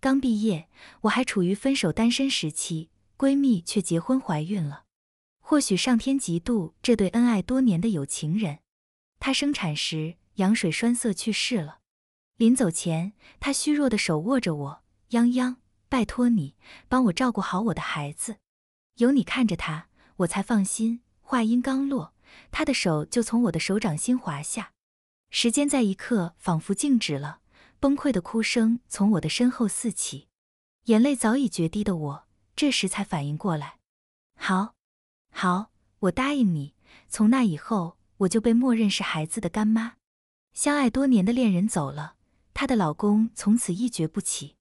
刚毕业，我还处于分手单身时期，闺蜜却结婚怀孕了。或许上天嫉妒这对恩爱多年的有情人，她生产时羊水栓塞去世了。临走前，她虚弱的手握着我，泱泱，拜托你帮我照顾好我的孩子，有你看着他，我才放心。话音刚落，她的手就从我的手掌心滑下，时间在一刻仿佛静止了。崩溃的哭声从我的身后四起，眼泪早已决堤的我，这时才反应过来。好，好，我答应你。从那以后，我就被默认是孩子的干妈。相爱多年的恋人走了，她的老公从此一蹶不起，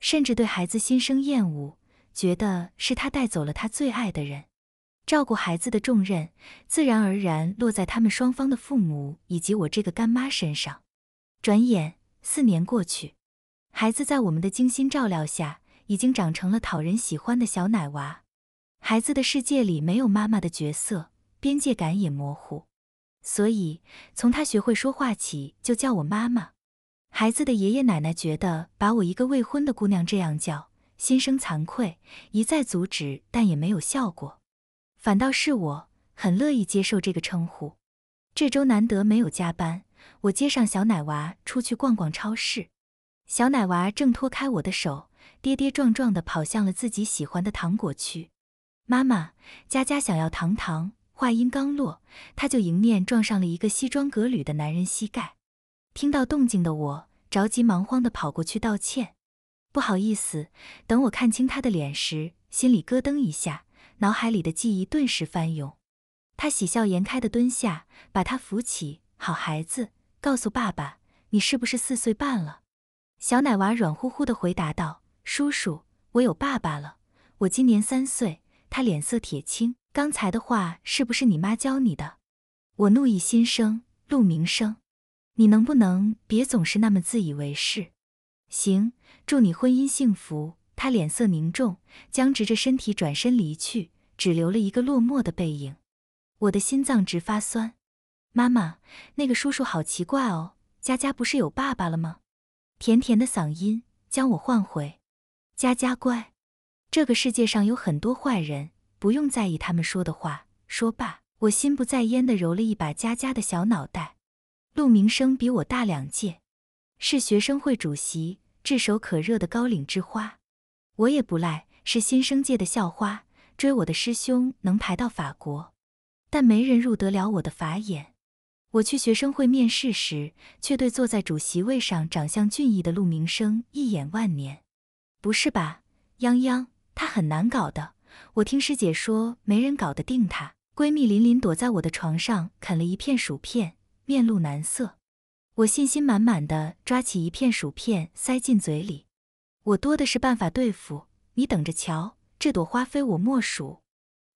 甚至对孩子心生厌恶，觉得是他带走了他最爱的人。照顾孩子的重任，自然而然落在他们双方的父母以及我这个干妈身上。转眼。四年过去，孩子在我们的精心照料下，已经长成了讨人喜欢的小奶娃。孩子的世界里没有妈妈的角色，边界感也模糊，所以从他学会说话起就叫我妈妈。孩子的爷爷奶奶觉得把我一个未婚的姑娘这样叫，心生惭愧，一再阻止，但也没有效果。反倒是我很乐意接受这个称呼。这周难得没有加班。我接上小奶娃出去逛逛超市，小奶娃挣脱开我的手，跌跌撞撞地跑向了自己喜欢的糖果区。妈妈，佳佳想要糖糖。话音刚落，他就迎面撞上了一个西装革履的男人膝盖。听到动静的我，着急忙慌地跑过去道歉：“不好意思。”等我看清他的脸时，心里咯噔一下，脑海里的记忆顿时翻涌。他喜笑颜开地蹲下，把他扶起：“好孩子。”告诉爸爸，你是不是四岁半了？小奶娃软乎乎的回答道：“叔叔，我有爸爸了，我今年三岁。”他脸色铁青，刚才的话是不是你妈教你的？我怒意心生，陆明生，你能不能别总是那么自以为是？行，祝你婚姻幸福。他脸色凝重，僵直着身体转身离去，只留了一个落寞的背影。我的心脏直发酸。妈妈，那个叔叔好奇怪哦。佳佳不是有爸爸了吗？甜甜的嗓音将我唤回。佳佳乖，这个世界上有很多坏人，不用在意他们说的话。说罢，我心不在焉的揉了一把佳佳的小脑袋。陆明生比我大两届，是学生会主席，炙手可热的高岭之花。我也不赖，是新生届的校花，追我的师兄能排到法国，但没人入得了我的法眼。我去学生会面试时，却对坐在主席位上长相俊逸的陆明生一眼万年。不是吧，泱泱，他很难搞的。我听师姐说，没人搞得定他。闺蜜琳琳躲在我的床上啃了一片薯片，面露难色。我信心满满的抓起一片薯片塞进嘴里。我多的是办法对付你，等着瞧，这朵花非我莫属。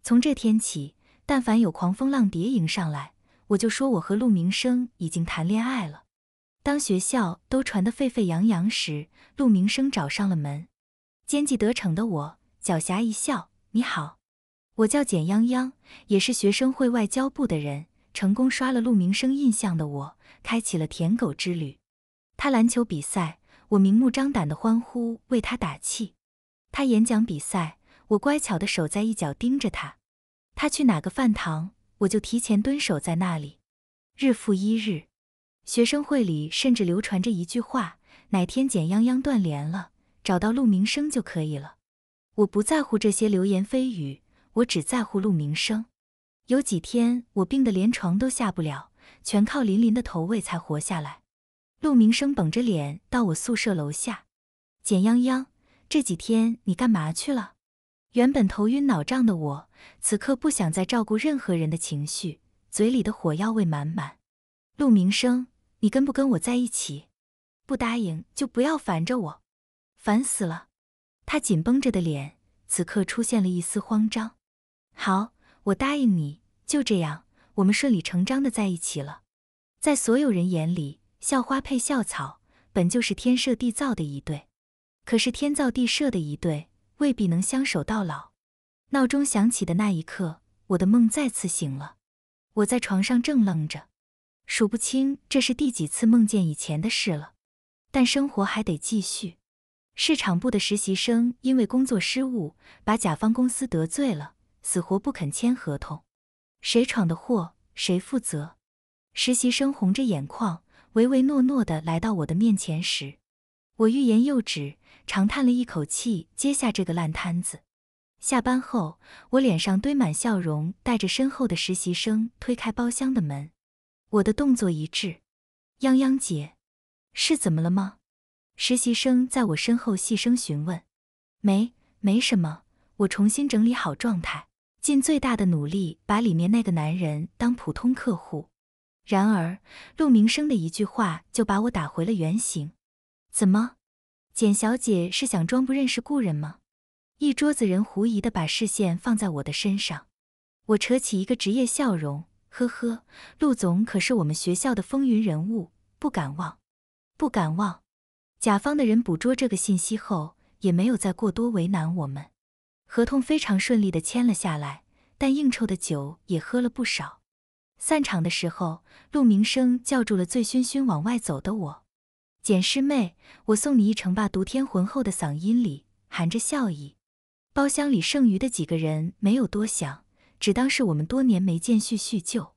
从这天起，但凡有狂风浪蝶迎上来。我就说我和陆明生已经谈恋爱了。当学校都传得沸沸扬扬时，陆明生找上了门。奸计得逞的我，狡黠一笑：“你好，我叫简泱泱，也是学生会外交部的人。”成功刷了陆明生印象的我，开启了舔狗之旅。他篮球比赛，我明目张胆的欢呼为他打气；他演讲比赛，我乖巧的守在一角盯着他。他去哪个饭堂？我就提前蹲守在那里，日复一日。学生会里甚至流传着一句话：哪天简泱泱断联了，找到陆明生就可以了。我不在乎这些流言蜚语，我只在乎陆明生。有几天我病得连床都下不了，全靠林林的投喂才活下来。陆明生绷着脸到我宿舍楼下：“简泱泱，这几天你干嘛去了？”原本头晕脑胀的我，此刻不想再照顾任何人的情绪，嘴里的火药味满满。陆明生，你跟不跟我在一起？不答应就不要烦着我，烦死了。他紧绷着的脸，此刻出现了一丝慌张。好，我答应你，就这样，我们顺理成章的在一起了。在所有人眼里，校花配校草，本就是天设地造的一对，可是天造地设的一对。未必能相守到老。闹钟响起的那一刻，我的梦再次醒了。我在床上正愣着，数不清这是第几次梦见以前的事了。但生活还得继续。市场部的实习生因为工作失误把甲方公司得罪了，死活不肯签合同。谁闯的祸，谁负责？实习生红着眼眶，唯唯诺诺地来到我的面前时。我欲言又止，长叹了一口气，接下这个烂摊子。下班后，我脸上堆满笑容，带着身后的实习生推开包厢的门。我的动作一滞，“泱泱姐，是怎么了吗？”实习生在我身后细声询问。“没，没什么。”我重新整理好状态，尽最大的努力把里面那个男人当普通客户。然而，陆明生的一句话就把我打回了原形。怎么，简小姐是想装不认识故人吗？一桌子人狐疑的把视线放在我的身上。我扯起一个职业笑容，呵呵，陆总可是我们学校的风云人物，不敢忘，不敢忘。甲方的人捕捉这个信息后，也没有再过多为难我们，合同非常顺利的签了下来。但应酬的酒也喝了不少。散场的时候，陆明生叫住了醉醺醺往外走的我。简师妹，我送你一程吧。独天浑厚的嗓音里含着笑意。包厢里剩余的几个人没有多想，只当是我们多年没见叙叙旧。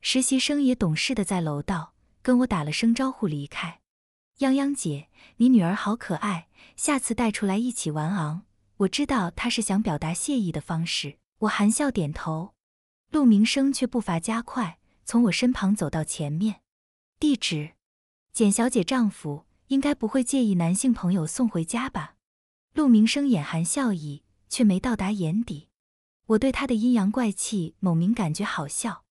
实习生也懂事的在楼道跟我打了声招呼离开。泱泱姐，你女儿好可爱，下次带出来一起玩昂。我知道她是想表达谢意的方式，我含笑点头。陆明生却步伐加快，从我身旁走到前面。地址。简小姐丈夫应该不会介意男性朋友送回家吧？陆明生眼含笑意，却没到达眼底。我对他的阴阳怪气，某明感觉好笑。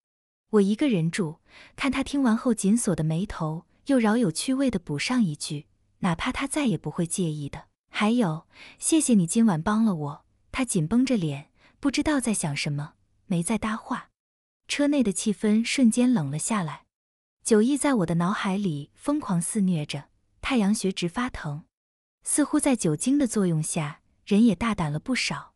我一个人住，看他听完后紧锁的眉头，又饶有趣味的补上一句：“哪怕他再也不会介意的。”还有，谢谢你今晚帮了我。他紧绷着脸，不知道在想什么，没再搭话。车内的气氛瞬间冷了下来。酒意在我的脑海里疯狂肆虐着，太阳穴直发疼，似乎在酒精的作用下，人也大胆了不少。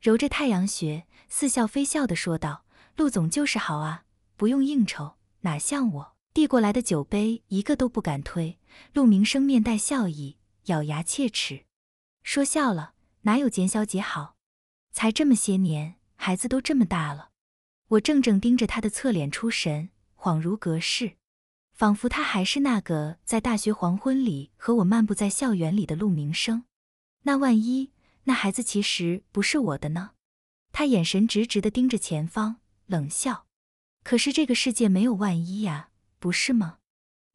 揉着太阳穴，似笑非笑地说道：“陆总就是好啊，不用应酬，哪像我。”递过来的酒杯一个都不敢推。陆明生面带笑意，咬牙切齿：“说笑了，哪有简小姐好？才这么些年，孩子都这么大了。”我怔怔盯着他的侧脸出神，恍如隔世。仿佛他还是那个在大学黄昏里和我漫步在校园里的陆明生。那万一那孩子其实不是我的呢？他眼神直直的盯着前方，冷笑。可是这个世界没有万一呀，不是吗？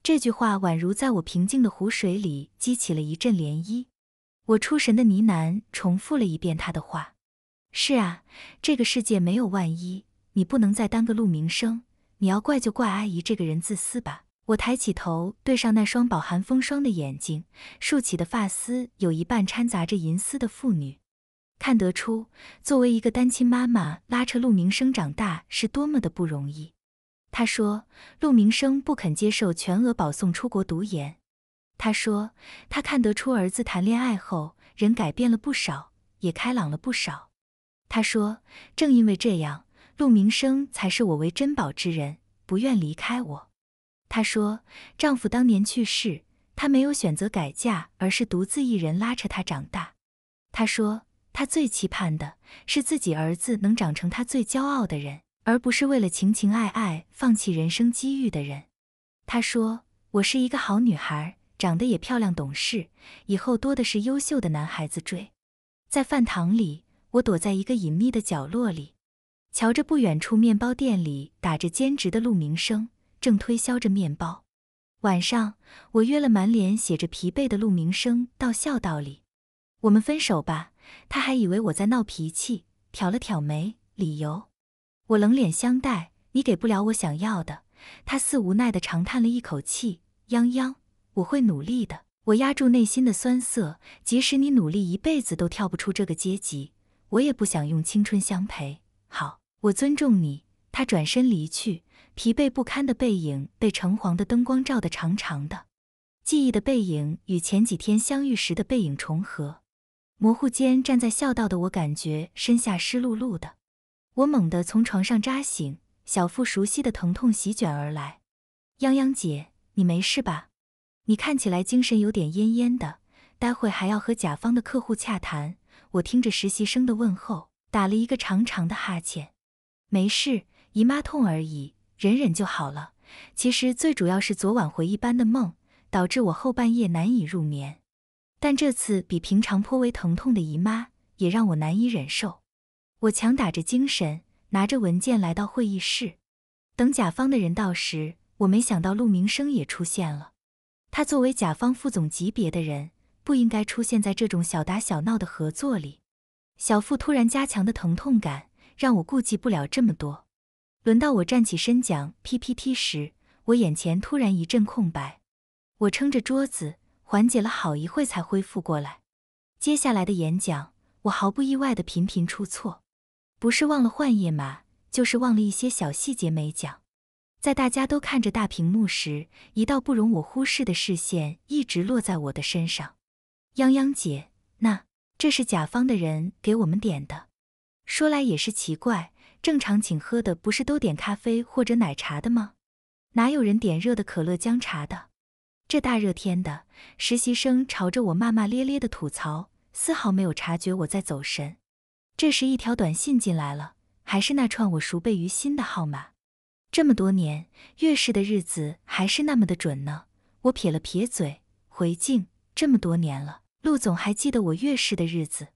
这句话宛如在我平静的湖水里激起了一阵涟漪。我出神的呢喃，重复了一遍他的话。是啊，这个世界没有万一。你不能再当个陆明生，你要怪就怪阿姨这个人自私吧。我抬起头，对上那双饱含风霜的眼睛，竖起的发丝有一半掺杂着银丝的妇女，看得出，作为一个单亲妈妈拉扯陆明生长大是多么的不容易。她说，陆明生不肯接受全额保送出国读研。她说，她看得出儿子谈恋爱后人改变了不少，也开朗了不少。她说，正因为这样，陆明生才是我为珍宝之人，不愿离开我。她说：“丈夫当年去世，她没有选择改嫁，而是独自一人拉扯他长大。”她说：“她最期盼的是自己儿子能长成她最骄傲的人，而不是为了情情爱爱放弃人生机遇的人。”她说：“我是一个好女孩，长得也漂亮懂事，以后多的是优秀的男孩子追。”在饭堂里，我躲在一个隐秘的角落里，瞧着不远处面包店里打着兼职的陆明生。正推销着面包。晚上，我约了满脸写着疲惫的陆明生到校道里。我们分手吧。他还以为我在闹脾气，挑了挑眉。理由？我冷脸相待。你给不了我想要的。他似无奈的长叹了一口气。泱泱，我会努力的。我压住内心的酸涩，即使你努力一辈子都跳不出这个阶级，我也不想用青春相陪。好，我尊重你。他转身离去。疲惫不堪的背影被橙黄的灯光照得长长的，记忆的背影与前几天相遇时的背影重合，模糊间站在校道的我感觉身下湿漉漉的，我猛地从床上扎醒，小腹熟悉的疼痛席卷而来。泱泱姐，你没事吧？你看起来精神有点恹恹的，待会还要和甲方的客户洽谈。我听着实习生的问候，打了一个长长的哈欠。没事，姨妈痛而已。忍忍就好了。其实最主要是昨晚回忆般的梦导致我后半夜难以入眠，但这次比平常颇为疼痛的姨妈也让我难以忍受。我强打着精神，拿着文件来到会议室。等甲方的人到时，我没想到陆明生也出现了。他作为甲方副总级别的人，不应该出现在这种小打小闹的合作里。小腹突然加强的疼痛感让我顾及不了这么多。轮到我站起身讲 PPT 时，我眼前突然一阵空白，我撑着桌子缓解了好一会才恢复过来。接下来的演讲，我毫不意外的频频出错，不是忘了换页码，就是忘了一些小细节没讲。在大家都看着大屏幕时，一道不容我忽视的视线一直落在我的身上。泱泱姐，那这是甲方的人给我们点的，说来也是奇怪。正常请喝的不是都点咖啡或者奶茶的吗？哪有人点热的可乐姜茶的？这大热天的，实习生朝着我骂骂咧咧的吐槽，丝毫没有察觉我在走神。这时一条短信进来了，还是那串我熟背于心的号码。这么多年，月事的日子还是那么的准呢。我撇了撇嘴，回敬：这么多年了，陆总还记得我月事的日子，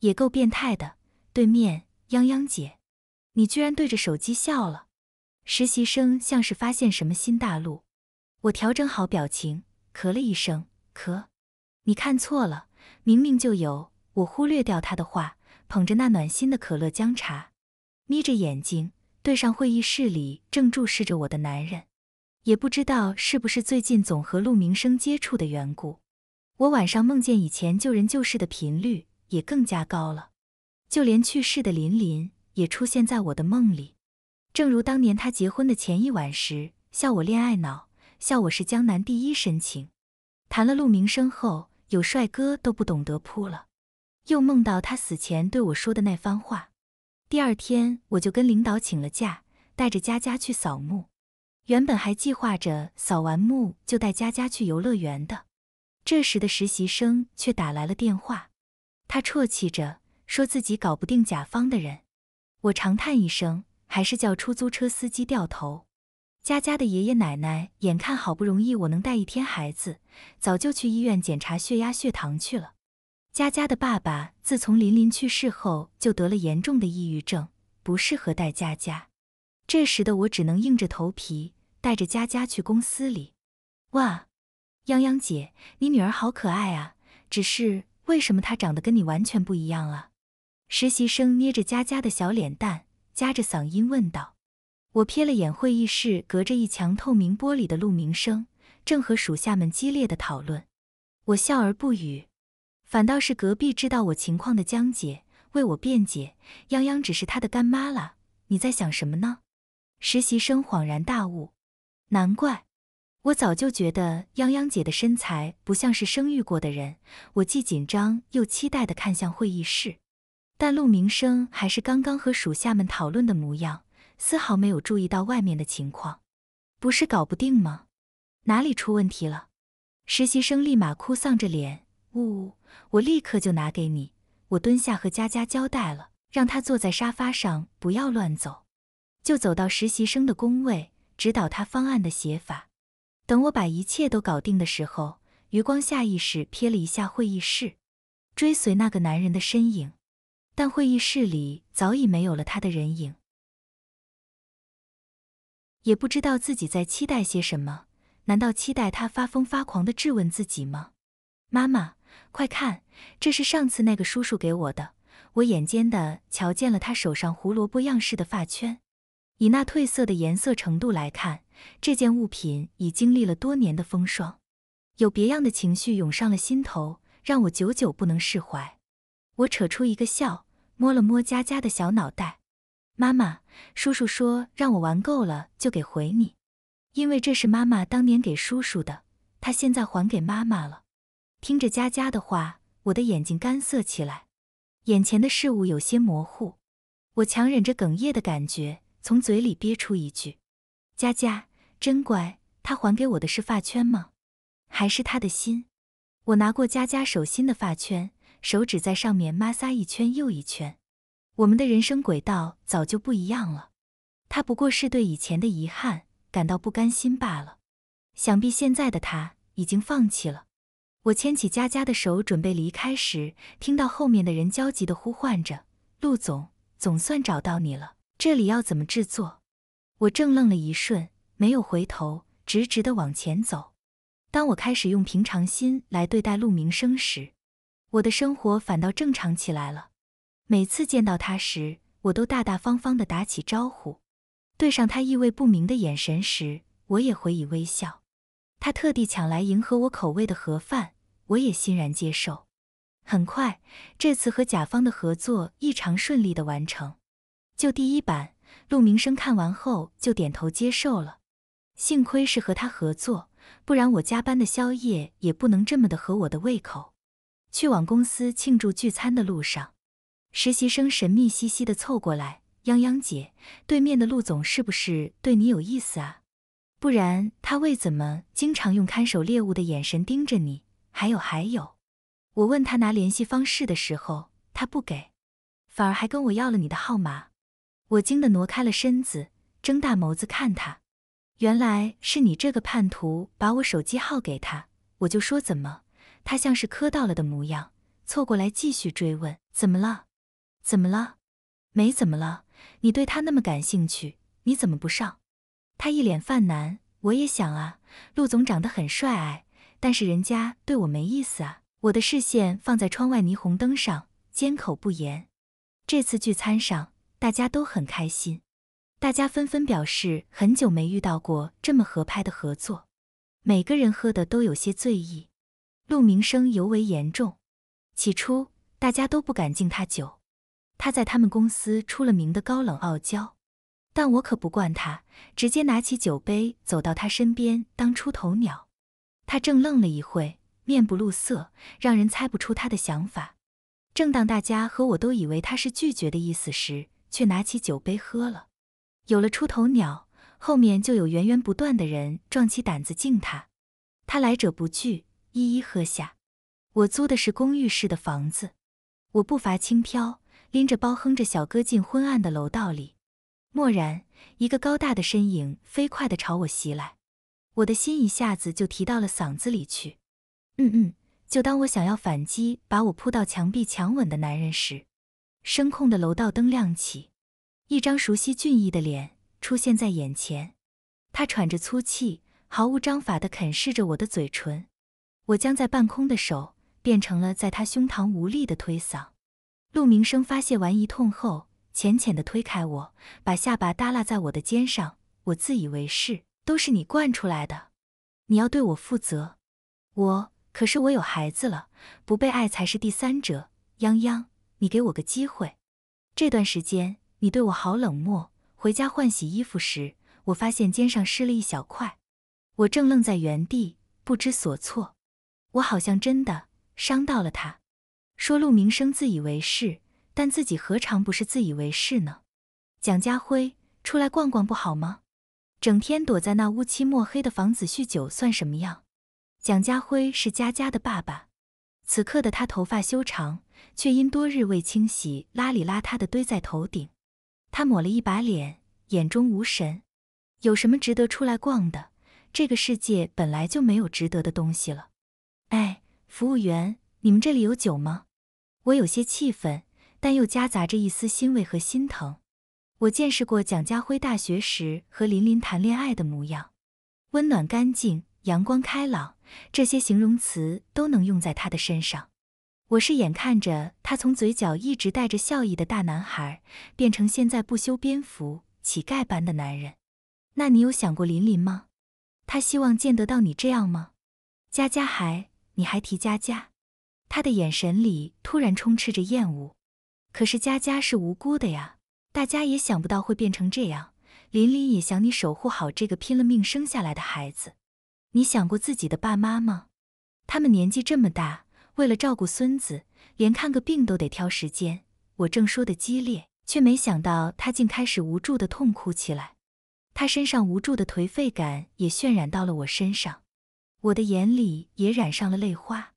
也够变态的。对面，泱泱姐。你居然对着手机笑了，实习生像是发现什么新大陆。我调整好表情，咳了一声，咳，你看错了，明明就有。我忽略掉他的话，捧着那暖心的可乐姜茶，眯着眼睛对上会议室里正注视着我的男人。也不知道是不是最近总和陆明生接触的缘故，我晚上梦见以前救人救事的频率也更加高了，就连去世的琳琳。也出现在我的梦里，正如当年他结婚的前一晚时，笑我恋爱脑，笑我是江南第一深情。谈了陆明生后，有帅哥都不懂得扑了。又梦到他死前对我说的那番话。第二天，我就跟领导请了假，带着佳佳去扫墓。原本还计划着扫完墓就带佳佳去游乐园的，这时的实习生却打来了电话，他啜泣着说自己搞不定甲方的人。我长叹一声，还是叫出租车司机掉头。佳佳的爷爷奶奶眼看好不容易，我能带一天孩子，早就去医院检查血压、血糖去了。佳佳的爸爸自从琳琳去世后，就得了严重的抑郁症，不适合带佳佳。这时的我只能硬着头皮带着佳佳去公司里。哇，泱泱姐，你女儿好可爱啊！只是为什么她长得跟你完全不一样啊？实习生捏着佳佳的小脸蛋，夹着嗓音问道：“我瞥了眼会议室，隔着一墙透明玻璃的陆明生正和属下们激烈的讨论。”我笑而不语，反倒是隔壁知道我情况的江姐为我辩解：“泱泱只是她的干妈了，你在想什么呢？”实习生恍然大悟，难怪。我早就觉得泱泱姐的身材不像是生育过的人。我既紧张又期待地看向会议室。但陆明生还是刚刚和属下们讨论的模样，丝毫没有注意到外面的情况。不是搞不定吗？哪里出问题了？实习生立马哭丧着脸：“呜，呜，我立刻就拿给你。”我蹲下和佳佳交代了，让她坐在沙发上，不要乱走。就走到实习生的工位，指导他方案的写法。等我把一切都搞定的时候，余光下意识瞥了一下会议室，追随那个男人的身影。但会议室里早已没有了他的人影，也不知道自己在期待些什么？难道期待他发疯发狂地质问自己吗？妈妈，快看，这是上次那个叔叔给我的。我眼尖地瞧见了他手上胡萝卜样式的发圈，以那褪色的颜色程度来看，这件物品已经历了多年的风霜。有别样的情绪涌上了心头，让我久久不能释怀。我扯出一个笑。摸了摸佳佳的小脑袋，妈妈，叔叔说让我玩够了就给回你，因为这是妈妈当年给叔叔的，他现在还给妈妈了。听着佳佳的话，我的眼睛干涩起来，眼前的事物有些模糊，我强忍着哽咽的感觉，从嘴里憋出一句：“佳佳真乖。”他还给我的是发圈吗？还是他的心？我拿过佳佳手心的发圈。手指在上面摩挲一圈又一圈，我们的人生轨道早就不一样了。他不过是对以前的遗憾感到不甘心罢了。想必现在的他已经放弃了。我牵起佳佳的手准备离开时，听到后面的人焦急地呼唤着：“陆总，总算找到你了，这里要怎么制作？”我怔愣了一瞬，没有回头，直直地往前走。当我开始用平常心来对待陆明生时，我的生活反倒正常起来了。每次见到他时，我都大大方方的打起招呼；对上他意味不明的眼神时，我也回以微笑。他特地抢来迎合我口味的盒饭，我也欣然接受。很快，这次和甲方的合作异常顺利的完成。就第一版，陆明生看完后就点头接受了。幸亏是和他合作，不然我加班的宵夜也不能这么的合我的胃口。去往公司庆祝聚餐的路上，实习生神秘兮兮的凑过来：“泱泱姐，对面的陆总是不是对你有意思啊？不然他为怎么经常用看守猎物的眼神盯着你？还有还有，我问他拿联系方式的时候，他不给，反而还跟我要了你的号码。我惊得挪开了身子，睁大眸子看他。原来是你这个叛徒把我手机号给他，我就说怎么？”他像是磕到了的模样，凑过来继续追问：“怎么了？怎么了？没怎么了。你对他那么感兴趣，你怎么不上？”他一脸犯难：“我也想啊，陆总长得很帅哎，但是人家对我没意思啊。”我的视线放在窗外霓虹灯上，缄口不言。这次聚餐上，大家都很开心，大家纷纷表示很久没遇到过这么合拍的合作，每个人喝的都有些醉意。陆明生尤为严重，起初大家都不敢敬他酒，他在他们公司出了名的高冷傲娇，但我可不惯他，直接拿起酒杯走到他身边当出头鸟。他正愣了一会，面不露色，让人猜不出他的想法。正当大家和我都以为他是拒绝的意思时，却拿起酒杯喝了。有了出头鸟，后面就有源源不断的人壮起胆子敬他，他来者不拒。一一喝下。我租的是公寓式的房子，我步伐轻飘，拎着包哼着小歌进昏暗的楼道里。蓦然，一个高大的身影飞快的朝我袭来，我的心一下子就提到了嗓子里去。嗯嗯，就当我想要反击，把我扑到墙壁强吻的男人时，声控的楼道灯亮起，一张熟悉俊逸的脸出现在眼前。他喘着粗气，毫无章法的啃噬着我的嘴唇。我僵在半空的手变成了在他胸膛无力的推搡，陆明生发泄完一通后，浅浅的推开我，把下巴耷拉在我的肩上。我自以为是，都是你惯出来的，你要对我负责。我可是我有孩子了，不被爱才是第三者。泱泱，你给我个机会。这段时间你对我好冷漠。回家换洗衣服时，我发现肩上湿了一小块，我正愣在原地，不知所措。我好像真的伤到了他，说陆明生自以为是，但自己何尝不是自以为是呢？蒋家辉，出来逛逛不好吗？整天躲在那乌漆墨黑的房子酗酒算什么样？蒋家辉是佳佳的爸爸，此刻的他头发修长，却因多日未清洗，邋里邋遢的堆在头顶。他抹了一把脸，眼中无神。有什么值得出来逛的？这个世界本来就没有值得的东西了。哎，服务员，你们这里有酒吗？我有些气愤，但又夹杂着一丝欣慰和心疼。我见识过蒋家辉大学时和琳琳谈恋爱的模样，温暖、干净、阳光、开朗，这些形容词都能用在他的身上。我是眼看着他从嘴角一直带着笑意的大男孩，变成现在不修边幅、乞丐般的男人。那你有想过琳琳吗？他希望见得到你这样吗？佳佳还。你还提佳佳，他的眼神里突然充斥着厌恶。可是佳佳是无辜的呀，大家也想不到会变成这样。林林也想你守护好这个拼了命生下来的孩子。你想过自己的爸妈吗？他们年纪这么大，为了照顾孙子，连看个病都得挑时间。我正说的激烈，却没想到他竟开始无助的痛哭起来。他身上无助的颓废感也渲染到了我身上。我的眼里也染上了泪花，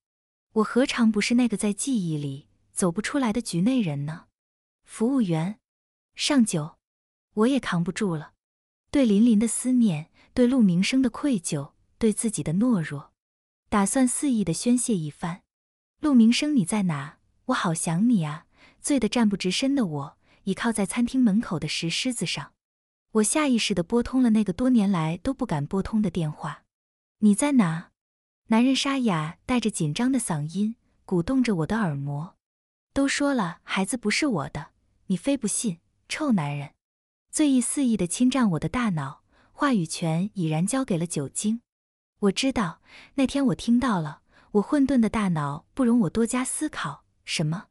我何尝不是那个在记忆里走不出来的局内人呢？服务员，上酒！我也扛不住了，对琳琳的思念，对陆明生的愧疚，对自己的懦弱，打算肆意的宣泄一番。陆明生，你在哪？我好想你啊！醉得站不直身的我，倚靠在餐厅门口的石狮子上，我下意识的拨通了那个多年来都不敢拨通的电话。你在哪？男人沙哑、带着紧张的嗓音，鼓动着我的耳膜。都说了，孩子不是我的，你非不信。臭男人，醉意肆意的侵占我的大脑，话语权已然交给了酒精。我知道，那天我听到了。我混沌的大脑不容我多加思考。什么？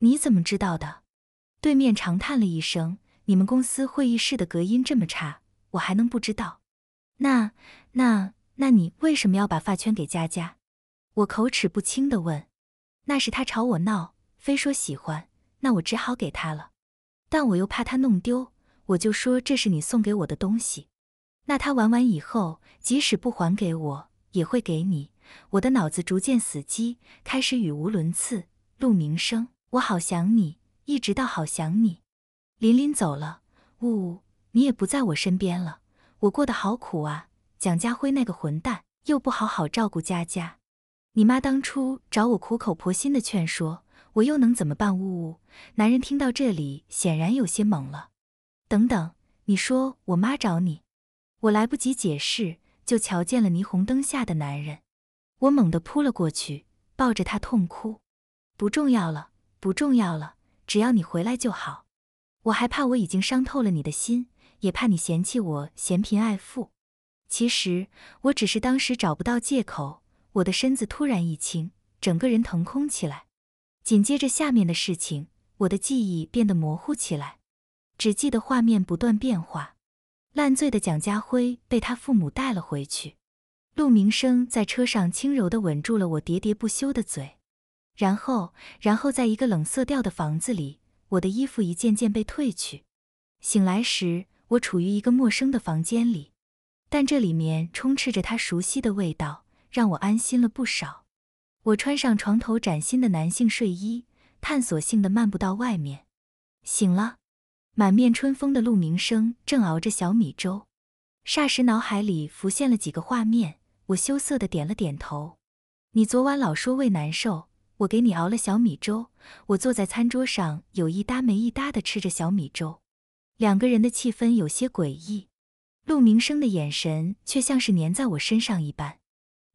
你怎么知道的？对面长叹了一声。你们公司会议室的隔音这么差，我还能不知道？那那。那你为什么要把发圈给佳佳？我口齿不清的问。那是他朝我闹，非说喜欢，那我只好给他了。但我又怕他弄丢，我就说这是你送给我的东西。那他玩完以后，即使不还给我，也会给你。我的脑子逐渐死机，开始语无伦次。陆明生，我好想你，一直到好想你。琳琳走了，呜呜，你也不在我身边了，我过得好苦啊。蒋家辉那个混蛋又不好好照顾佳佳，你妈当初找我苦口婆心的劝说，我又能怎么办？呜呜！男人听到这里，显然有些懵了。等等，你说我妈找你？我来不及解释，就瞧见了霓虹灯下的男人。我猛地扑了过去，抱着他痛哭。不重要了，不重要了，只要你回来就好。我还怕我已经伤透了你的心，也怕你嫌弃我嫌贫爱富。其实我只是当时找不到借口，我的身子突然一轻，整个人腾空起来。紧接着下面的事情，我的记忆变得模糊起来，只记得画面不断变化。烂醉的蒋家辉被他父母带了回去，陆明生在车上轻柔的吻住了我喋喋不休的嘴，然后，然后在一个冷色调的房子里，我的衣服一件件被褪去。醒来时，我处于一个陌生的房间里。但这里面充斥着他熟悉的味道，让我安心了不少。我穿上床头崭新的男性睡衣，探索性的漫步到外面。醒了，满面春风的陆明生正熬着小米粥。霎时，脑海里浮现了几个画面。我羞涩的点了点头。你昨晚老说胃难受，我给你熬了小米粥。我坐在餐桌上，有一搭没一搭的吃着小米粥。两个人的气氛有些诡异。陆明生的眼神却像是粘在我身上一般，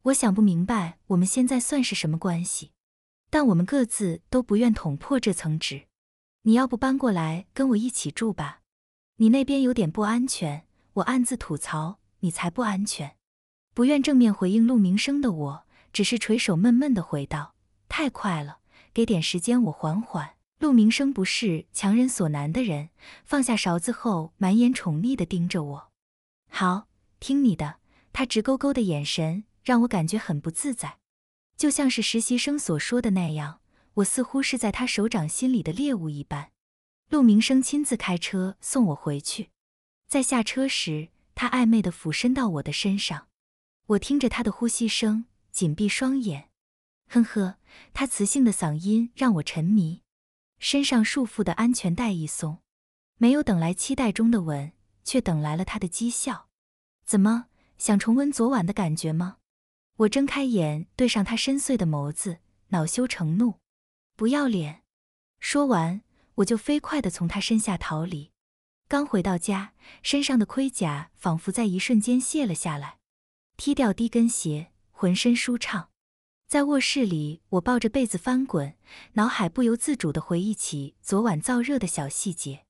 我想不明白我们现在算是什么关系，但我们各自都不愿捅破这层纸。你要不搬过来跟我一起住吧？你那边有点不安全。我暗自吐槽，你才不安全。不愿正面回应陆明生的我，只是垂手闷闷的回道：“太快了，给点时间我缓缓。”陆明生不是强人所难的人，放下勺子后，满眼宠溺的盯着我。好，听你的。他直勾勾的眼神让我感觉很不自在，就像是实习生所说的那样，我似乎是在他手掌心里的猎物一般。陆明生亲自开车送我回去，在下车时，他暧昧的俯身到我的身上，我听着他的呼吸声，紧闭双眼。呵呵，他磁性的嗓音让我沉迷，身上束缚的安全带一松，没有等来期待中的吻。却等来了他的讥笑，怎么想重温昨晚的感觉吗？我睁开眼，对上他深邃的眸子，恼羞成怒，不要脸！说完，我就飞快地从他身下逃离。刚回到家，身上的盔甲仿佛在一瞬间卸了下来，踢掉低跟鞋，浑身舒畅。在卧室里，我抱着被子翻滚，脑海不由自主地回忆起昨晚燥热的小细节。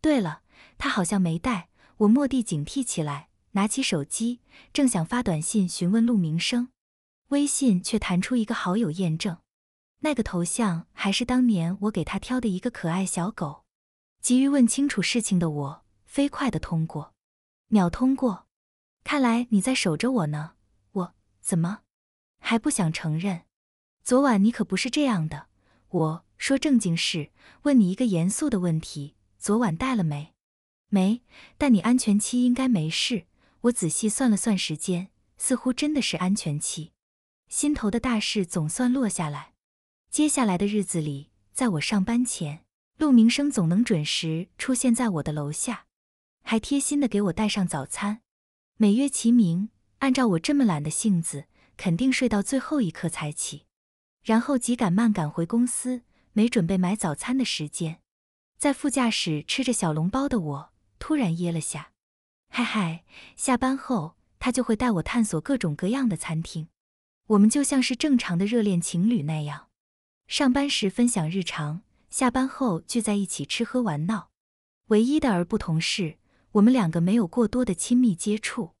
对了，他好像没带。我蓦地警惕起来，拿起手机，正想发短信询问陆明生，微信却弹出一个好友验证，那个头像还是当年我给他挑的一个可爱小狗。急于问清楚事情的我，飞快地通过，秒通过。看来你在守着我呢。我怎么还不想承认？昨晚你可不是这样的。我说正经事，问你一个严肃的问题：昨晚带了没？没，但你安全期应该没事。我仔细算了算时间，似乎真的是安全期。心头的大事总算落下来。接下来的日子里，在我上班前，陆明生总能准时出现在我的楼下，还贴心的给我带上早餐。每月其名，按照我这么懒的性子，肯定睡到最后一刻才起，然后急赶慢赶回公司，没准备买早餐的时间，在副驾驶吃着小笼包的我。突然噎了下，嗨嗨！下班后他就会带我探索各种各样的餐厅，我们就像是正常的热恋情侣那样，上班时分享日常，下班后聚在一起吃喝玩闹。唯一的而不同是，我们两个没有过多的亲密接触。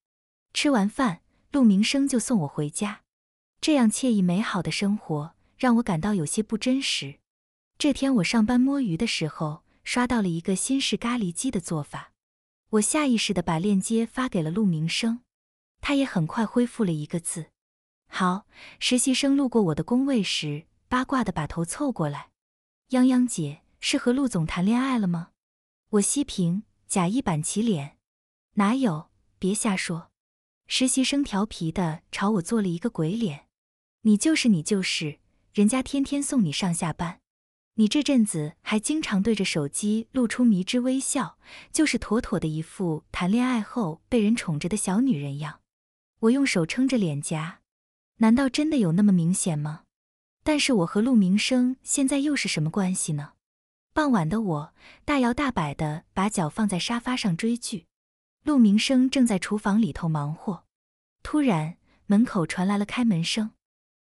吃完饭，陆明生就送我回家。这样惬意美好的生活让我感到有些不真实。这天我上班摸鱼的时候，刷到了一个新式咖喱鸡的做法。我下意识地把链接发给了陆明生，他也很快恢复了一个字：“好。”实习生路过我的工位时，八卦地把头凑过来：“泱泱姐是和陆总谈恋爱了吗？”我息屏，假意板起脸：“哪有？别瞎说。”实习生调皮地朝我做了一个鬼脸：“你就是你就是，人家天天送你上下班。”你这阵子还经常对着手机露出迷之微笑，就是妥妥的一副谈恋爱后被人宠着的小女人样。我用手撑着脸颊，难道真的有那么明显吗？但是我和陆明生现在又是什么关系呢？傍晚的我大摇大摆的把脚放在沙发上追剧，陆明生正在厨房里头忙活，突然门口传来了开门声，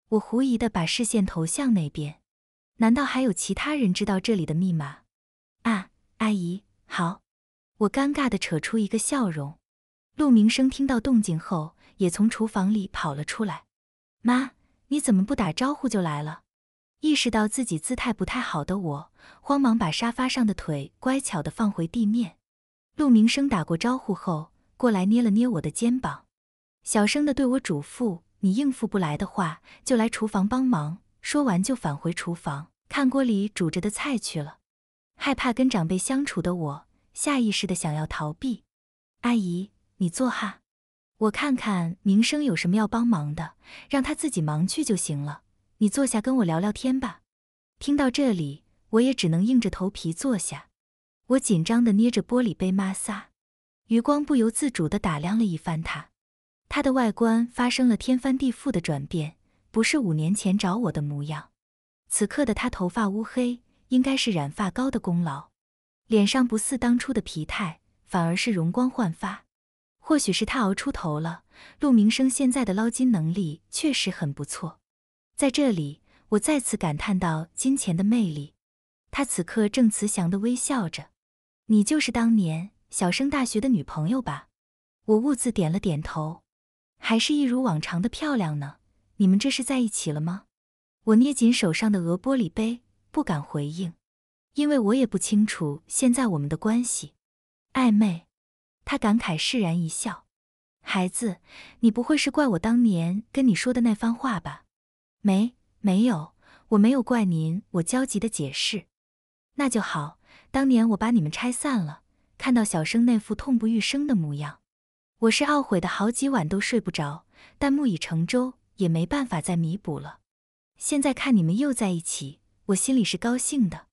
我狐疑的把视线投向那边。难道还有其他人知道这里的密码？啊，阿姨，好，我尴尬的扯出一个笑容。陆明生听到动静后，也从厨房里跑了出来。妈，你怎么不打招呼就来了？意识到自己姿态不太好的我，慌忙把沙发上的腿乖巧的放回地面。陆明生打过招呼后，过来捏了捏我的肩膀，小声的对我嘱咐：“你应付不来的话，就来厨房帮忙。”说完就返回厨房。看锅里煮着的菜去了，害怕跟长辈相处的我，下意识的想要逃避。阿姨，你坐哈，我看看明生有什么要帮忙的，让他自己忙去就行了。你坐下跟我聊聊天吧。听到这里，我也只能硬着头皮坐下。我紧张的捏着玻璃杯摩撒，余光不由自主的打量了一番他。他的外观发生了天翻地覆的转变，不是五年前找我的模样。此刻的他头发乌黑，应该是染发膏的功劳，脸上不似当初的疲态，反而是容光焕发。或许是他熬出头了，陆明生现在的捞金能力确实很不错。在这里，我再次感叹到金钱的魅力。他此刻正慈祥的微笑着：“你就是当年小升大学的女朋友吧？”我兀自点了点头，还是一如往常的漂亮呢。你们这是在一起了吗？我捏紧手上的鹅玻璃杯，不敢回应，因为我也不清楚现在我们的关系，暧昧。他感慨释然一笑：“孩子，你不会是怪我当年跟你说的那番话吧？”“没，没有，我没有怪您。”我焦急的解释。“那就好，当年我把你们拆散了，看到小生那副痛不欲生的模样，我是懊悔的好几晚都睡不着。但木已成舟，也没办法再弥补了。”现在看你们又在一起，我心里是高兴的。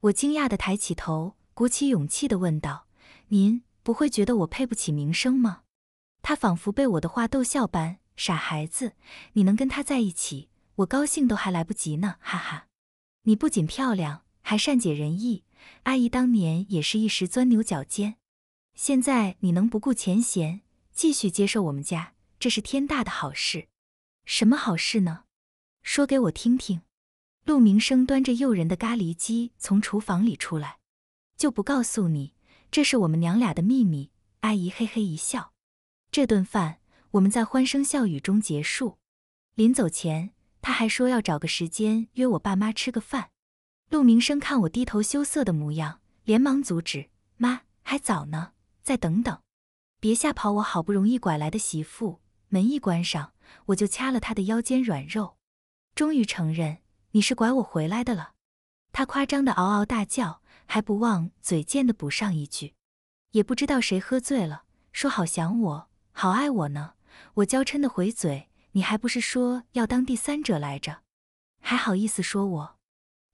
我惊讶地抬起头，鼓起勇气地问道：“您不会觉得我配不起名声吗？”他仿佛被我的话逗笑般：“傻孩子，你能跟他在一起，我高兴都还来不及呢！哈哈，你不仅漂亮，还善解人意。阿姨当年也是一时钻牛角尖，现在你能不顾前嫌，继续接受我们家，这是天大的好事。什么好事呢？”说给我听听，陆明生端着诱人的咖喱鸡从厨房里出来，就不告诉你，这是我们娘俩的秘密。阿姨嘿嘿一笑，这顿饭我们在欢声笑语中结束。临走前，他还说要找个时间约我爸妈吃个饭。陆明生看我低头羞涩的模样，连忙阻止：“妈，还早呢，再等等，别吓跑我好不容易拐来的媳妇。”门一关上，我就掐了他的腰间软肉。终于承认你是拐我回来的了，他夸张的嗷嗷大叫，还不忘嘴贱的补上一句：“也不知道谁喝醉了，说好想我，好爱我呢。”我娇嗔的回嘴：“你还不是说要当第三者来着？还好意思说我？”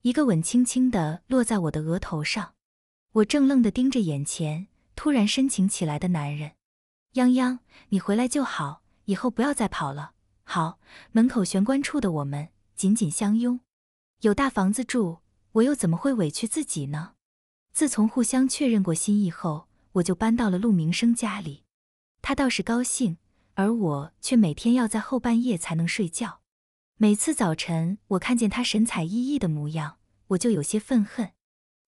一个吻轻轻的落在我的额头上，我正愣的盯着眼前突然深情起来的男人，泱泱，你回来就好，以后不要再跑了。好，门口玄关处的我们紧紧相拥。有大房子住，我又怎么会委屈自己呢？自从互相确认过心意后，我就搬到了陆明生家里。他倒是高兴，而我却每天要在后半夜才能睡觉。每次早晨我看见他神采奕奕的模样，我就有些愤恨。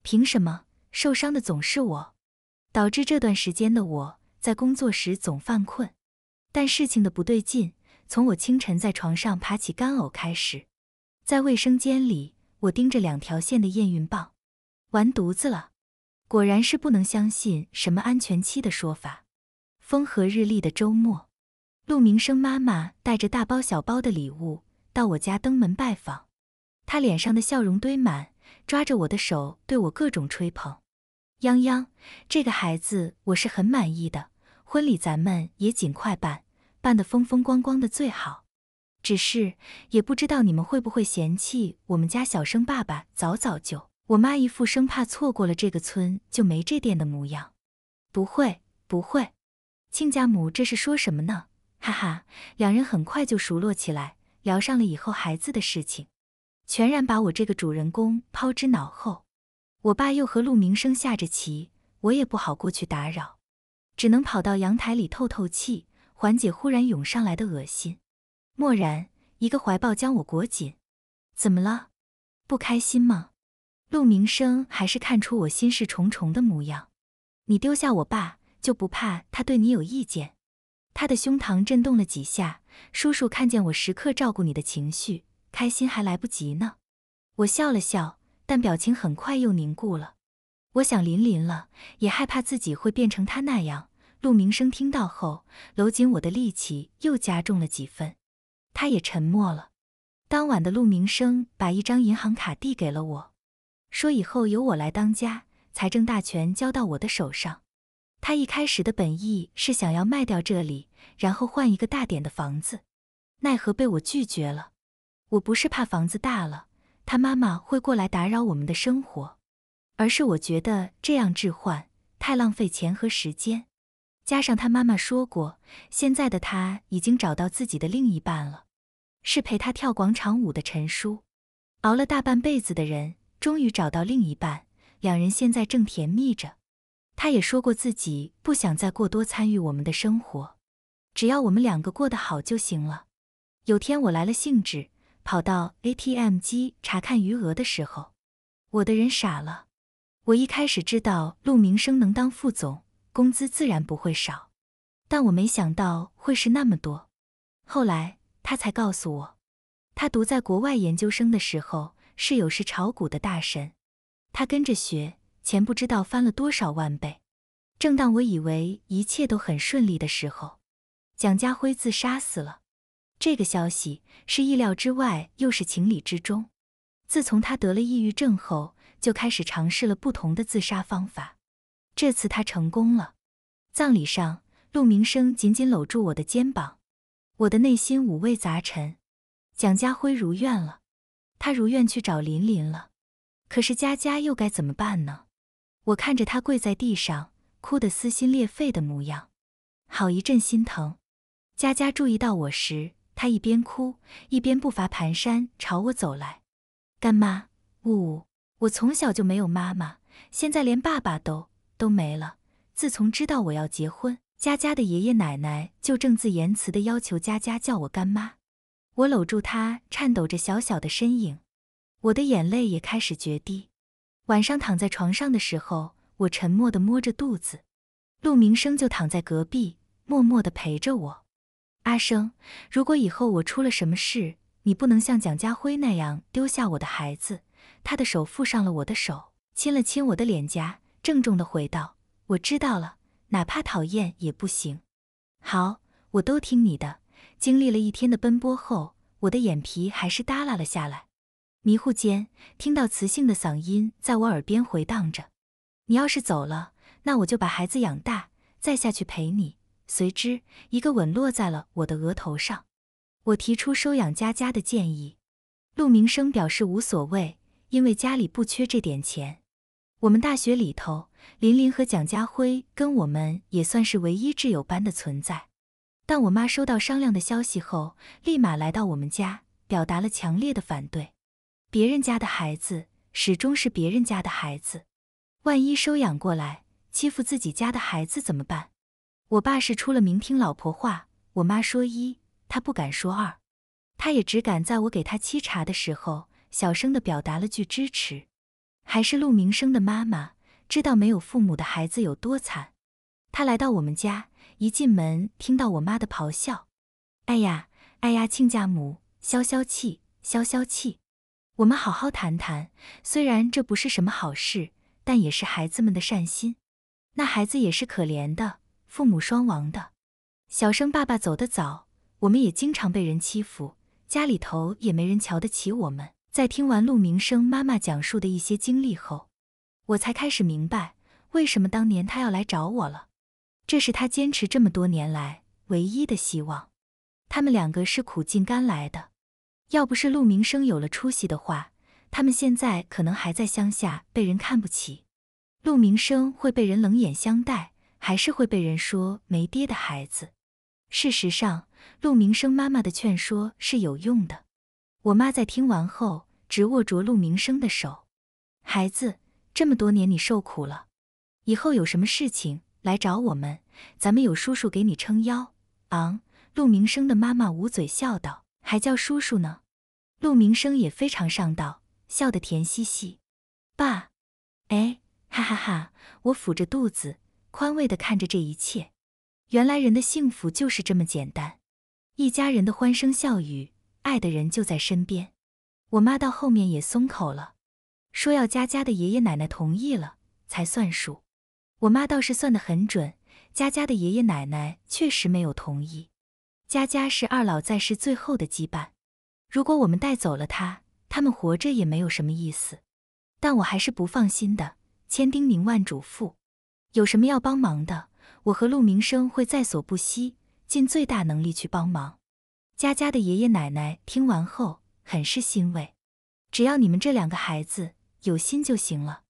凭什么受伤的总是我？导致这段时间的我在工作时总犯困。但事情的不对劲。从我清晨在床上爬起干呕开始，在卫生间里，我盯着两条线的验孕棒，完犊子了！果然是不能相信什么安全期的说法。风和日丽的周末，陆明生妈妈带着大包小包的礼物到我家登门拜访，她脸上的笑容堆满，抓着我的手对我各种吹捧：“泱泱，这个孩子我是很满意的，婚礼咱们也尽快办。”办得风风光光的最好，只是也不知道你们会不会嫌弃我们家小生爸爸早早就我妈一副生怕错过了这个村就没这店的模样。不会不会，亲家母这是说什么呢？哈哈，两人很快就熟络起来，聊上了以后孩子的事情，全然把我这个主人公抛之脑后。我爸又和陆明生下着棋，我也不好过去打扰，只能跑到阳台里透透气。缓解忽然涌上来的恶心，蓦然一个怀抱将我裹紧。怎么了？不开心吗？陆明生还是看出我心事重重的模样。你丢下我爸，就不怕他对你有意见？他的胸膛震动了几下。叔叔看见我时刻照顾你的情绪，开心还来不及呢。我笑了笑，但表情很快又凝固了。我想琳琳了，也害怕自己会变成他那样。陆明生听到后，搂紧我的力气又加重了几分。他也沉默了。当晚的陆明生把一张银行卡递给了我，说：“以后由我来当家，财政大权交到我的手上。”他一开始的本意是想要卖掉这里，然后换一个大点的房子，奈何被我拒绝了。我不是怕房子大了，他妈妈会过来打扰我们的生活，而是我觉得这样置换太浪费钱和时间。加上他妈妈说过，现在的他已经找到自己的另一半了，是陪他跳广场舞的陈叔。熬了大半辈子的人，终于找到另一半，两人现在正甜蜜着。他也说过自己不想再过多参与我们的生活，只要我们两个过得好就行了。有天我来了兴致，跑到 ATM 机查看余额的时候，我的人傻了。我一开始知道陆明生能当副总。工资自然不会少，但我没想到会是那么多。后来他才告诉我，他读在国外研究生的时候，室友是炒股的大神，他跟着学，钱不知道翻了多少万倍。正当我以为一切都很顺利的时候，蒋家辉自杀死了。这个消息是意料之外，又是情理之中。自从他得了抑郁症后，就开始尝试了不同的自杀方法。这次他成功了，葬礼上，陆明生紧紧搂住我的肩膀，我的内心五味杂陈。蒋家辉如愿了，他如愿去找琳琳了，可是佳佳又该怎么办呢？我看着他跪在地上，哭得撕心裂肺的模样，好一阵心疼。佳佳注意到我时，她一边哭一边步伐蹒跚朝我走来，干妈，呜呜，我从小就没有妈妈，现在连爸爸都。都没了。自从知道我要结婚，佳佳的爷爷奶奶就正自言辞的要求佳佳叫我干妈。我搂住她，颤抖着小小的身影，我的眼泪也开始决堤。晚上躺在床上的时候，我沉默的摸着肚子，陆明生就躺在隔壁，默默的陪着我。阿生，如果以后我出了什么事，你不能像蒋家辉那样丢下我的孩子。他的手附上了我的手，亲了亲我的脸颊。郑重地回道：“我知道了，哪怕讨厌也不行。好，我都听你的。”经历了一天的奔波后，我的眼皮还是耷拉了下来。迷糊间，听到磁性的嗓音在我耳边回荡着：“你要是走了，那我就把孩子养大，再下去陪你。”随之，一个吻落在了我的额头上。我提出收养佳佳的建议，陆明生表示无所谓，因为家里不缺这点钱。我们大学里头，林林和蒋家辉跟我们也算是唯一挚友般的存在。但我妈收到商量的消息后，立马来到我们家，表达了强烈的反对。别人家的孩子始终是别人家的孩子，万一收养过来欺负自己家的孩子怎么办？我爸是出了名听老婆话，我妈说一，他不敢说二，他也只敢在我给他沏茶的时候，小声的表达了句支持。还是陆明生的妈妈知道没有父母的孩子有多惨。他来到我们家，一进门听到我妈的咆哮：“哎呀，哎呀，亲家母，消消气，消消气，我们好好谈谈。虽然这不是什么好事，但也是孩子们的善心。那孩子也是可怜的，父母双亡的。小生爸爸走得早，我们也经常被人欺负，家里头也没人瞧得起我们。”在听完陆明生妈妈讲述的一些经历后，我才开始明白为什么当年他要来找我了。这是他坚持这么多年来唯一的希望。他们两个是苦尽甘来的。要不是陆明生有了出息的话，他们现在可能还在乡下被人看不起，陆明生会被人冷眼相待，还是会被人说没爹的孩子。事实上，陆明生妈妈的劝说是有用的。我妈在听完后，直握着陆明生的手：“孩子，这么多年你受苦了，以后有什么事情来找我们，咱们有叔叔给你撑腰。”昂，陆明生的妈妈捂嘴笑道：“还叫叔叔呢。”陆明生也非常上道，笑得甜兮兮：“爸，哎，哈哈哈！”我抚着肚子，宽慰地看着这一切。原来人的幸福就是这么简单，一家人的欢声笑语。爱的人就在身边，我妈到后面也松口了，说要佳佳的爷爷奶奶同意了才算数。我妈倒是算得很准，佳佳的爷爷奶奶确实没有同意。佳佳是二老在世最后的羁绊，如果我们带走了他，他们活着也没有什么意思。但我还是不放心的，千叮咛万嘱咐，有什么要帮忙的，我和陆明生会在所不惜，尽最大能力去帮忙。佳佳的爷爷奶奶听完后很是欣慰，只要你们这两个孩子有心就行了。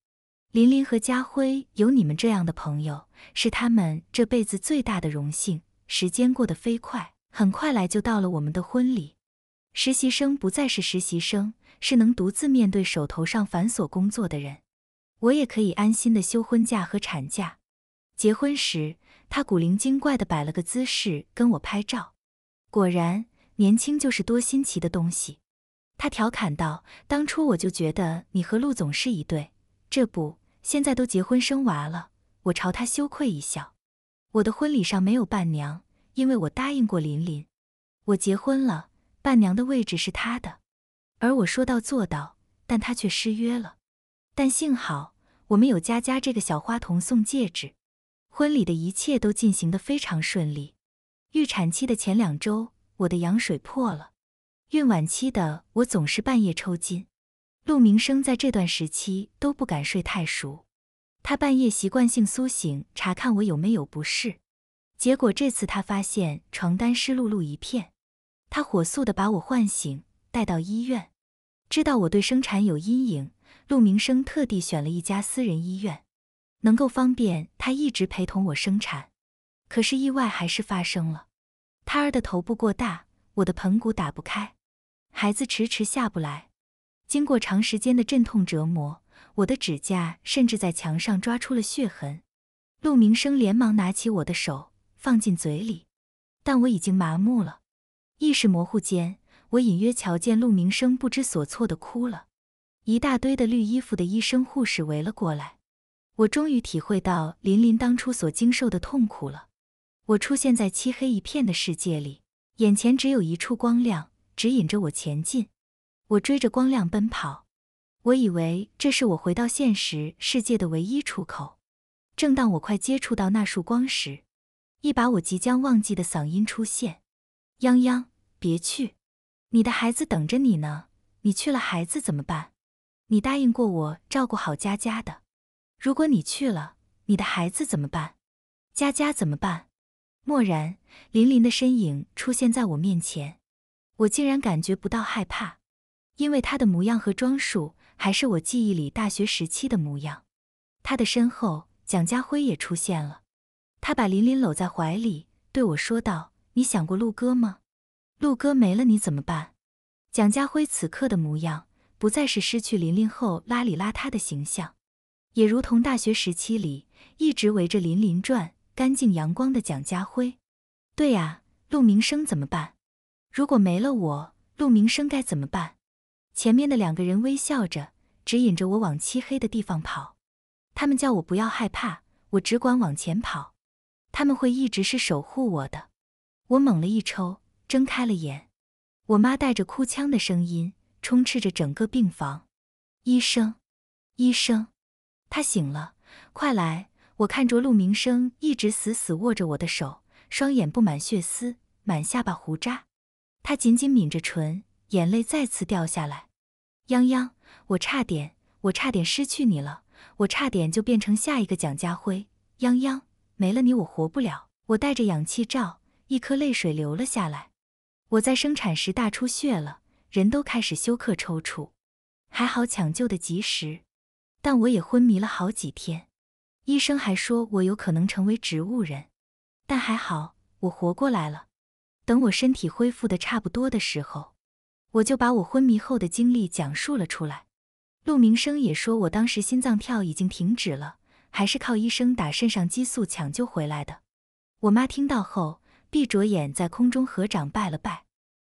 林林和家辉有你们这样的朋友，是他们这辈子最大的荣幸。时间过得飞快，很快来就到了我们的婚礼。实习生不再是实习生，是能独自面对手头上繁琐工作的人。我也可以安心的休婚假和产假。结婚时，他古灵精怪的摆了个姿势跟我拍照，果然。年轻就是多新奇的东西，他调侃道：“当初我就觉得你和陆总是一对，这不，现在都结婚生娃了。”我朝他羞愧一笑。我的婚礼上没有伴娘，因为我答应过琳琳，我结婚了，伴娘的位置是她的，而我说到做到，但她却失约了。但幸好我们有佳佳这个小花童送戒指，婚礼的一切都进行得非常顺利。预产期的前两周。我的羊水破了，孕晚期的我总是半夜抽筋。陆明生在这段时期都不敢睡太熟，他半夜习惯性苏醒查看我有没有不适。结果这次他发现床单湿漉漉一片，他火速的把我唤醒带到医院。知道我对生产有阴影，陆明生特地选了一家私人医院，能够方便他一直陪同我生产。可是意外还是发生了。胎儿的头部过大，我的盆骨打不开，孩子迟迟下不来。经过长时间的阵痛折磨，我的指甲甚至在墙上抓出了血痕。陆明生连忙拿起我的手放进嘴里，但我已经麻木了，意识模糊间，我隐约瞧见陆明生不知所措地哭了。一大堆的绿衣服的医生护士围了过来，我终于体会到琳琳当初所经受的痛苦了。我出现在漆黑一片的世界里，眼前只有一处光亮指引着我前进。我追着光亮奔跑，我以为这是我回到现实世界的唯一出口。正当我快接触到那束光时，一把我即将忘记的嗓音出现：“泱泱，别去，你的孩子等着你呢。你去了，孩子怎么办？你答应过我照顾好佳佳的。如果你去了，你的孩子怎么办？佳佳怎么办？”蓦然，林林的身影出现在我面前，我竟然感觉不到害怕，因为他的模样和装束还是我记忆里大学时期的模样。他的身后，蒋家辉也出现了，他把林林搂在怀里，对我说道：“你想过陆哥吗？陆哥没了，你怎么办？”蒋家辉此刻的模样，不再是失去林林后邋里邋遢的形象，也如同大学时期里一直围着林林转。干净阳光的蒋家辉，对呀，陆明生怎么办？如果没了我，陆明生该怎么办？前面的两个人微笑着指引着我往漆黑的地方跑，他们叫我不要害怕，我只管往前跑，他们会一直是守护我的。我猛了一抽，睁开了眼，我妈带着哭腔的声音充斥着整个病房，医生，医生，他醒了，快来！我看着陆明生一直死死握着我的手，双眼布满血丝，满下巴胡渣，他紧紧抿着唇，眼泪再次掉下来。泱泱，我差点，我差点失去你了，我差点就变成下一个蒋家辉。泱泱，没了你，我活不了。我带着氧气罩，一颗泪水流了下来。我在生产时大出血了，人都开始休克抽搐，还好抢救的及时，但我也昏迷了好几天。医生还说我有可能成为植物人，但还好我活过来了。等我身体恢复的差不多的时候，我就把我昏迷后的经历讲述了出来。陆明生也说我当时心脏跳已经停止了，还是靠医生打肾上激素抢救回来的。我妈听到后，闭着眼在空中合掌拜了拜，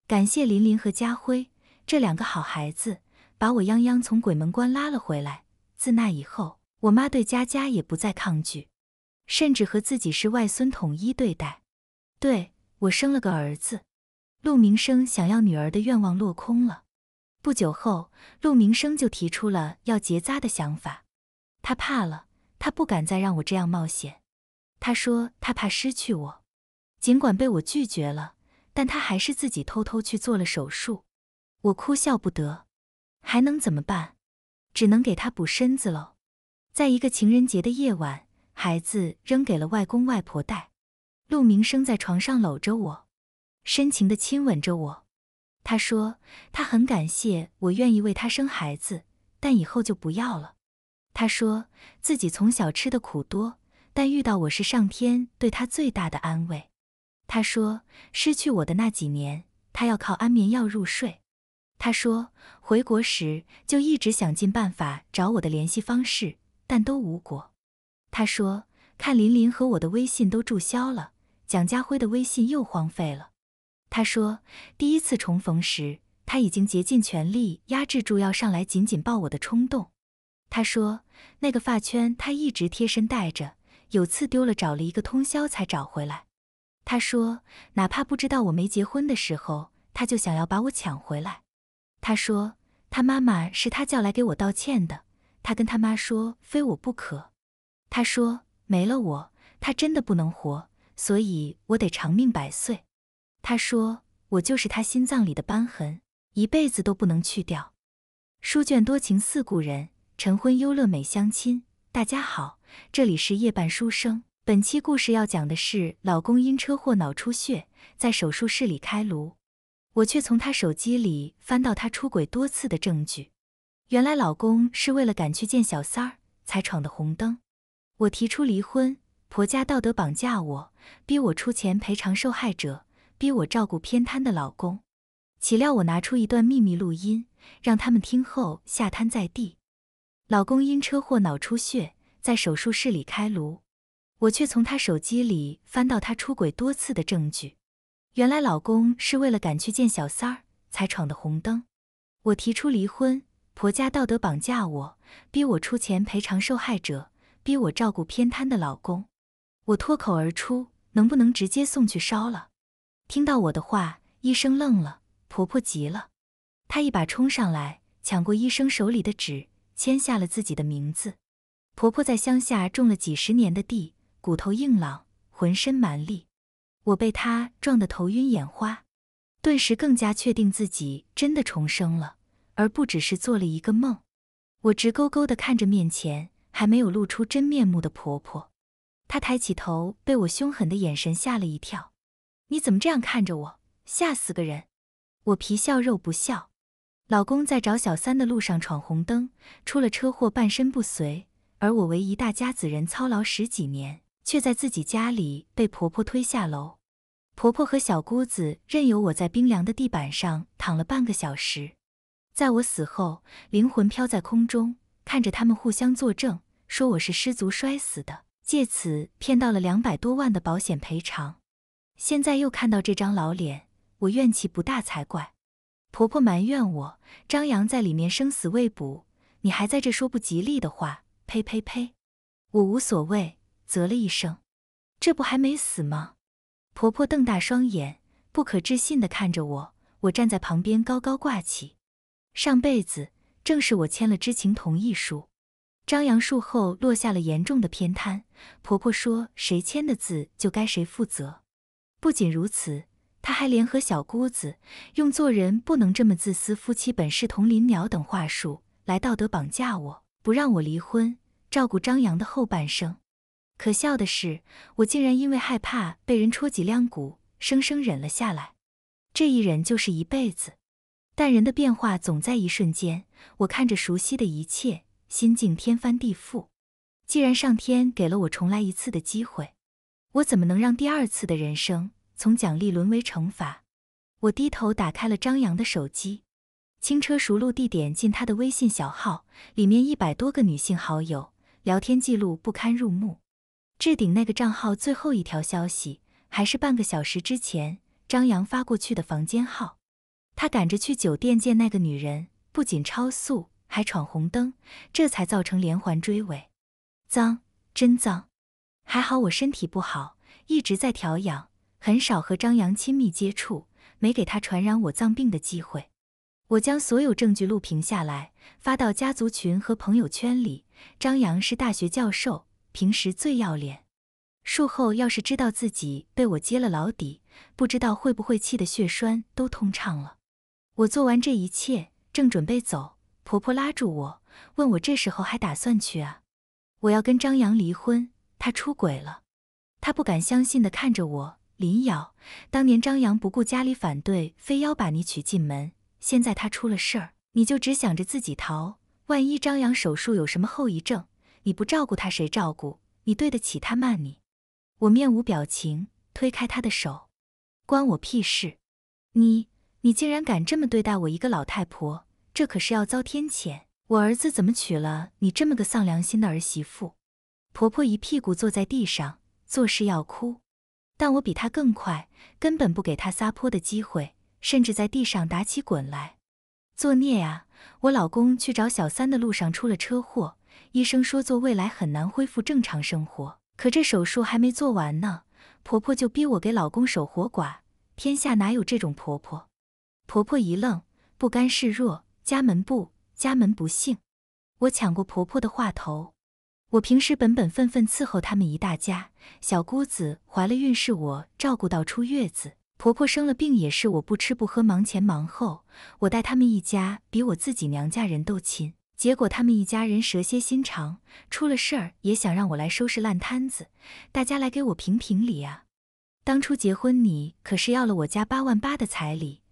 感谢林林和家辉这两个好孩子，把我泱泱从鬼门关拉了回来。自那以后。我妈对佳佳也不再抗拒，甚至和自己是外孙统一对待。对我生了个儿子，陆明生想要女儿的愿望落空了。不久后，陆明生就提出了要结扎的想法。他怕了，他不敢再让我这样冒险。他说他怕失去我，尽管被我拒绝了，但他还是自己偷偷去做了手术。我哭笑不得，还能怎么办？只能给他补身子喽。在一个情人节的夜晚，孩子扔给了外公外婆带。陆明生在床上搂着我，深情地亲吻着我。他说他很感谢我愿意为他生孩子，但以后就不要了。他说自己从小吃的苦多，但遇到我是上天对他最大的安慰。他说失去我的那几年，他要靠安眠药入睡。他说回国时就一直想尽办法找我的联系方式。但都无果。他说：“看，林林和我的微信都注销了，蒋家辉的微信又荒废了。”他说：“第一次重逢时，他已经竭尽全力压制住要上来紧紧抱我的冲动。”他说：“那个发圈他一直贴身带着，有次丢了，找了一个通宵才找回来。”他说：“哪怕不知道我没结婚的时候，他就想要把我抢回来。”他说：“他妈妈是他叫来给我道歉的。”他跟他妈说：“非我不可。”他说：“没了我，他真的不能活，所以我得长命百岁。”他说：“我就是他心脏里的斑痕，一辈子都不能去掉。”书卷多情似故人，晨昏忧乐美相亲。大家好，这里是夜半书生。本期故事要讲的是，老公因车祸脑出血，在手术室里开颅，我却从他手机里翻到他出轨多次的证据。原来老公是为了赶去见小三儿才闯的红灯，我提出离婚，婆家道德绑架我，逼我出钱赔偿受害者，逼我照顾偏瘫的老公。岂料我拿出一段秘密录音，让他们听后吓瘫在地。老公因车祸脑出血，在手术室里开颅，我却从他手机里翻到他出轨多次的证据。原来老公是为了赶去见小三儿才闯的红灯，我提出离婚。婆家道德绑架我，逼我出钱赔偿受害者，逼我照顾偏瘫的老公。我脱口而出：“能不能直接送去烧了？”听到我的话，医生愣了，婆婆急了，她一把冲上来，抢过医生手里的纸，签下了自己的名字。婆婆在乡下种了几十年的地，骨头硬朗，浑身蛮力。我被她撞得头晕眼花，顿时更加确定自己真的重生了。而不只是做了一个梦，我直勾勾地看着面前还没有露出真面目的婆婆，她抬起头，被我凶狠的眼神吓了一跳。你怎么这样看着我？吓死个人！我皮笑肉不笑。老公在找小三的路上闯红灯，出了车祸，半身不遂。而我为一大家子人操劳十几年，却在自己家里被婆婆推下楼。婆婆和小姑子任由我在冰凉的地板上躺了半个小时。在我死后，灵魂飘在空中，看着他们互相作证，说我是失足摔死的，借此骗到了两百多万的保险赔偿。现在又看到这张老脸，我怨气不大才怪。婆婆埋怨我，张扬在里面生死未卜，你还在这说不吉利的话，呸呸呸！我无所谓，啧了一声，这不还没死吗？婆婆瞪大双眼，不可置信地看着我。我站在旁边，高高挂起。上辈子正是我签了知情同意书，张扬术后落下了严重的偏瘫。婆婆说，谁签的字就该谁负责。不仅如此，她还联合小姑子，用“做人不能这么自私，夫妻本是同林鸟”等话术来道德绑架我，不让我离婚，照顾张扬的后半生。可笑的是，我竟然因为害怕被人戳脊梁骨，生生忍了下来。这一忍就是一辈子。但人的变化总在一瞬间，我看着熟悉的一切，心境天翻地覆。既然上天给了我重来一次的机会，我怎么能让第二次的人生从奖励沦为惩罚？我低头打开了张扬的手机，轻车熟路地点进他的微信小号，里面一百多个女性好友，聊天记录不堪入目。置顶那个账号最后一条消息还是半个小时之前张扬发过去的房间号。他赶着去酒店见那个女人，不仅超速，还闯红灯，这才造成连环追尾。脏，真脏！还好我身体不好，一直在调养，很少和张扬亲密接触，没给他传染我脏病的机会。我将所有证据录屏下来，发到家族群和朋友圈里。张扬是大学教授，平时最要脸。术后要是知道自己被我揭了老底，不知道会不会气得血栓都通畅了。我做完这一切，正准备走，婆婆拉住我，问我这时候还打算去啊？我要跟张扬离婚，他出轨了。她不敢相信地看着我，林瑶，当年张扬不顾家里反对，非要把你娶进门，现在他出了事儿，你就只想着自己逃，万一张扬手术有什么后遗症，你不照顾他，谁照顾？你对得起他骂你？我面无表情，推开他的手，关我屁事！你。你竟然敢这么对待我一个老太婆，这可是要遭天谴！我儿子怎么娶了你这么个丧良心的儿媳妇？婆婆一屁股坐在地上，作势要哭，但我比她更快，根本不给她撒泼的机会，甚至在地上打起滚来。作孽啊！我老公去找小三的路上出了车祸，医生说做未来很难恢复正常生活，可这手术还没做完呢，婆婆就逼我给老公守活寡。天下哪有这种婆婆？婆婆一愣，不甘示弱。家门不家门不幸。我抢过婆婆的话头。我平时本本分分伺候他们一大家。小姑子怀了孕是我照顾到出月子。婆婆生了病也是我不吃不喝忙前忙后。我待他们一家比我自己娘家人都亲。结果他们一家人蛇蝎心肠，出了事儿也想让我来收拾烂摊子。大家来给我评评理啊！当初结婚你可是要了我家八万八的彩礼。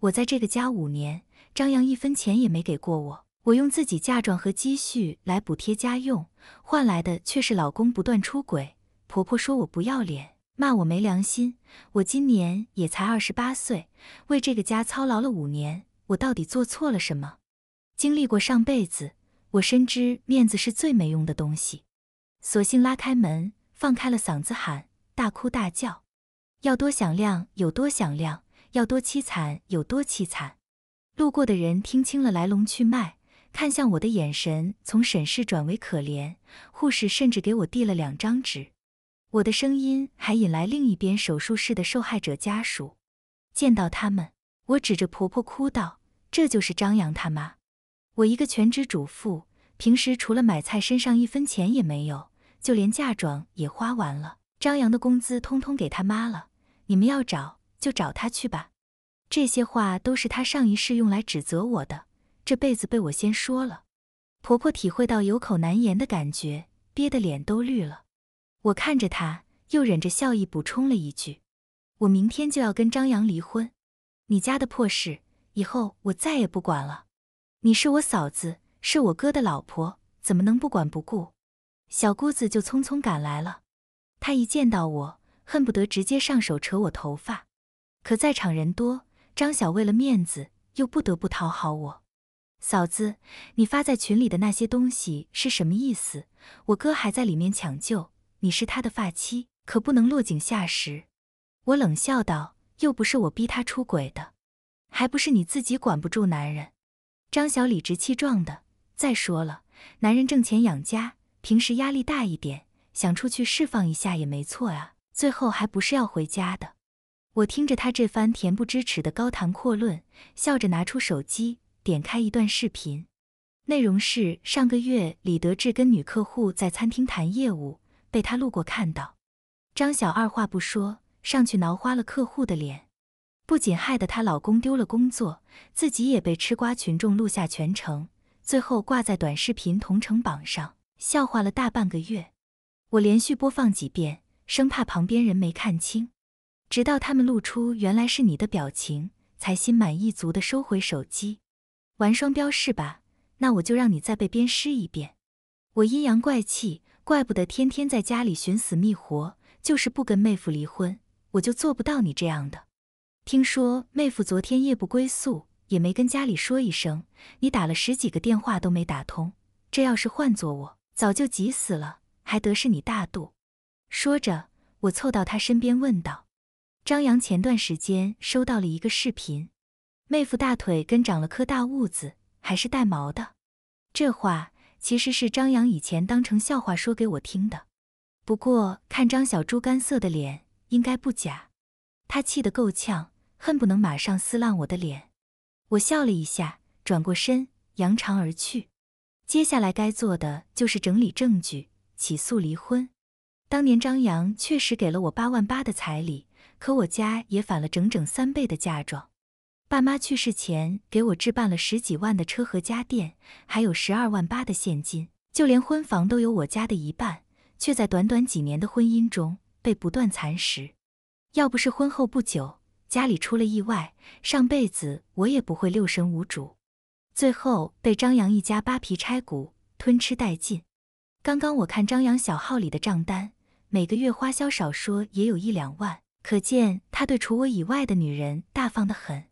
我在这个家五年，张扬一分钱也没给过我，我用自己嫁妆和积蓄来补贴家用，换来的却是老公不断出轨。婆婆说我不要脸，骂我没良心。我今年也才二十八岁，为这个家操劳了五年，我到底做错了什么？经历过上辈子，我深知面子是最没用的东西，索性拉开门，放开了嗓子喊，大哭大叫，要多响亮有多响亮。要多凄惨有多凄惨，路过的人听清了来龙去脉，看向我的眼神从审视转为可怜。护士甚至给我递了两张纸。我的声音还引来另一边手术室的受害者家属。见到他们，我指着婆婆哭道：“这就是张扬他妈！我一个全职主妇，平时除了买菜，身上一分钱也没有，就连嫁妆也花完了。张扬的工资通通给他妈了，你们要找？”就找他去吧，这些话都是他上一世用来指责我的，这辈子被我先说了。婆婆体会到有口难言的感觉，憋得脸都绿了。我看着她，又忍着笑意补充了一句：“我明天就要跟张扬离婚，你家的破事以后我再也不管了。你是我嫂子，是我哥的老婆，怎么能不管不顾？”小姑子就匆匆赶来了，她一见到我，恨不得直接上手扯我头发。可在场人多，张晓为了面子又不得不讨好我。嫂子，你发在群里的那些东西是什么意思？我哥还在里面抢救，你是他的发妻，可不能落井下石。我冷笑道：“又不是我逼他出轨的，还不是你自己管不住男人。”张晓理直气壮的：“再说了，男人挣钱养家，平时压力大一点，想出去释放一下也没错啊，最后还不是要回家的。”我听着他这番恬不知耻的高谈阔论，笑着拿出手机，点开一段视频，内容是上个月李德志跟女客户在餐厅谈业务，被他路过看到，张小二话不说上去挠花了客户的脸，不仅害得她老公丢了工作，自己也被吃瓜群众录下全程，最后挂在短视频同城榜上，笑话了大半个月。我连续播放几遍，生怕旁边人没看清。直到他们露出原来是你的表情，才心满意足地收回手机。玩双标是吧？那我就让你再被鞭尸一遍。我阴阳怪气，怪不得天天在家里寻死觅活，就是不跟妹夫离婚，我就做不到你这样的。听说妹夫昨天夜不归宿，也没跟家里说一声，你打了十几个电话都没打通。这要是换做我，早就急死了，还得是你大度。说着，我凑到他身边问道。张扬前段时间收到了一个视频，妹夫大腿根长了颗大痦子，还是带毛的。这话其实是张扬以前当成笑话说给我听的，不过看张小猪干涩的脸，应该不假。他气得够呛，恨不能马上撕烂我的脸。我笑了一下，转过身，扬长而去。接下来该做的就是整理证据，起诉离婚。当年张扬确实给了我八万八的彩礼。可我家也返了整整三倍的嫁妆，爸妈去世前给我置办了十几万的车和家电，还有十二万八的现金，就连婚房都有我家的一半，却在短短几年的婚姻中被不断蚕食。要不是婚后不久家里出了意外，上辈子我也不会六神无主，最后被张扬一家扒皮拆骨，吞吃殆尽。刚刚我看张扬小号里的账单，每个月花销少说也有一两万。可见他对除我以外的女人大方得很。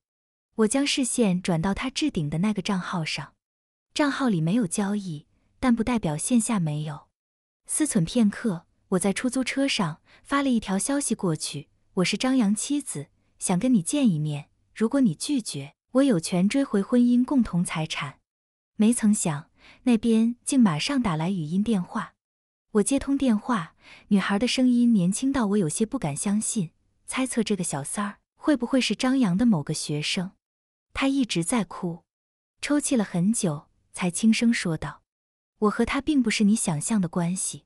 我将视线转到他置顶的那个账号上，账号里没有交易，但不代表线下没有。思忖片刻，我在出租车上发了一条消息过去：“我是张扬妻子，想跟你见一面。如果你拒绝，我有权追回婚姻共同财产。”没曾想，那边竟马上打来语音电话。我接通电话，女孩的声音年轻到我有些不敢相信。猜测这个小三儿会不会是张扬的某个学生？他一直在哭，抽泣了很久，才轻声说道：“我和他并不是你想象的关系。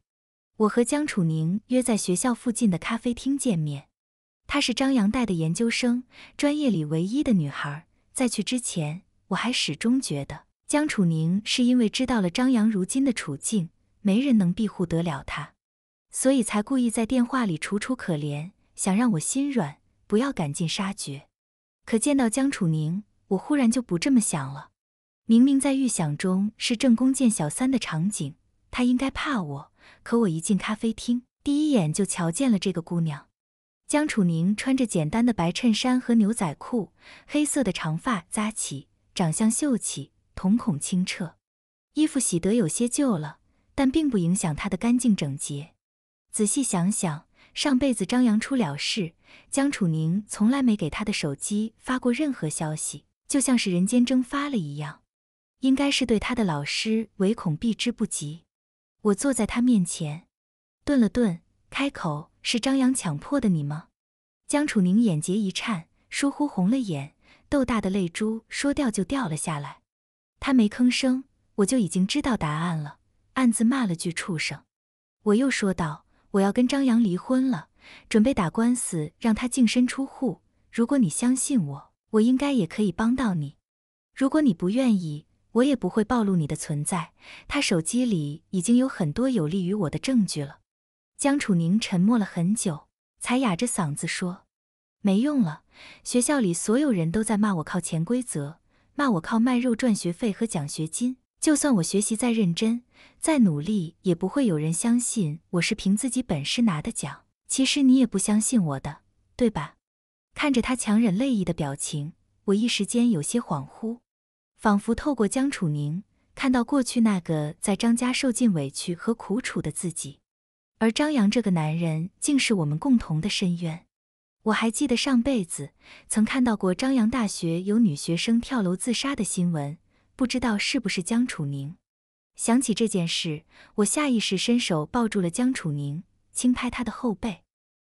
我和江楚宁约在学校附近的咖啡厅见面。她是张扬带的研究生，专业里唯一的女孩。在去之前，我还始终觉得江楚宁是因为知道了张扬如今的处境，没人能庇护得了他，所以才故意在电话里楚楚可怜。”想让我心软，不要赶尽杀绝，可见到江楚宁，我忽然就不这么想了。明明在预想中是正宫见小三的场景，他应该怕我，可我一进咖啡厅，第一眼就瞧见了这个姑娘。江楚宁穿着简单的白衬衫和牛仔裤，黑色的长发扎起，长相秀气，瞳孔清澈，衣服洗得有些旧了，但并不影响她的干净整洁。仔细想想。上辈子张扬出了事，江楚宁从来没给他的手机发过任何消息，就像是人间蒸发了一样。应该是对他的老师唯恐避之不及。我坐在他面前，顿了顿，开口：“是张扬强迫的你吗？”江楚宁眼睫一颤，疏忽红了眼，豆大的泪珠说掉就掉了下来。他没吭声，我就已经知道答案了，暗自骂了句畜生。我又说道。我要跟张扬离婚了，准备打官司让他净身出户。如果你相信我，我应该也可以帮到你；如果你不愿意，我也不会暴露你的存在。他手机里已经有很多有利于我的证据了。江楚宁沉默了很久，才哑着嗓子说：“没用了，学校里所有人都在骂我靠潜规则，骂我靠卖肉赚学费和奖学金。”就算我学习再认真、再努力，也不会有人相信我是凭自己本事拿的奖。其实你也不相信我的，对吧？看着他强忍泪意的表情，我一时间有些恍惚，仿佛透过江楚宁看到过去那个在张家受尽委屈和苦楚的自己。而张扬这个男人，竟是我们共同的深渊。我还记得上辈子曾看到过张扬大学有女学生跳楼自杀的新闻。不知道是不是江楚宁？想起这件事，我下意识伸手抱住了江楚宁，轻拍他的后背。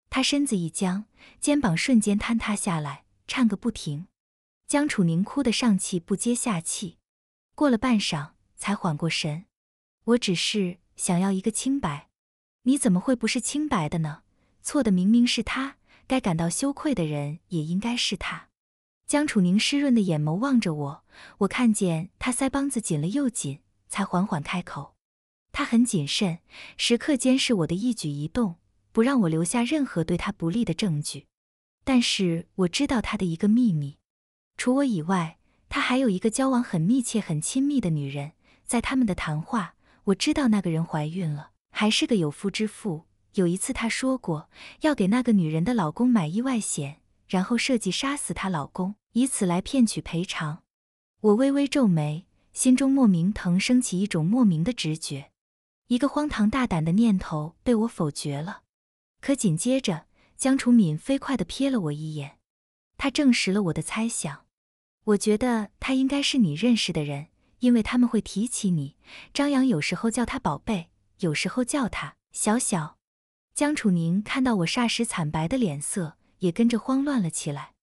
他身子一僵，肩膀瞬间坍塌下来，颤个不停。江楚宁哭得上气不接下气，过了半晌才缓过神。我只是想要一个清白，你怎么会不是清白的呢？错的明明是他，该感到羞愧的人也应该是他。江楚宁湿润的眼眸望着我，我看见他腮帮子紧了又紧，才缓缓开口。他很谨慎，时刻监视我的一举一动，不让我留下任何对他不利的证据。但是我知道他的一个秘密，除我以外，他还有一个交往很密切、很亲密的女人。在他们的谈话，我知道那个人怀孕了，还是个有夫之妇。有一次他说过，要给那个女人的老公买意外险。然后设计杀死她老公，以此来骗取赔偿。我微微皱眉，心中莫名腾升起一种莫名的直觉，一个荒唐大胆的念头被我否决了。可紧接着，江楚敏飞快地瞥了我一眼，他证实了我的猜想。我觉得他应该是你认识的人，因为他们会提起你。张扬有时候叫他宝贝，有时候叫他小小。江楚宁看到我霎时惨白的脸色。也跟着慌乱了起来。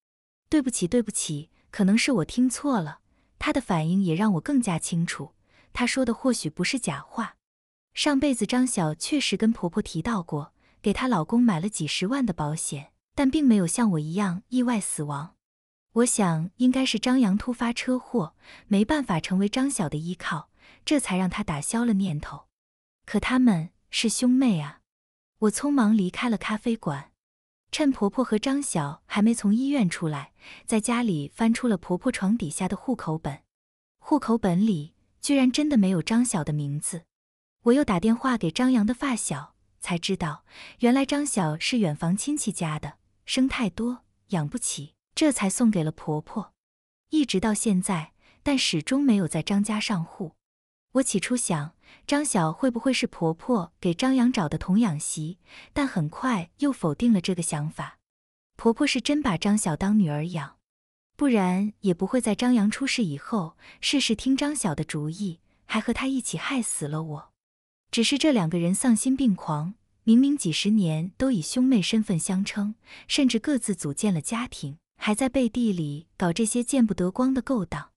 对不起，对不起，可能是我听错了。他的反应也让我更加清楚，他说的或许不是假话。上辈子张晓确实跟婆婆提到过，给她老公买了几十万的保险，但并没有像我一样意外死亡。我想应该是张扬突发车祸，没办法成为张晓的依靠，这才让他打消了念头。可他们是兄妹啊！我匆忙离开了咖啡馆。趁婆婆和张小还没从医院出来，在家里翻出了婆婆床底下的户口本，户口本里居然真的没有张小的名字。我又打电话给张扬的发小，才知道原来张小是远房亲戚家的，生太多养不起，这才送给了婆婆，一直到现在，但始终没有在张家上户。我起初想。张晓会不会是婆婆给张扬找的童养媳？但很快又否定了这个想法。婆婆是真把张晓当女儿养，不然也不会在张扬出事以后，事事听张晓的主意，还和她一起害死了我。只是这两个人丧心病狂，明明几十年都以兄妹身份相称，甚至各自组建了家庭，还在背地里搞这些见不得光的勾当。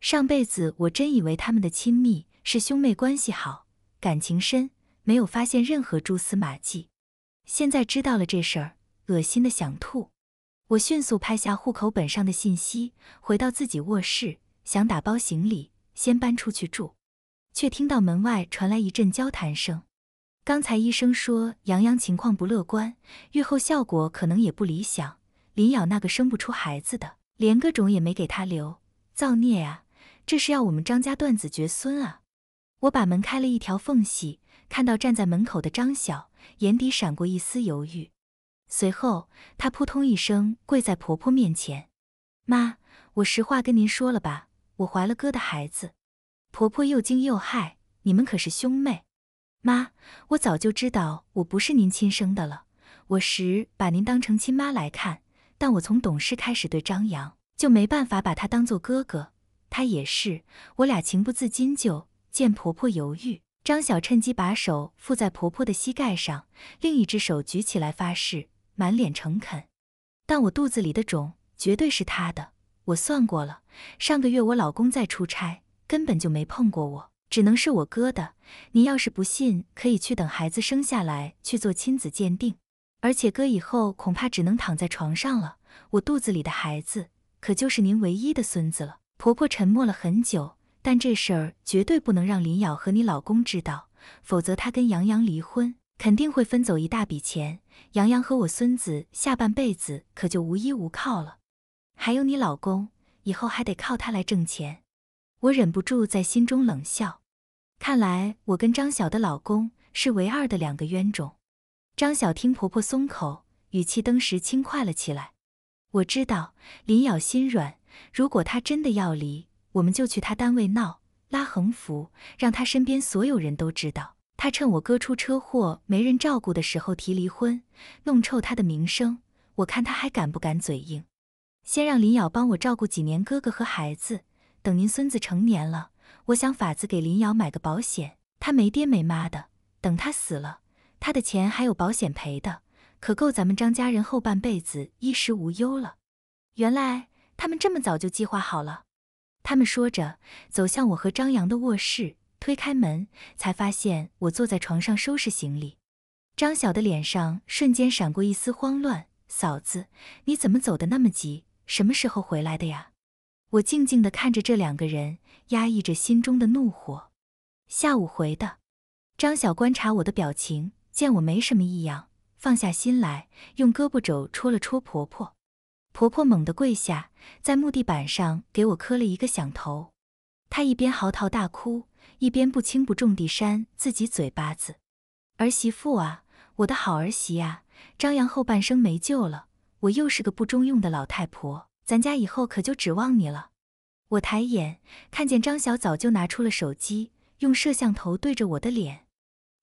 上辈子我真以为他们的亲密。是兄妹关系好，感情深，没有发现任何蛛丝马迹。现在知道了这事儿，恶心的想吐。我迅速拍下户口本上的信息，回到自己卧室，想打包行李，先搬出去住。却听到门外传来一阵交谈声。刚才医生说杨洋情况不乐观，愈后效果可能也不理想。林咬那个生不出孩子的，连个种也没给他留，造孽啊！这是要我们张家断子绝孙啊！我把门开了一条缝隙，看到站在门口的张晓，眼底闪过一丝犹豫，随后她扑通一声跪在婆婆面前：“妈，我实话跟您说了吧，我怀了哥的孩子。”婆婆又惊又害，你们可是兄妹。妈，我早就知道我不是您亲生的了，我时把您当成亲妈来看，但我从懂事开始对张扬就没办法把他当做哥哥，他也是，我俩情不自禁就。见婆婆犹豫，张晓趁机把手附在婆婆的膝盖上，另一只手举起来发誓，满脸诚恳。但我肚子里的种绝对是他的，我算过了，上个月我老公在出差，根本就没碰过我，只能是我哥的。您要是不信，可以去等孩子生下来去做亲子鉴定。而且哥以后恐怕只能躺在床上了，我肚子里的孩子可就是您唯一的孙子了。婆婆沉默了很久。但这事儿绝对不能让林瑶和你老公知道，否则她跟杨洋离婚肯定会分走一大笔钱，杨洋和我孙子下半辈子可就无依无靠了。还有你老公，以后还得靠他来挣钱。我忍不住在心中冷笑，看来我跟张晓的老公是唯二的两个冤种。张晓听婆婆松口，语气登时轻快了起来。我知道林瑶心软，如果她真的要离。我们就去他单位闹，拉横幅，让他身边所有人都知道，他趁我哥出车祸没人照顾的时候提离婚，弄臭他的名声。我看他还敢不敢嘴硬？先让林瑶帮我照顾几年哥哥和孩子，等您孙子成年了，我想法子给林瑶买个保险。他没爹没妈的，等他死了，他的钱还有保险赔的，可够咱们张家人后半辈子衣食无忧了。原来他们这么早就计划好了。他们说着，走向我和张扬的卧室，推开门，才发现我坐在床上收拾行李。张晓的脸上瞬间闪过一丝慌乱：“嫂子，你怎么走的那么急？什么时候回来的呀？”我静静的看着这两个人，压抑着心中的怒火。下午回的。张晓观察我的表情，见我没什么异样，放下心来，用胳膊肘戳了戳婆婆。婆婆猛地跪下，在木地板上给我磕了一个响头。她一边嚎啕大哭，一边不轻不重地扇自己嘴巴子。儿媳妇啊，我的好儿媳啊，张扬后半生没救了，我又是个不中用的老太婆，咱家以后可就指望你了。我抬眼看见张小早就拿出了手机，用摄像头对着我的脸，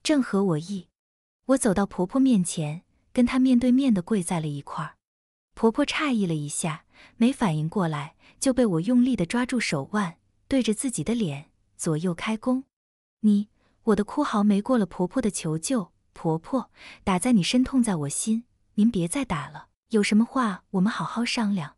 正合我意。我走到婆婆面前，跟她面对面的跪在了一块儿。婆婆诧异了一下，没反应过来，就被我用力的抓住手腕，对着自己的脸左右开弓。你我的哭嚎没过了婆婆的求救，婆婆打在你身痛在我心，您别再打了，有什么话我们好好商量。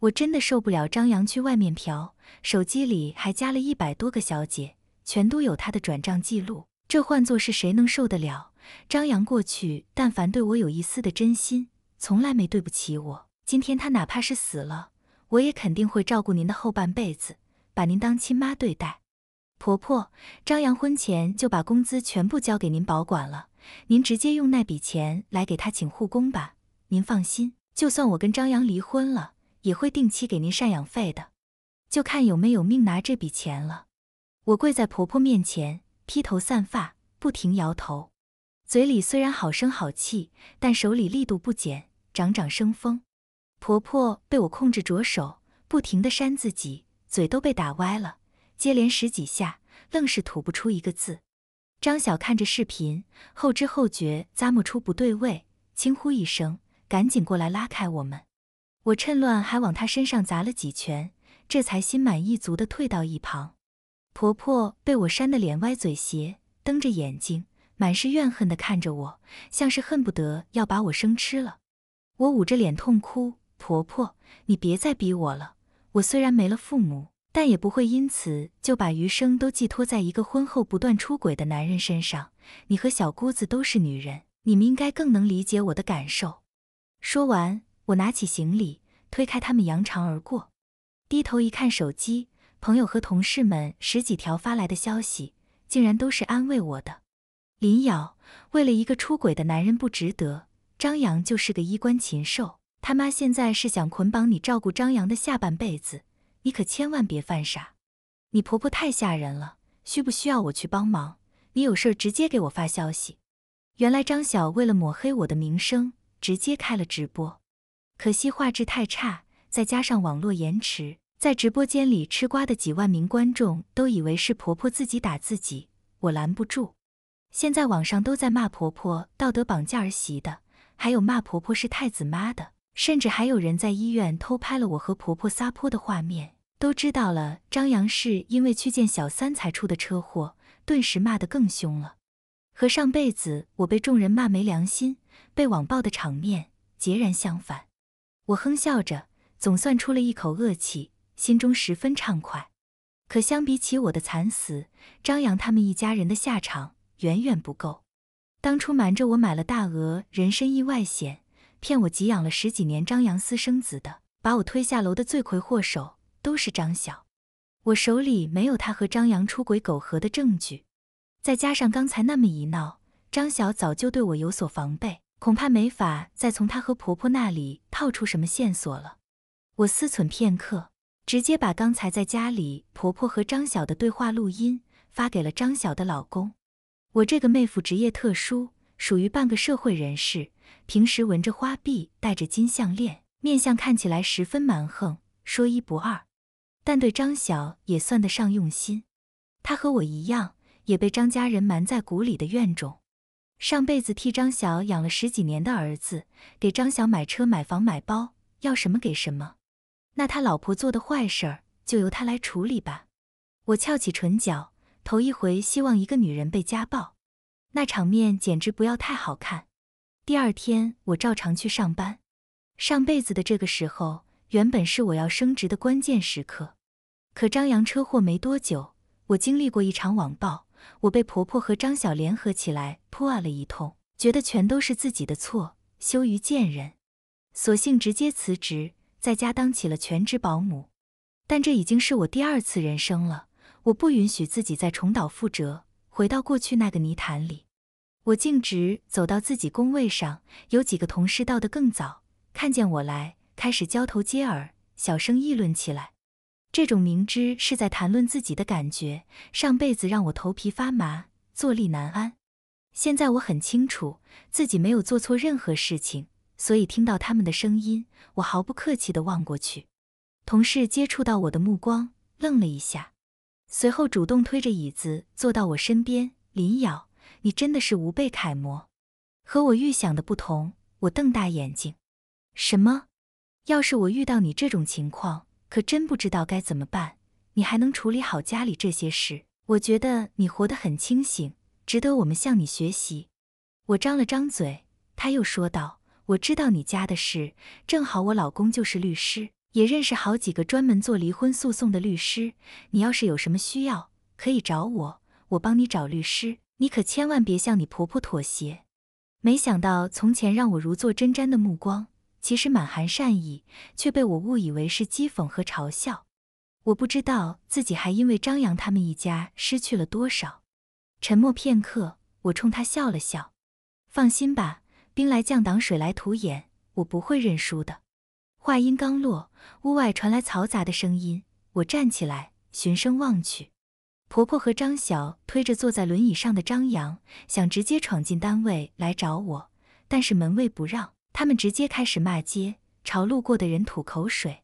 我真的受不了张扬去外面嫖，手机里还加了一百多个小姐，全都有他的转账记录，这换作是谁能受得了？张扬过去，但凡对我有一丝的真心。从来没对不起我，今天他哪怕是死了，我也肯定会照顾您的后半辈子，把您当亲妈对待。婆婆，张扬婚前就把工资全部交给您保管了，您直接用那笔钱来给他请护工吧。您放心，就算我跟张扬离婚了，也会定期给您赡养费的，就看有没有命拿这笔钱了。我跪在婆婆面前，披头散发，不停摇头。嘴里虽然好声好气，但手里力度不减，掌掌生风。婆婆被我控制着手，不停地扇自己，嘴都被打歪了，接连十几下，愣是吐不出一个字。张晓看着视频，后知后觉咂摸出不对味，轻呼一声，赶紧过来拉开我们。我趁乱还往他身上砸了几拳，这才心满意足地退到一旁。婆婆被我扇得脸歪嘴斜，瞪着眼睛。满是怨恨地看着我，像是恨不得要把我生吃了。我捂着脸痛哭：“婆婆，你别再逼我了。我虽然没了父母，但也不会因此就把余生都寄托在一个婚后不断出轨的男人身上。你和小姑子都是女人，你们应该更能理解我的感受。”说完，我拿起行李，推开他们，扬长而过。低头一看，手机，朋友和同事们十几条发来的消息，竟然都是安慰我的。林瑶，为了一个出轨的男人不值得。张扬就是个衣冠禽兽，他妈现在是想捆绑你照顾张扬的下半辈子，你可千万别犯傻。你婆婆太吓人了，需不需要我去帮忙？你有事直接给我发消息。原来张晓为了抹黑我的名声，直接开了直播，可惜画质太差，再加上网络延迟，在直播间里吃瓜的几万名观众都以为是婆婆自己打自己，我拦不住。现在网上都在骂婆婆道德绑架儿媳的，还有骂婆婆是太子妈的，甚至还有人在医院偷拍了我和婆婆撒泼的画面。都知道了张扬是因为去见小三才出的车祸，顿时骂得更凶了。和上辈子我被众人骂没良心、被网暴的场面截然相反，我哼笑着，总算出了一口恶气，心中十分畅快。可相比起我的惨死，张扬他们一家人的下场。远远不够。当初瞒着我买了大额人身意外险，骗我给养了十几年张扬私生子的，把我推下楼的罪魁祸首都是张晓。我手里没有他和张扬出轨苟合的证据，再加上刚才那么一闹，张晓早就对我有所防备，恐怕没法再从他和婆婆那里套出什么线索了。我思忖片刻，直接把刚才在家里婆婆和张晓的对话录音发给了张晓的老公。我这个妹夫职业特殊，属于半个社会人士，平时纹着花臂，戴着金项链，面相看起来十分蛮横，说一不二。但对张晓也算得上用心。他和我一样，也被张家人瞒在鼓里的怨种。上辈子替张晓养了十几年的儿子，给张晓买车、买房、买包，要什么给什么。那他老婆做的坏事儿，就由他来处理吧。我翘起唇角。头一回，希望一个女人被家暴，那场面简直不要太好看。第二天，我照常去上班。上辈子的这个时候，原本是我要升职的关键时刻，可张扬车祸没多久，我经历过一场网暴，我被婆婆和张晓联合起来泼了一通，觉得全都是自己的错，羞于见人，索性直接辞职，在家当起了全职保姆。但这已经是我第二次人生了。我不允许自己再重蹈覆辙，回到过去那个泥潭里。我径直走到自己工位上，有几个同事到得更早，看见我来，开始交头接耳，小声议论起来。这种明知是在谈论自己的感觉，上辈子让我头皮发麻，坐立难安。现在我很清楚自己没有做错任何事情，所以听到他们的声音，我毫不客气地望过去。同事接触到我的目光，愣了一下。随后主动推着椅子坐到我身边，林瑶，你真的是吾辈楷模。和我预想的不同，我瞪大眼睛。什么？要是我遇到你这种情况，可真不知道该怎么办。你还能处理好家里这些事，我觉得你活得很清醒，值得我们向你学习。我张了张嘴，他又说道：“我知道你家的事，正好我老公就是律师。”也认识好几个专门做离婚诉讼的律师，你要是有什么需要，可以找我，我帮你找律师。你可千万别向你婆婆妥协。没想到从前让我如坐针毡的目光，其实满含善意，却被我误以为是讥讽和嘲笑。我不知道自己还因为张扬他们一家失去了多少。沉默片刻，我冲他笑了笑。放心吧，兵来将挡，水来土掩，我不会认输的。话音刚落。屋外传来嘈杂的声音，我站起来循声望去，婆婆和张晓推着坐在轮椅上的张扬，想直接闯进单位来找我，但是门卫不让，他们直接开始骂街，朝路过的人吐口水。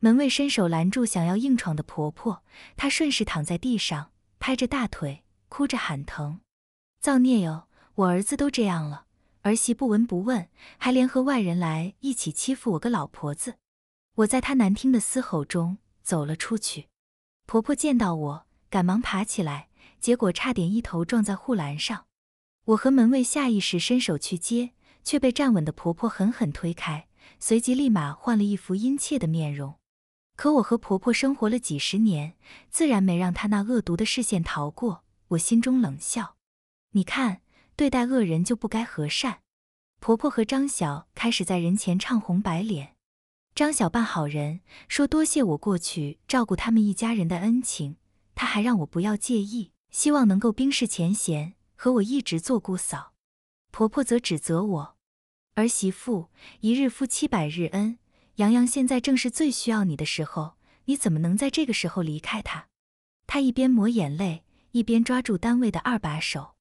门卫伸手拦住想要硬闯的婆婆，她顺势躺在地上，拍着大腿，哭着喊疼：“造孽哟！我儿子都这样了，儿媳不闻不问，还联合外人来一起欺负我个老婆子。”我在她难听的嘶吼中走了出去，婆婆见到我，赶忙爬起来，结果差点一头撞在护栏上。我和门卫下意识伸手去接，却被站稳的婆婆狠狠推开，随即立马换了一副殷切的面容。可我和婆婆生活了几十年，自然没让她那恶毒的视线逃过。我心中冷笑：你看，对待恶人就不该和善。婆婆和张晓开始在人前唱红白脸。张小半好人说：“多谢我过去照顾他们一家人的恩情，他还让我不要介意，希望能够冰释前嫌，和我一直做姑嫂。”婆婆则指责我：“儿媳妇一日夫妻百日恩，杨洋现在正是最需要你的时候，你怎么能在这个时候离开他？”她一边抹眼泪，一边抓住单位的二把手，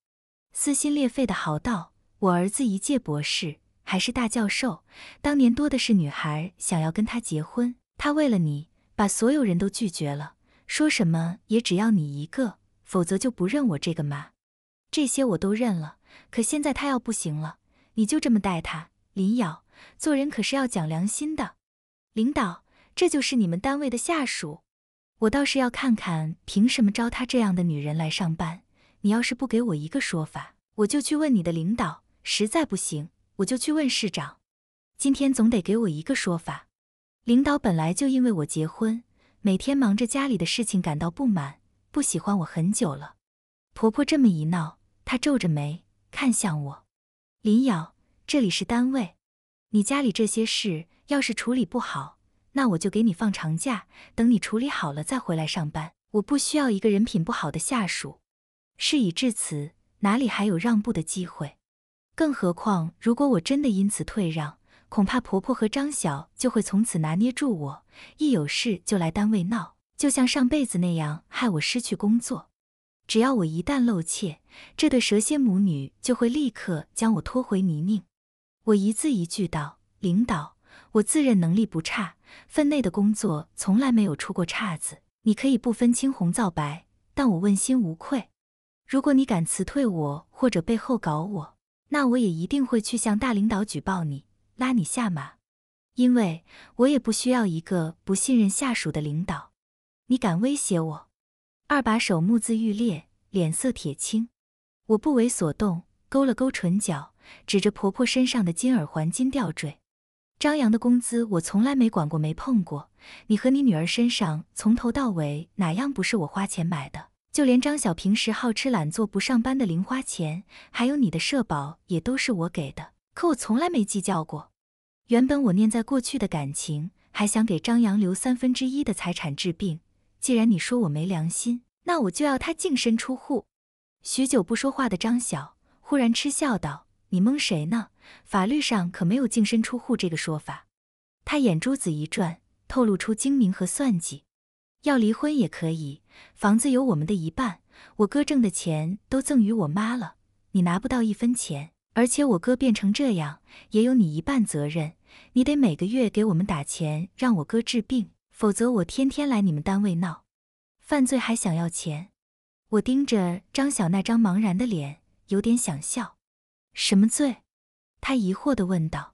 撕心裂肺的嚎道：“我儿子一届博士。”还是大教授，当年多的是女孩想要跟他结婚，他为了你把所有人都拒绝了，说什么也只要你一个，否则就不认我这个妈。这些我都认了，可现在他要不行了，你就这么待他？林瑶，做人可是要讲良心的。领导，这就是你们单位的下属，我倒是要看看凭什么招他这样的女人来上班。你要是不给我一个说法，我就去问你的领导。实在不行。我就去问市长，今天总得给我一个说法。领导本来就因为我结婚，每天忙着家里的事情感到不满，不喜欢我很久了。婆婆这么一闹，她皱着眉看向我。林瑶，这里是单位，你家里这些事要是处理不好，那我就给你放长假，等你处理好了再回来上班。我不需要一个人品不好的下属。事已至此，哪里还有让步的机会？更何况，如果我真的因此退让，恐怕婆婆和张晓就会从此拿捏住我，一有事就来单位闹，就像上辈子那样害我失去工作。只要我一旦露怯，这对蛇蝎母女就会立刻将我拖回泥泞。我一字一句道：“领导，我自认能力不差，分内的工作从来没有出过岔子。你可以不分青红皂白，但我问心无愧。如果你敢辞退我或者背后搞我，”那我也一定会去向大领导举报你，拉你下马，因为我也不需要一个不信任下属的领导。你敢威胁我？二把手目眦欲裂，脸色铁青。我不为所动，勾了勾唇角，指着婆婆身上的金耳环、金吊坠。张扬的工资我从来没管过，没碰过。你和你女儿身上从头到尾哪样不是我花钱买的？就连张晓平时好吃懒做不上班的零花钱，还有你的社保，也都是我给的。可我从来没计较过。原本我念在过去的感情，还想给张扬留三分之一的财产治病。既然你说我没良心，那我就要他净身出户。许久不说话的张晓忽然嗤笑道：“你蒙谁呢？法律上可没有净身出户这个说法。”他眼珠子一转，透露出精明和算计。要离婚也可以，房子有我们的一半，我哥挣的钱都赠与我妈了，你拿不到一分钱。而且我哥变成这样也有你一半责任，你得每个月给我们打钱，让我哥治病，否则我天天来你们单位闹。犯罪还想要钱？我盯着张晓那张茫然的脸，有点想笑。什么罪？她疑惑地问道。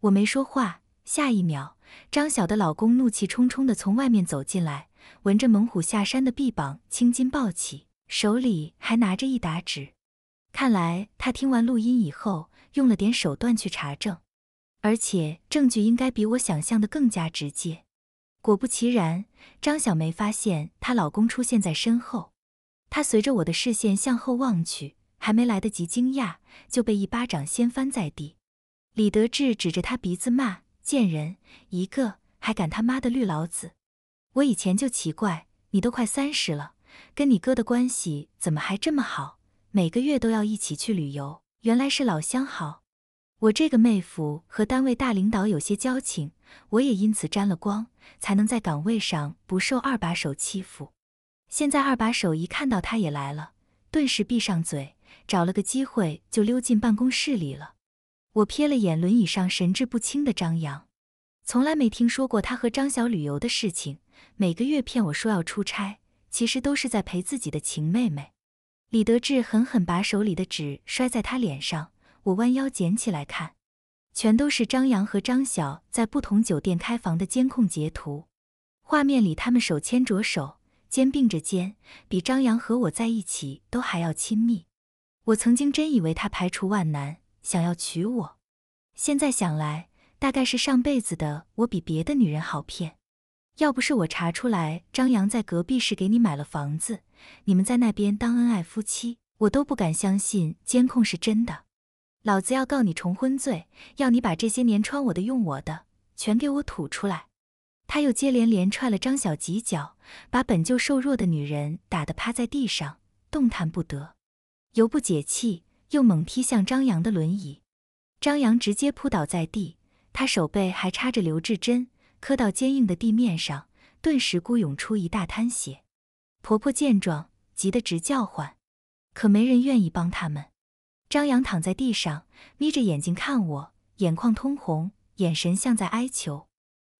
我没说话。下一秒，张晓的老公怒气冲冲地从外面走进来。闻着猛虎下山的臂膀，青筋暴起，手里还拿着一沓纸。看来他听完录音以后，用了点手段去查证，而且证据应该比我想象的更加直接。果不其然，张小梅发现她老公出现在身后，她随着我的视线向后望去，还没来得及惊讶，就被一巴掌掀翻在地。李德志指着他鼻子骂：“贱人一个，还敢他妈的绿老子！”我以前就奇怪，你都快三十了，跟你哥的关系怎么还这么好？每个月都要一起去旅游，原来是老相好。我这个妹夫和单位大领导有些交情，我也因此沾了光，才能在岗位上不受二把手欺负。现在二把手一看到他也来了，顿时闭上嘴，找了个机会就溜进办公室里了。我瞥了眼轮椅上神志不清的张扬，从来没听说过他和张晓旅游的事情。每个月骗我说要出差，其实都是在陪自己的情妹妹。李德志狠狠把手里的纸摔在她脸上，我弯腰捡起来看，全都是张扬和张晓在不同酒店开房的监控截图。画面里他们手牵着手，肩并着肩，比张扬和我在一起都还要亲密。我曾经真以为他排除万难想要娶我，现在想来，大概是上辈子的我比别的女人好骗。要不是我查出来张扬在隔壁市给你买了房子，你们在那边当恩爱夫妻，我都不敢相信监控是真的。老子要告你重婚罪，要你把这些年穿我的用我的全给我吐出来。他又接连连踹了张小几脚，把本就瘦弱的女人打得趴在地上动弹不得。尤不解气，又猛踢向张扬的轮椅，张扬直接扑倒在地，他手背还插着留置针。磕到坚硬的地面上，顿时咕涌出一大滩血。婆婆见状，急得直叫唤，可没人愿意帮他们。张扬躺在地上，眯着眼睛看我，眼眶通红，眼神像在哀求。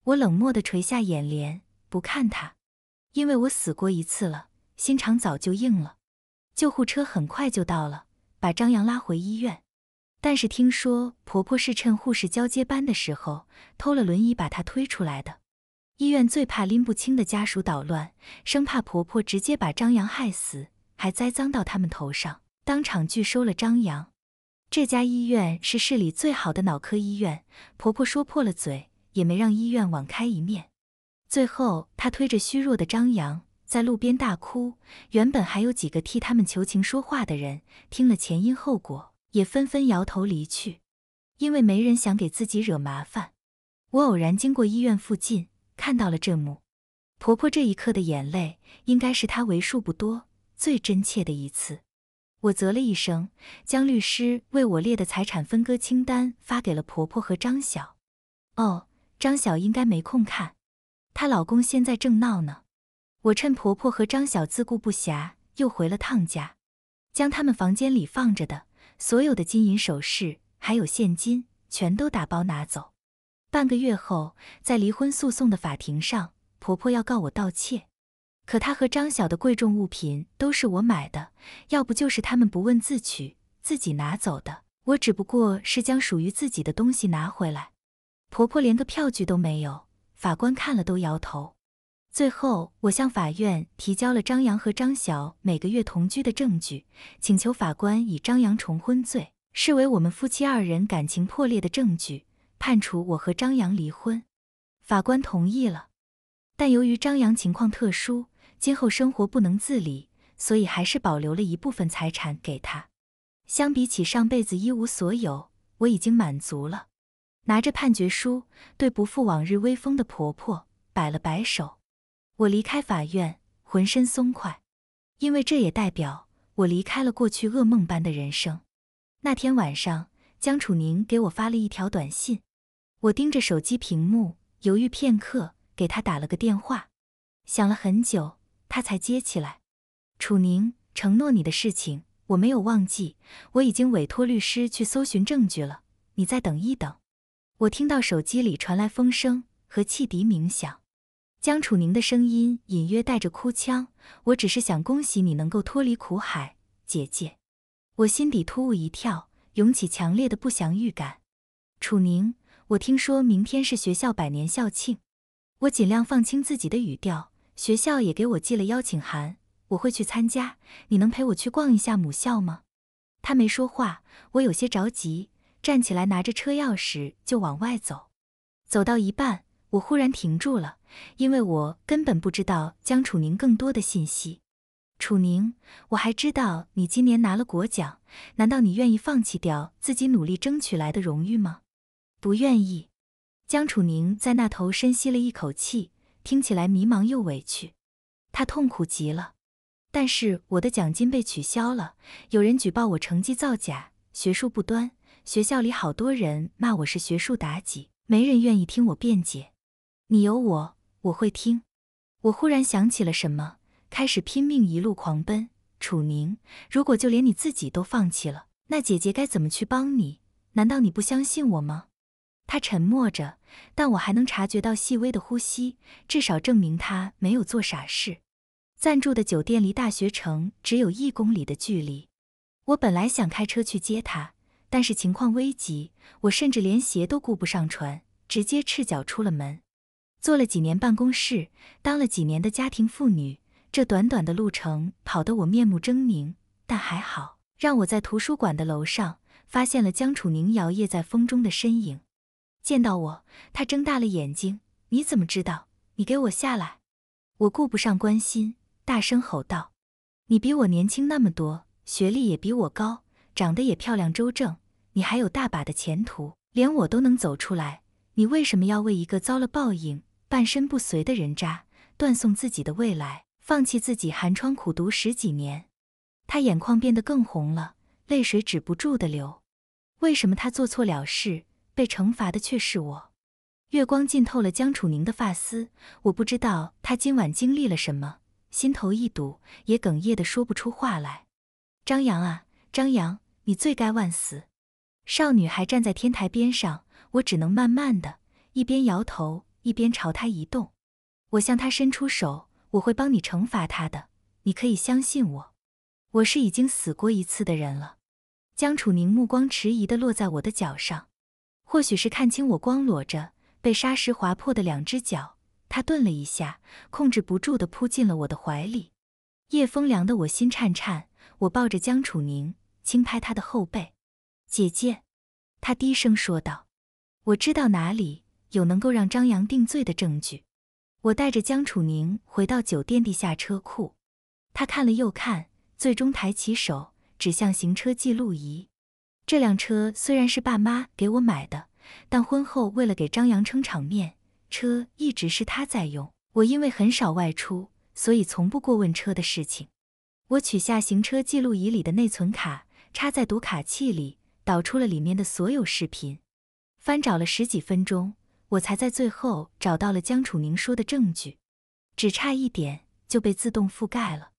我冷漠地垂下眼帘，不看他，因为我死过一次了，心肠早就硬了。救护车很快就到了，把张扬拉回医院。但是听说婆婆是趁护士交接班的时候偷了轮椅把她推出来的。医院最怕拎不清的家属捣乱，生怕婆婆直接把张扬害死，还栽赃到他们头上，当场拒收了张扬。这家医院是市里最好的脑科医院，婆婆说破了嘴也没让医院网开一面。最后，她推着虚弱的张扬在路边大哭。原本还有几个替他们求情说话的人，听了前因后果。也纷纷摇头离去，因为没人想给自己惹麻烦。我偶然经过医院附近，看到了这幕。婆婆这一刻的眼泪，应该是她为数不多最真切的一次。我啧了一声，将律师为我列的财产分割清单发给了婆婆和张晓。哦，张晓应该没空看，她老公现在正闹呢。我趁婆婆和张晓自顾不暇，又回了趟家，将他们房间里放着的。所有的金银首饰还有现金，全都打包拿走。半个月后，在离婚诉讼的法庭上，婆婆要告我盗窃，可她和张晓的贵重物品都是我买的，要不就是他们不问自取自己拿走的。我只不过是将属于自己的东西拿回来。婆婆连个票据都没有，法官看了都摇头。最后，我向法院提交了张扬和张晓每个月同居的证据，请求法官以张扬重婚罪视为我们夫妻二人感情破裂的证据，判处我和张扬离婚。法官同意了，但由于张扬情况特殊，今后生活不能自理，所以还是保留了一部分财产给他。相比起上辈子一无所有，我已经满足了。拿着判决书，对不复往日威风的婆婆摆了摆手。我离开法院，浑身松快，因为这也代表我离开了过去噩梦般的人生。那天晚上，江楚宁给我发了一条短信。我盯着手机屏幕，犹豫片刻，给他打了个电话。想了很久，他才接起来。楚宁，承诺你的事情我没有忘记，我已经委托律师去搜寻证据了。你再等一等。我听到手机里传来风声和汽笛鸣响。江楚宁的声音隐约带着哭腔：“我只是想恭喜你能够脱离苦海，姐姐。”我心底突兀一跳，涌起强烈的不祥预感。楚宁，我听说明天是学校百年校庆，我尽量放轻自己的语调。学校也给我寄了邀请函，我会去参加。你能陪我去逛一下母校吗？他没说话，我有些着急，站起来拿着车钥匙就往外走。走到一半。我忽然停住了，因为我根本不知道江楚宁更多的信息。楚宁，我还知道你今年拿了国奖，难道你愿意放弃掉自己努力争取来的荣誉吗？不愿意。江楚宁在那头深吸了一口气，听起来迷茫又委屈，他痛苦极了。但是我的奖金被取消了，有人举报我成绩造假，学术不端，学校里好多人骂我是学术妲己，没人愿意听我辩解。你有我，我会听。我忽然想起了什么，开始拼命一路狂奔。楚宁，如果就连你自己都放弃了，那姐姐该怎么去帮你？难道你不相信我吗？他沉默着，但我还能察觉到细微的呼吸，至少证明他没有做傻事。暂住的酒店离大学城只有一公里的距离，我本来想开车去接他，但是情况危急，我甚至连鞋都顾不上穿，直接赤脚出了门。做了几年办公室，当了几年的家庭妇女，这短短的路程跑得我面目狰狞，但还好，让我在图书馆的楼上发现了江楚宁摇曳在风中的身影。见到我，他睁大了眼睛：“你怎么知道？你给我下来！”我顾不上关心，大声吼道：“你比我年轻那么多，学历也比我高，长得也漂亮周正，你还有大把的前途，连我都能走出来，你为什么要为一个遭了报应？”半身不遂的人渣，断送自己的未来，放弃自己寒窗苦读十几年。他眼眶变得更红了，泪水止不住的流。为什么他做错了事，被惩罚的却是我？月光浸透了江楚宁的发丝，我不知道他今晚经历了什么，心头一堵，也哽咽的说不出话来。张扬啊，张扬，你罪该万死！少女还站在天台边上，我只能慢慢的一边摇头。一边朝他移动，我向他伸出手，我会帮你惩罚他的，你可以相信我。我是已经死过一次的人了。江楚宁目光迟疑地落在我的脚上，或许是看清我光裸着被沙石划破的两只脚，他顿了一下，控制不住地扑进了我的怀里。夜风凉的我心颤颤，我抱着江楚宁，轻拍他的后背。姐姐，他低声说道：“我知道哪里。”有能够让张扬定罪的证据。我带着江楚宁回到酒店地下车库，他看了又看，最终抬起手指向行车记录仪。这辆车虽然是爸妈给我买的，但婚后为了给张扬撑场面，车一直是他在用。我因为很少外出，所以从不过问车的事情。我取下行车记录仪里的内存卡，插在读卡器里，导出了里面的所有视频，翻找了十几分钟。我才在最后找到了江楚宁说的证据，只差一点就被自动覆盖了。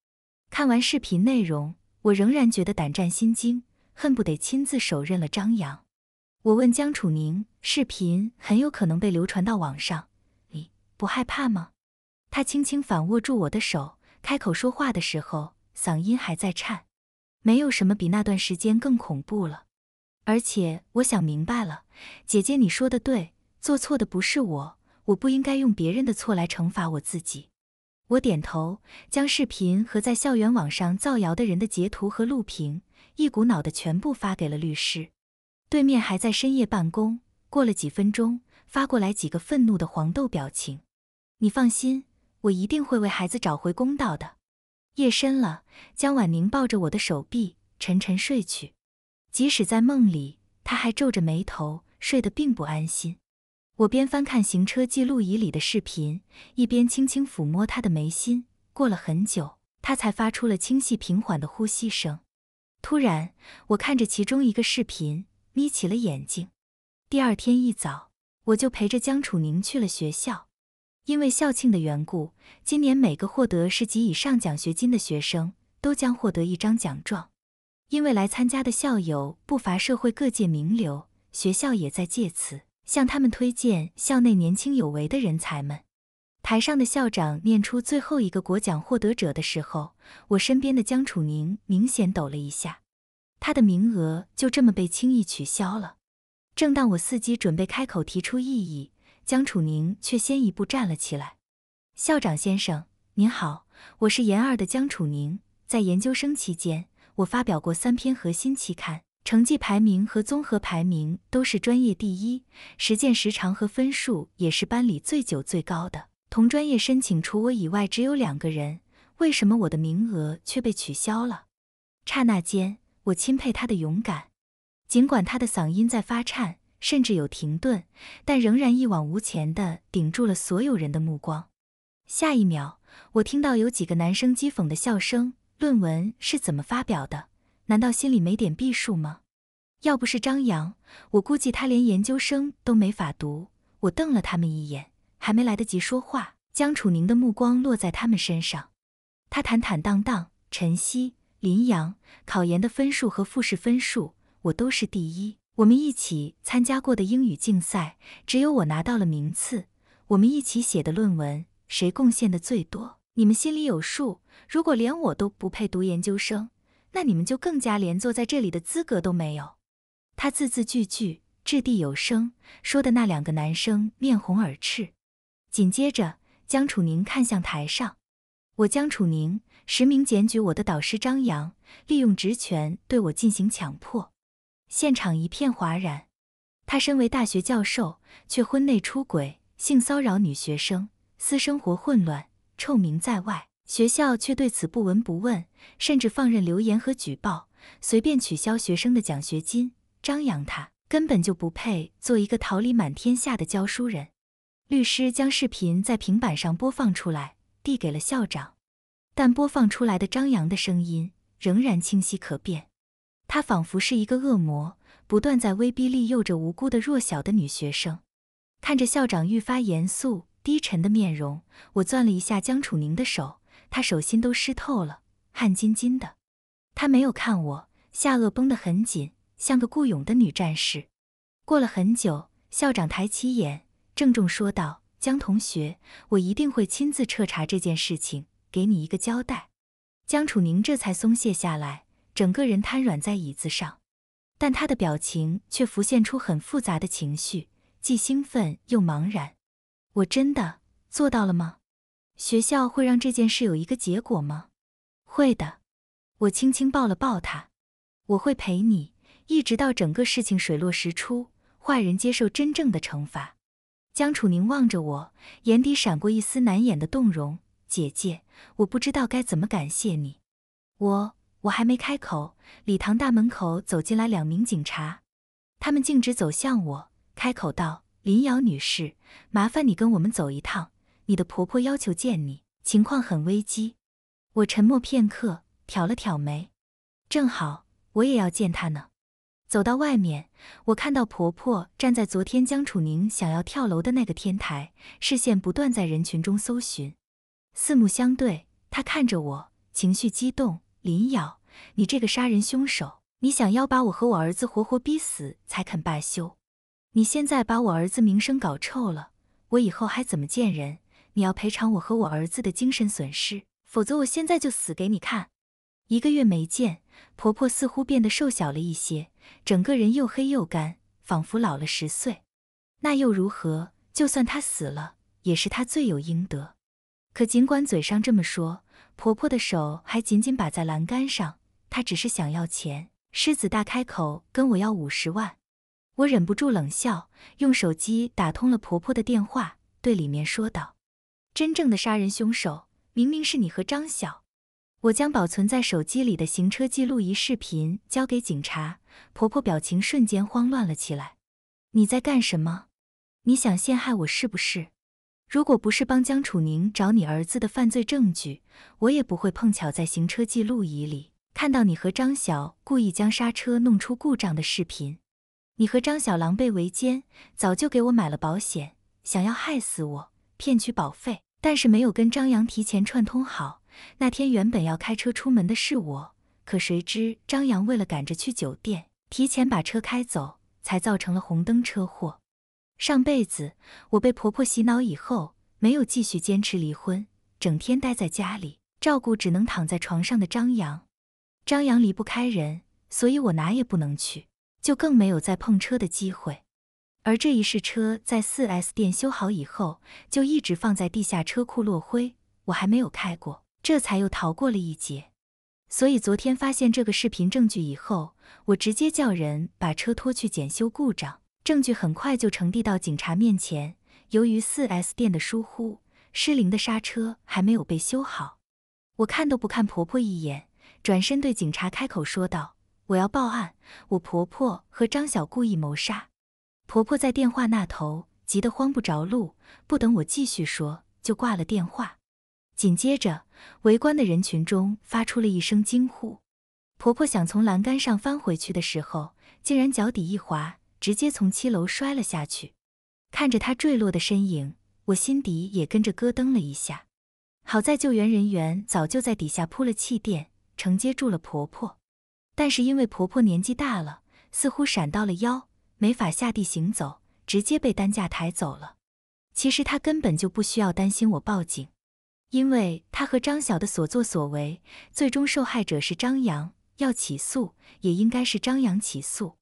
看完视频内容，我仍然觉得胆战心惊，恨不得亲自手刃了张扬。我问江楚宁：“视频很有可能被流传到网上，你不害怕吗？”他轻轻反握住我的手，开口说话的时候，嗓音还在颤。没有什么比那段时间更恐怖了。而且我想明白了，姐姐，你说的对。做错的不是我，我不应该用别人的错来惩罚我自己。我点头，将视频和在校园网上造谣的人的截图和录屏，一股脑的全部发给了律师。对面还在深夜办公，过了几分钟，发过来几个愤怒的黄豆表情。你放心，我一定会为孩子找回公道的。夜深了，江婉宁抱着我的手臂沉沉睡去，即使在梦里，她还皱着眉头，睡得并不安心。我边翻看行车记录仪里的视频，一边轻轻抚摸他的眉心。过了很久，他才发出了清晰平缓的呼吸声。突然，我看着其中一个视频，眯起了眼睛。第二天一早，我就陪着江楚宁去了学校。因为校庆的缘故，今年每个获得市级以上奖学金的学生都将获得一张奖状。因为来参加的校友不乏社会各界名流，学校也在借此。向他们推荐校内年轻有为的人才们。台上的校长念出最后一个国奖获得者的时候，我身边的江楚宁明显抖了一下，他的名额就这么被轻易取消了。正当我伺机准备开口提出异议，江楚宁却先一步站了起来：“校长先生，您好，我是研二的江楚宁，在研究生期间，我发表过三篇核心期刊。”成绩排名和综合排名都是专业第一，实践时长和分数也是班里最久最高的。同专业申请除我以外只有两个人，为什么我的名额却被取消了？刹那间，我钦佩他的勇敢，尽管他的嗓音在发颤，甚至有停顿，但仍然一往无前的顶住了所有人的目光。下一秒，我听到有几个男生讥讽的笑声：“论文是怎么发表的？”难道心里没点逼数吗？要不是张扬，我估计他连研究生都没法读。我瞪了他们一眼，还没来得及说话，江楚宁的目光落在他们身上。他坦坦荡荡，陈曦、林阳，考研的分数和复试分数，我都是第一。我们一起参加过的英语竞赛，只有我拿到了名次。我们一起写的论文，谁贡献的最多？你们心里有数。如果连我都不配读研究生，那你们就更加连坐在这里的资格都没有。他字字句句掷地有声，说的那两个男生面红耳赤。紧接着，江楚宁看向台上：“我江楚宁实名检举我的导师张扬，利用职权对我进行强迫。”现场一片哗然。他身为大学教授，却婚内出轨、性骚扰女学生，私生活混乱，臭名在外。学校却对此不闻不问，甚至放任留言和举报，随便取消学生的奖学金，张扬他根本就不配做一个桃李满天下的教书人。律师将视频在平板上播放出来，递给了校长，但播放出来的张扬的声音仍然清晰可辨，他仿佛是一个恶魔，不断在威逼利诱着无辜的弱小的女学生。看着校长愈发严肃低沉的面容，我攥了一下江楚宁的手。他手心都湿透了，汗津津的。他没有看我，下颚绷得很紧，像个雇勇的女战士。过了很久，校长抬起眼，郑重说道：“江同学，我一定会亲自彻查这件事情，给你一个交代。”江楚宁这才松懈下来，整个人瘫软在椅子上，但他的表情却浮现出很复杂的情绪，既兴奋又茫然。我真的做到了吗？学校会让这件事有一个结果吗？会的。我轻轻抱了抱他，我会陪你，一直到整个事情水落石出，坏人接受真正的惩罚。江楚宁望着我，眼底闪过一丝难掩的动容。姐姐，我不知道该怎么感谢你。我我还没开口，礼堂大门口走进来两名警察，他们径直走向我，开口道：“林瑶女士，麻烦你跟我们走一趟。”你的婆婆要求见你，情况很危机。我沉默片刻，挑了挑眉。正好我也要见她呢。走到外面，我看到婆婆站在昨天江楚宁想要跳楼的那个天台，视线不断在人群中搜寻。四目相对，她看着我，情绪激动：“林瑶，你这个杀人凶手，你想要把我和我儿子活活逼死才肯罢休？你现在把我儿子名声搞臭了，我以后还怎么见人？”你要赔偿我和我儿子的精神损失，否则我现在就死给你看！一个月没见，婆婆似乎变得瘦小了一些，整个人又黑又干，仿佛老了十岁。那又如何？就算她死了，也是她罪有应得。可尽管嘴上这么说，婆婆的手还紧紧把在栏杆上。她只是想要钱，狮子大开口，跟我要五十万。我忍不住冷笑，用手机打通了婆婆的电话，对里面说道。真正的杀人凶手明明是你和张晓，我将保存在手机里的行车记录仪视频交给警察。婆婆表情瞬间慌乱了起来。你在干什么？你想陷害我是不是？如果不是帮江楚宁找你儿子的犯罪证据，我也不会碰巧在行车记录仪里看到你和张晓故意将刹车弄出故障的视频。你和张晓狼狈为奸，早就给我买了保险，想要害死我，骗取保费。但是没有跟张扬提前串通好。那天原本要开车出门的是我，可谁知张扬为了赶着去酒店，提前把车开走，才造成了红灯车祸。上辈子我被婆婆洗脑以后，没有继续坚持离婚，整天待在家里照顾只能躺在床上的张扬。张扬离不开人，所以我哪也不能去，就更没有再碰车的机会。而这一试车在四 S 店修好以后，就一直放在地下车库落灰，我还没有开过，这才又逃过了一劫。所以昨天发现这个视频证据以后，我直接叫人把车拖去检修故障，证据很快就呈递到警察面前。由于四 S 店的疏忽，失灵的刹车还没有被修好，我看都不看婆婆一眼，转身对警察开口说道：“我要报案，我婆婆和张晓故意谋杀。”婆婆在电话那头急得慌不着路，不等我继续说，就挂了电话。紧接着，围观的人群中发出了一声惊呼。婆婆想从栏杆上翻回去的时候，竟然脚底一滑，直接从七楼摔了下去。看着她坠落的身影，我心底也跟着咯噔了一下。好在救援人员早就在底下铺了气垫，承接住了婆婆。但是因为婆婆年纪大了，似乎闪到了腰。没法下地行走，直接被担架抬走了。其实他根本就不需要担心我报警，因为他和张晓的所作所为，最终受害者是张扬，要起诉也应该是张扬起诉。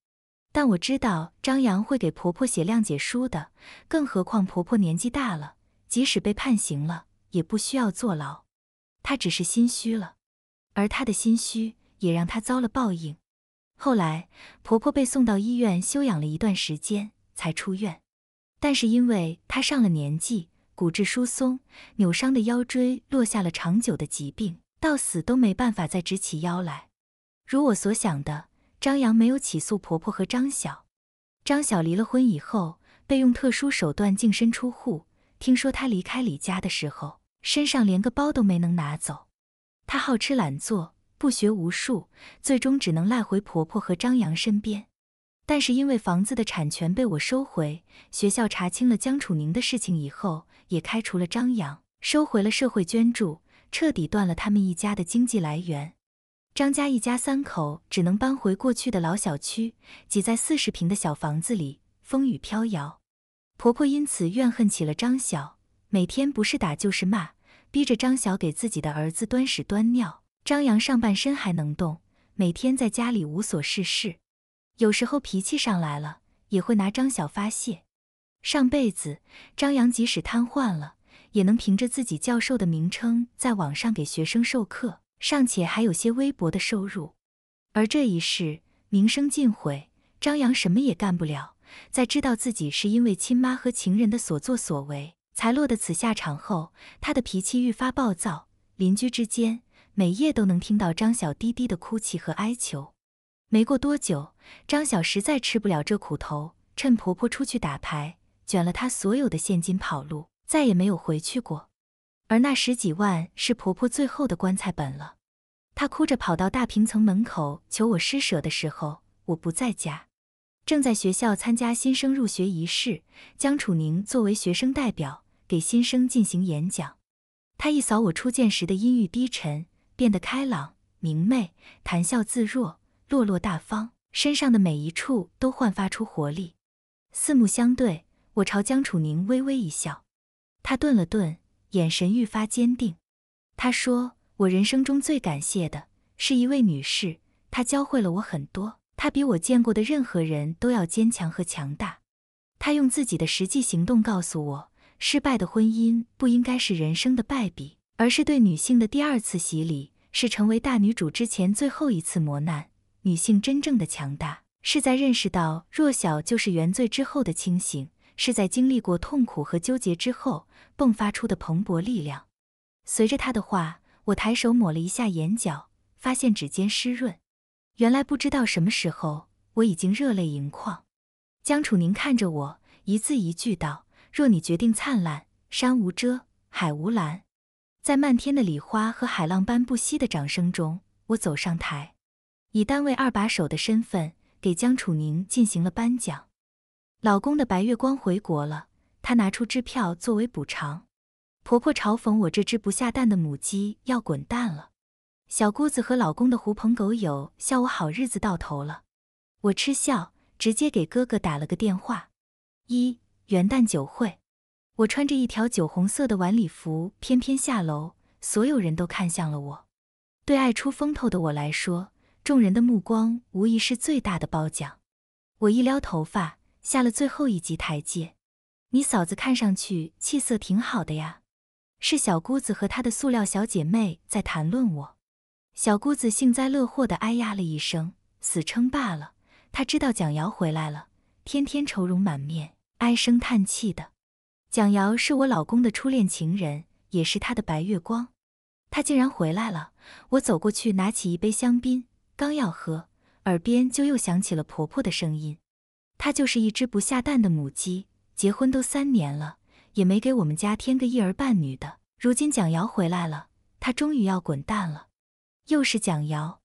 但我知道张扬会给婆婆写谅解书的，更何况婆婆年纪大了，即使被判刑了也不需要坐牢，她只是心虚了，而他的心虚也让他遭了报应。后来，婆婆被送到医院休养了一段时间，才出院。但是因为她上了年纪，骨质疏松、扭伤的腰椎落下了长久的疾病，到死都没办法再直起腰来。如我所想的，张扬没有起诉婆婆和张晓。张晓离了婚以后，被用特殊手段净身出户。听说她离开李家的时候，身上连个包都没能拿走。她好吃懒做。不学无术，最终只能赖回婆婆和张扬身边。但是因为房子的产权被我收回，学校查清了江楚宁的事情以后，也开除了张扬，收回了社会捐助，彻底断了他们一家的经济来源。张家一家三口只能搬回过去的老小区，挤在四十平的小房子里，风雨飘摇。婆婆因此怨恨起了张晓，每天不是打就是骂，逼着张晓给自己的儿子端屎端尿。张扬上半身还能动，每天在家里无所事事，有时候脾气上来了也会拿张晓发泄。上辈子张扬即使瘫痪了，也能凭着自己教授的名称在网上给学生授课，尚且还有些微薄的收入。而这一世名声尽毁，张扬什么也干不了。在知道自己是因为亲妈和情人的所作所为才落得此下场后，他的脾气愈发暴躁，邻居之间。每夜都能听到张小低低的哭泣和哀求。没过多久，张小实在吃不了这苦头，趁婆婆出去打牌，卷了她所有的现金跑路，再也没有回去过。而那十几万是婆婆最后的棺材本了。她哭着跑到大平层门口求我施舍的时候，我不在家，正在学校参加新生入学仪式。江楚宁作为学生代表给新生进行演讲，他一扫我初见时的阴郁低沉。变得开朗明媚，谈笑自若，落落大方，身上的每一处都焕发出活力。四目相对，我朝江楚宁微微一笑。他顿了顿，眼神愈发坚定。他说：“我人生中最感谢的是一位女士，她教会了我很多。她比我见过的任何人都要坚强和强大。她用自己的实际行动告诉我，失败的婚姻不应该是人生的败笔。”而是对女性的第二次洗礼，是成为大女主之前最后一次磨难。女性真正的强大，是在认识到弱小就是原罪之后的清醒，是在经历过痛苦和纠结之后迸发出的蓬勃力量。随着他的话，我抬手抹了一下眼角，发现指尖湿润，原来不知道什么时候我已经热泪盈眶。江楚宁看着我，一字一句道：“若你决定灿烂，山无遮，海无拦。”在漫天的礼花和海浪般不息的掌声中，我走上台，以单位二把手的身份给江楚宁进行了颁奖。老公的白月光回国了，他拿出支票作为补偿。婆婆嘲讽我这只不下蛋的母鸡要滚蛋了。小姑子和老公的狐朋狗友笑我好日子到头了。我嗤笑，直接给哥哥打了个电话。一元旦酒会。我穿着一条酒红色的晚礼服，翩翩下楼，所有人都看向了我。对爱出风头的我来说，众人的目光无疑是最大的褒奖。我一撩头发，下了最后一级台阶。你嫂子看上去气色挺好的呀？是小姑子和她的塑料小姐妹在谈论我。小姑子幸灾乐祸地哎呀了一声，死撑罢了。她知道蒋瑶回来了，天天愁容满面，唉声叹气的。蒋瑶是我老公的初恋情人，也是他的白月光。他竟然回来了！我走过去，拿起一杯香槟，刚要喝，耳边就又响起了婆婆的声音：“她就是一只不下蛋的母鸡，结婚都三年了，也没给我们家添个一儿半女的。如今蒋瑶回来了，她终于要滚蛋了。”又是蒋瑶！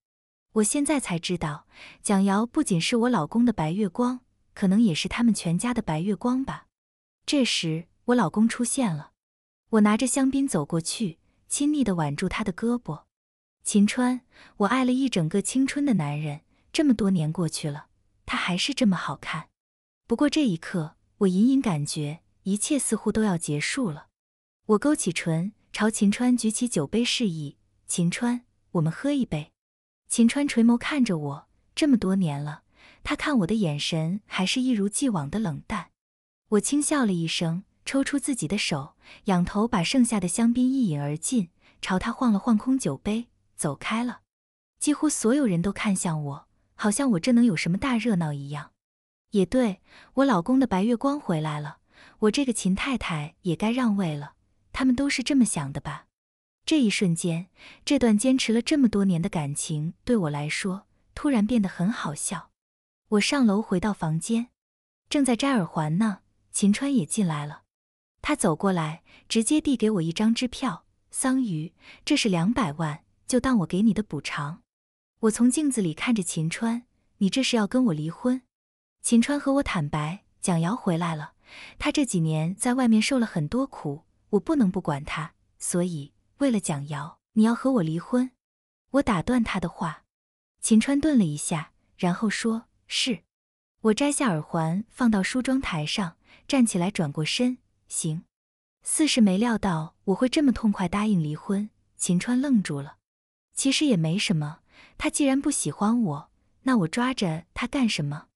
我现在才知道，蒋瑶不仅是我老公的白月光，可能也是他们全家的白月光吧。这时。我老公出现了，我拿着香槟走过去，亲昵的挽住他的胳膊。秦川，我爱了一整个青春的男人，这么多年过去了，他还是这么好看。不过这一刻，我隐隐感觉一切似乎都要结束了。我勾起唇，朝秦川举起酒杯示意。秦川，我们喝一杯。秦川垂眸看着我，这么多年了，他看我的眼神还是一如既往的冷淡。我轻笑了一声。抽出自己的手，仰头把剩下的香槟一饮而尽，朝他晃了晃空酒杯，走开了。几乎所有人都看向我，好像我这能有什么大热闹一样。也对我老公的白月光回来了，我这个秦太太也该让位了。他们都是这么想的吧？这一瞬间，这段坚持了这么多年的感情对我来说，突然变得很好笑。我上楼回到房间，正在摘耳环呢，秦川也进来了。他走过来，直接递给我一张支票。桑榆，这是两百万，就当我给你的补偿。我从镜子里看着秦川，你这是要跟我离婚？秦川和我坦白，蒋瑶回来了，她这几年在外面受了很多苦，我不能不管她，所以为了蒋瑶，你要和我离婚？我打断他的话。秦川顿了一下，然后说：“是。”我摘下耳环，放到梳妆台上，站起来，转过身。行，四是没料到我会这么痛快答应离婚。秦川愣住了。其实也没什么，他既然不喜欢我，那我抓着他干什么？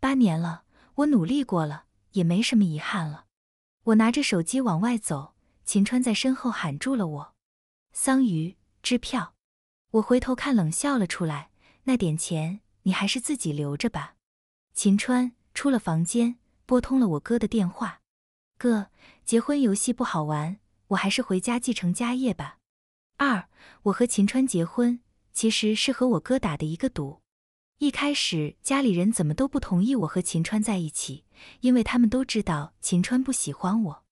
八年了，我努力过了，也没什么遗憾了。我拿着手机往外走，秦川在身后喊住了我：“桑榆支票。”我回头看，冷笑了出来：“那点钱，你还是自己留着吧。”秦川出了房间，拨通了我哥的电话。哥，结婚游戏不好玩，我还是回家继承家业吧。二，我和秦川结婚，其实是和我哥打的一个赌。一开始，家里人怎么都不同意我和秦川在一起，因为他们都知道秦川不喜欢我，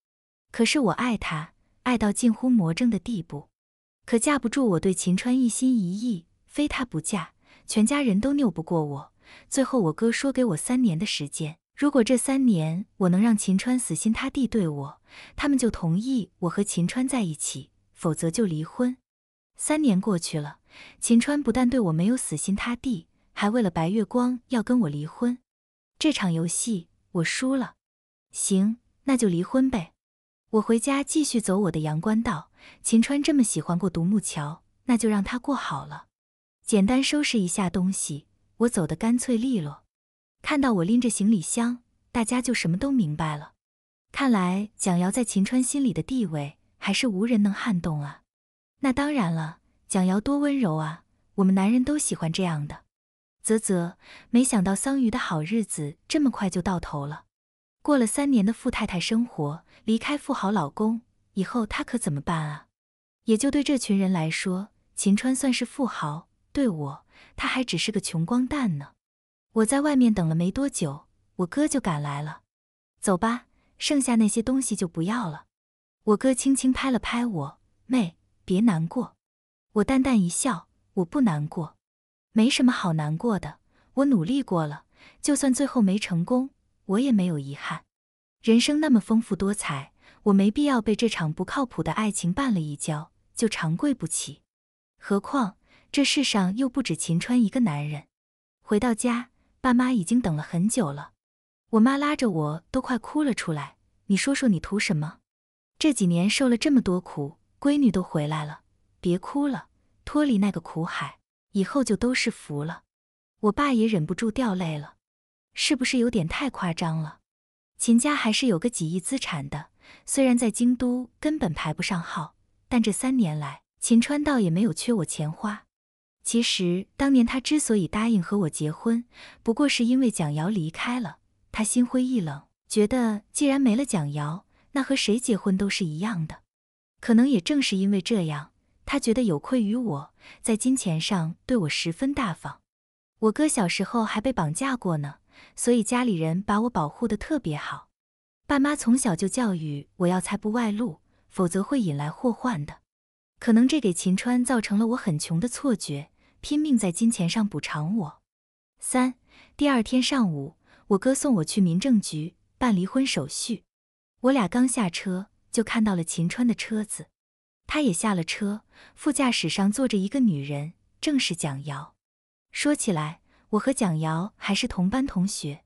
可是我爱他，爱到近乎魔怔的地步。可架不住我对秦川一心一意，非他不嫁，全家人都拗不过我。最后，我哥说给我三年的时间。如果这三年我能让秦川死心塌地对我，他们就同意我和秦川在一起，否则就离婚。三年过去了，秦川不但对我没有死心塌地，还为了白月光要跟我离婚。这场游戏我输了。行，那就离婚呗。我回家继续走我的阳关道。秦川这么喜欢过独木桥，那就让他过好了。简单收拾一下东西，我走得干脆利落。看到我拎着行李箱，大家就什么都明白了。看来蒋瑶在秦川心里的地位还是无人能撼动啊。那当然了，蒋瑶多温柔啊，我们男人都喜欢这样的。啧啧，没想到桑榆的好日子这么快就到头了。过了三年的富太太生活，离开富豪老公以后，她可怎么办啊？也就对这群人来说，秦川算是富豪，对我，他还只是个穷光蛋呢。我在外面等了没多久，我哥就赶来了。走吧，剩下那些东西就不要了。我哥轻轻拍了拍我妹，别难过。我淡淡一笑，我不难过，没什么好难过的。我努力过了，就算最后没成功，我也没有遗憾。人生那么丰富多彩，我没必要被这场不靠谱的爱情绊了一跤就长跪不起。何况这世上又不止秦川一个男人。回到家。爸妈已经等了很久了，我妈拉着我都快哭了出来。你说说你图什么？这几年受了这么多苦，闺女都回来了，别哭了，脱离那个苦海以后就都是福了。我爸也忍不住掉泪了，是不是有点太夸张了？秦家还是有个几亿资产的，虽然在京都根本排不上号，但这三年来秦川倒也没有缺我钱花。其实当年他之所以答应和我结婚，不过是因为蒋瑶离开了，他心灰意冷，觉得既然没了蒋瑶，那和谁结婚都是一样的。可能也正是因为这样，他觉得有愧于我，在金钱上对我十分大方。我哥小时候还被绑架过呢，所以家里人把我保护的特别好。爸妈从小就教育我要财不外露，否则会引来祸患的。可能这给秦川造成了我很穷的错觉。拼命在金钱上补偿我。三，第二天上午，我哥送我去民政局办离婚手续。我俩刚下车，就看到了秦川的车子，他也下了车，副驾驶上坐着一个女人，正是蒋瑶。说起来，我和蒋瑶还是同班同学。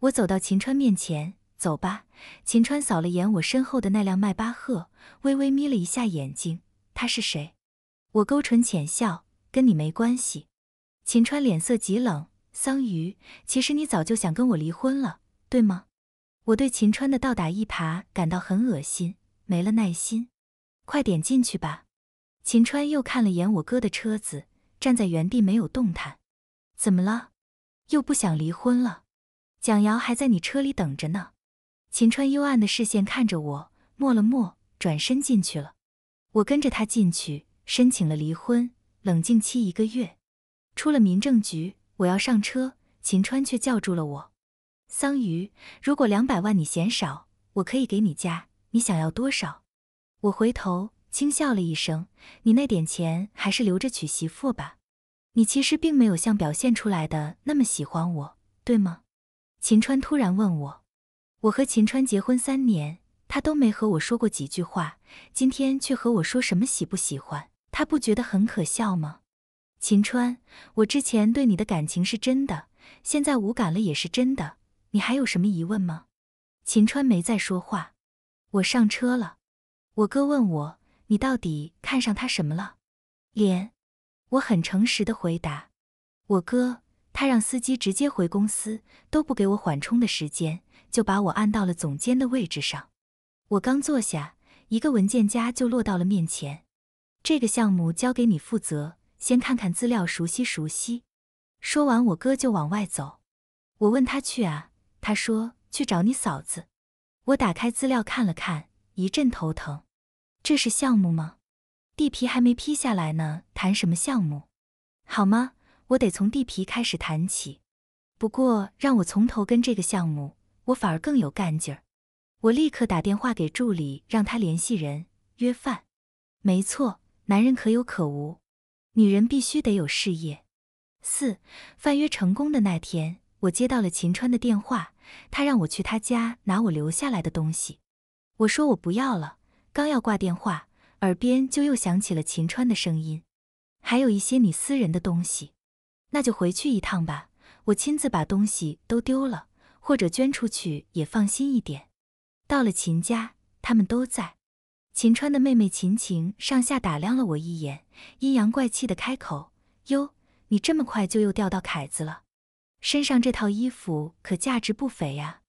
我走到秦川面前，走吧。秦川扫了眼我身后的那辆迈巴赫，微微眯了一下眼睛。他是谁？我勾唇浅笑。跟你没关系，秦川脸色极冷。桑榆，其实你早就想跟我离婚了，对吗？我对秦川的倒打一耙感到很恶心，没了耐心。快点进去吧。秦川又看了眼我哥的车子，站在原地没有动弹。怎么了？又不想离婚了？蒋瑶还在你车里等着呢。秦川幽暗的视线看着我，默了默，转身进去了。我跟着他进去，申请了离婚。冷静期一个月，出了民政局，我要上车，秦川却叫住了我。桑榆，如果两百万你嫌少，我可以给你加，你想要多少？我回头轻笑了一声，你那点钱还是留着娶媳妇吧。你其实并没有像表现出来的那么喜欢我，对吗？秦川突然问我。我和秦川结婚三年，他都没和我说过几句话，今天却和我说什么喜不喜欢？他不觉得很可笑吗？秦川，我之前对你的感情是真的，现在无感了也是真的。你还有什么疑问吗？秦川没再说话。我上车了。我哥问我，你到底看上他什么了？脸。我很诚实的回答。我哥他让司机直接回公司，都不给我缓冲的时间，就把我按到了总监的位置上。我刚坐下，一个文件夹就落到了面前。这个项目交给你负责，先看看资料，熟悉熟悉。说完，我哥就往外走。我问他去啊？他说去找你嫂子。我打开资料看了看，一阵头疼。这是项目吗？地皮还没批下来呢，谈什么项目？好吗？我得从地皮开始谈起。不过让我从头跟这个项目，我反而更有干劲儿。我立刻打电话给助理，让他联系人约饭。没错。男人可有可无，女人必须得有事业。四范约成功的那天，我接到了秦川的电话，他让我去他家拿我留下来的东西。我说我不要了，刚要挂电话，耳边就又响起了秦川的声音，还有一些你私人的东西，那就回去一趟吧，我亲自把东西都丢了，或者捐出去也放心一点。到了秦家，他们都在。秦川的妹妹秦晴上下打量了我一眼，阴阳怪气的开口：“哟，你这么快就又钓到凯子了？身上这套衣服可价值不菲呀。”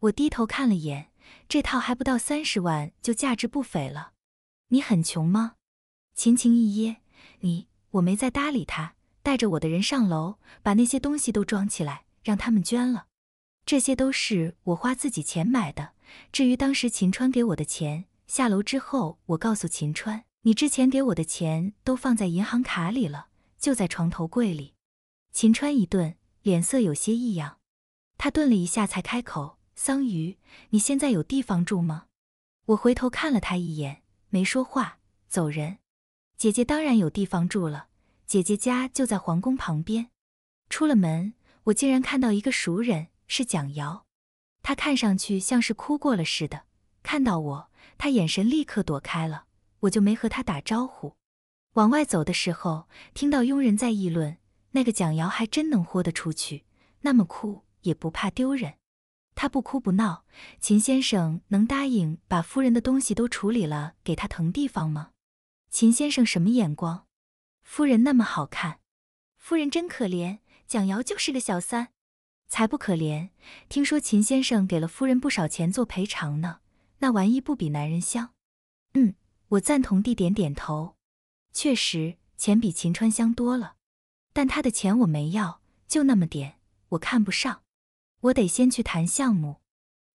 我低头看了眼，这套还不到三十万就价值不菲了。你很穷吗？秦晴一噎，你我没再搭理他，带着我的人上楼，把那些东西都装起来，让他们捐了。这些都是我花自己钱买的，至于当时秦川给我的钱。下楼之后，我告诉秦川：“你之前给我的钱都放在银行卡里了，就在床头柜里。”秦川一顿，脸色有些异样。他顿了一下，才开口：“桑榆，你现在有地方住吗？”我回头看了他一眼，没说话，走人。姐姐当然有地方住了，姐姐家就在皇宫旁边。出了门，我竟然看到一个熟人，是蒋瑶。她看上去像是哭过了似的，看到我。他眼神立刻躲开了，我就没和他打招呼。往外走的时候，听到佣人在议论：“那个蒋瑶还真能豁得出去，那么哭也不怕丢人。”他不哭不闹，秦先生能答应把夫人的东西都处理了，给他腾地方吗？秦先生什么眼光？夫人那么好看，夫人真可怜，蒋瑶就是个小三，才不可怜。听说秦先生给了夫人不少钱做赔偿呢。那玩意不比男人香，嗯，我赞同地点点头。确实，钱比秦川香多了，但他的钱我没要，就那么点，我看不上。我得先去谈项目。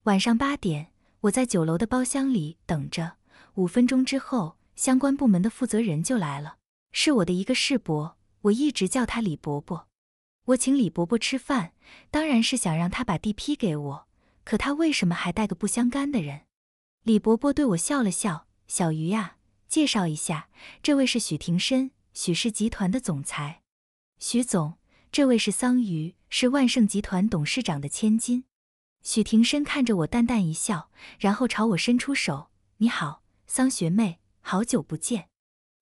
晚上八点，我在酒楼的包厢里等着。五分钟之后，相关部门的负责人就来了，是我的一个世伯，我一直叫他李伯伯。我请李伯伯吃饭，当然是想让他把地批给我。可他为什么还带个不相干的人？李伯伯对我笑了笑：“小鱼呀，介绍一下，这位是许廷深，许氏集团的总裁，许总。这位是桑榆，是万盛集团董事长的千金。”许廷深看着我，淡淡一笑，然后朝我伸出手：“你好，桑学妹，好久不见。”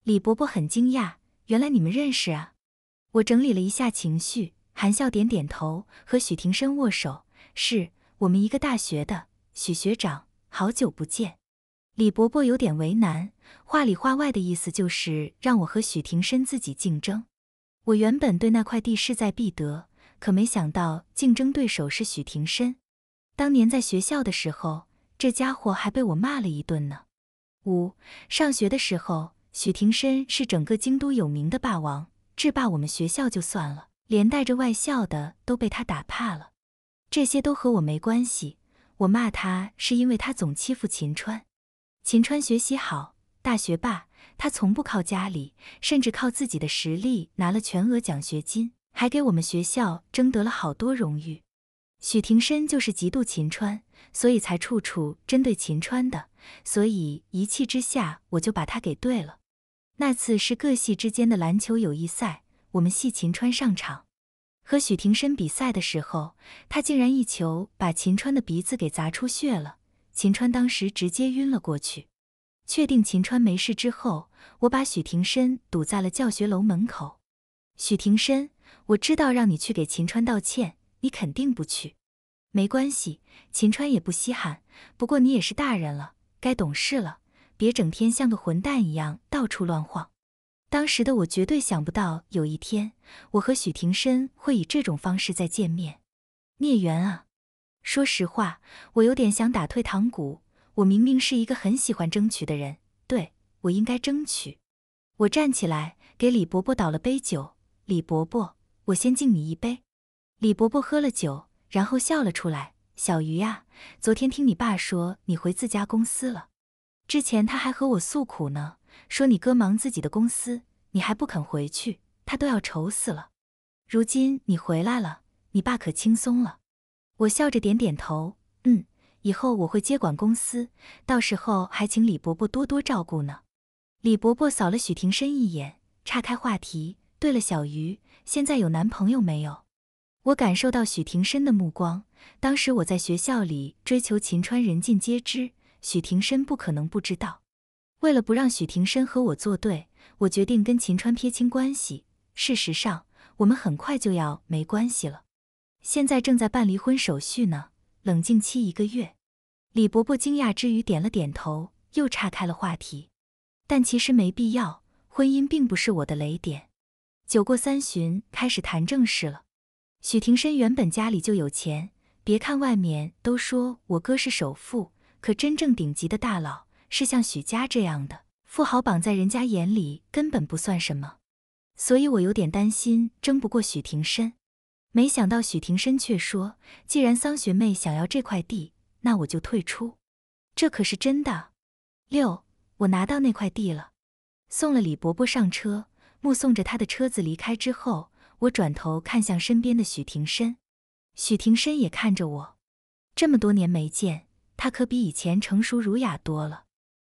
李伯伯很惊讶：“原来你们认识啊！”我整理了一下情绪，含笑点点头，和许廷深握手：“是我们一个大学的，许学长。”好久不见，李伯伯有点为难，话里话外的意思就是让我和许廷申自己竞争。我原本对那块地势在必得，可没想到竞争对手是许廷申。当年在学校的时候，这家伙还被我骂了一顿呢。五上学的时候，许廷申是整个京都有名的霸王，制霸我们学校就算了，连带着外校的都被他打怕了。这些都和我没关系。我骂他是因为他总欺负秦川，秦川学习好，大学霸，他从不靠家里，甚至靠自己的实力拿了全额奖学金，还给我们学校争得了好多荣誉。许廷深就是嫉妒秦川，所以才处处针对秦川的，所以一气之下我就把他给对了。那次是各系之间的篮球友谊赛，我们系秦川上场。和许庭身比赛的时候，他竟然一球把秦川的鼻子给砸出血了。秦川当时直接晕了过去。确定秦川没事之后，我把许庭身堵在了教学楼门口。许庭身，我知道让你去给秦川道歉，你肯定不去。没关系，秦川也不稀罕。不过你也是大人了，该懂事了，别整天像个混蛋一样到处乱晃。当时的我绝对想不到，有一天我和许廷深会以这种方式再见面，孽缘啊！说实话，我有点想打退堂鼓。我明明是一个很喜欢争取的人，对我应该争取。我站起来，给李伯伯倒了杯酒。李伯伯，我先敬你一杯。李伯伯喝了酒，然后笑了出来。小鱼啊，昨天听你爸说你回自家公司了，之前他还和我诉苦呢。说你哥忙自己的公司，你还不肯回去，他都要愁死了。如今你回来了，你爸可轻松了。我笑着点点头，嗯，以后我会接管公司，到时候还请李伯伯多多照顾呢。李伯伯扫了许廷深一眼，岔开话题。对了，小鱼现在有男朋友没有？我感受到许廷深的目光。当时我在学校里追求秦川，人尽皆知，许廷深不可能不知道。为了不让许庭深和我作对，我决定跟秦川撇清关系。事实上，我们很快就要没关系了，现在正在办离婚手续呢。冷静期一个月。李伯伯惊讶之余点了点头，又岔开了话题。但其实没必要，婚姻并不是我的雷点。酒过三巡，开始谈正事了。许庭深原本家里就有钱，别看外面都说我哥是首富，可真正顶级的大佬。是像许家这样的富豪榜，在人家眼里根本不算什么，所以我有点担心争不过许庭深。没想到许庭深却说：“既然桑学妹想要这块地，那我就退出。”这可是真的。六，我拿到那块地了。送了李伯伯上车，目送着他的车子离开之后，我转头看向身边的许庭深，许庭深也看着我。这么多年没见，他可比以前成熟儒雅多了。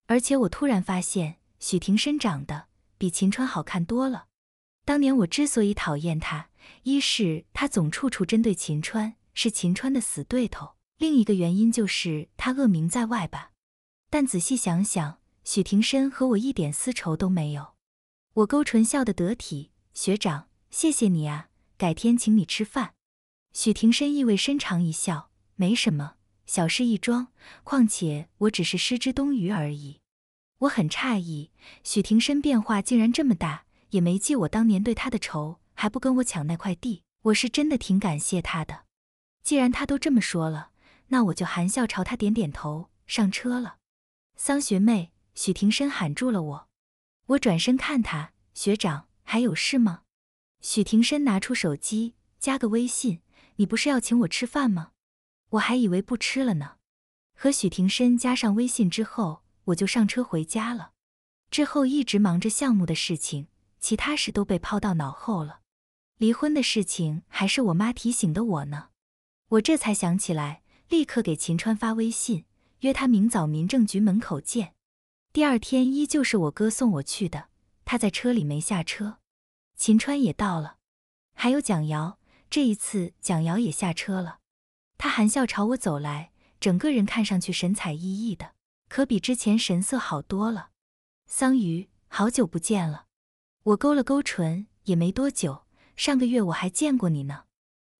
而且我突然发现，许廷深长得比秦川好看多了。当年我之所以讨厌他，一是他总处处针对秦川，是秦川的死对头；另一个原因就是他恶名在外吧。但仔细想想，许廷深和我一点私仇都没有。我勾唇笑得得体，学长，谢谢你啊，改天请你吃饭。许廷深意味深长一笑，没什么。小事一桩，况且我只是失之东隅而已。我很诧异，许庭深变化竟然这么大，也没记我当年对他的仇，还不跟我抢那块地，我是真的挺感谢他的。既然他都这么说了，那我就含笑朝他点点头，上车了。桑学妹，许庭深喊住了我，我转身看他，学长还有事吗？许庭深拿出手机，加个微信，你不是要请我吃饭吗？我还以为不吃了呢。和许庭深加上微信之后，我就上车回家了。之后一直忙着项目的事情，其他事都被抛到脑后了。离婚的事情还是我妈提醒的我呢，我这才想起来，立刻给秦川发微信，约他明早民政局门口见。第二天依旧是我哥送我去的，他在车里没下车。秦川也到了，还有蒋瑶。这一次蒋瑶也下车了。他含笑朝我走来，整个人看上去神采奕奕的，可比之前神色好多了。桑榆，好久不见了。我勾了勾唇，也没多久，上个月我还见过你呢。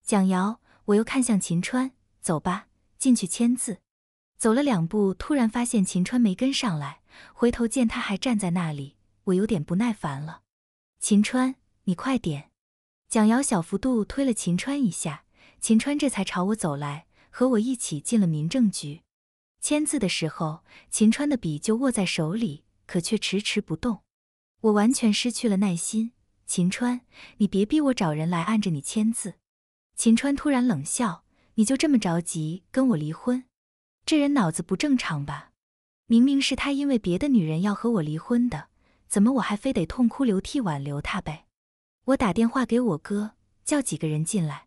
蒋瑶，我又看向秦川，走吧，进去签字。走了两步，突然发现秦川没跟上来，回头见他还站在那里，我有点不耐烦了。秦川，你快点！蒋瑶小幅度推了秦川一下。秦川这才朝我走来，和我一起进了民政局。签字的时候，秦川的笔就握在手里，可却迟迟不动。我完全失去了耐心。秦川，你别逼我找人来按着你签字。秦川突然冷笑：“你就这么着急跟我离婚？这人脑子不正常吧？明明是他因为别的女人要和我离婚的，怎么我还非得痛哭流涕挽留他呗？”我打电话给我哥，叫几个人进来。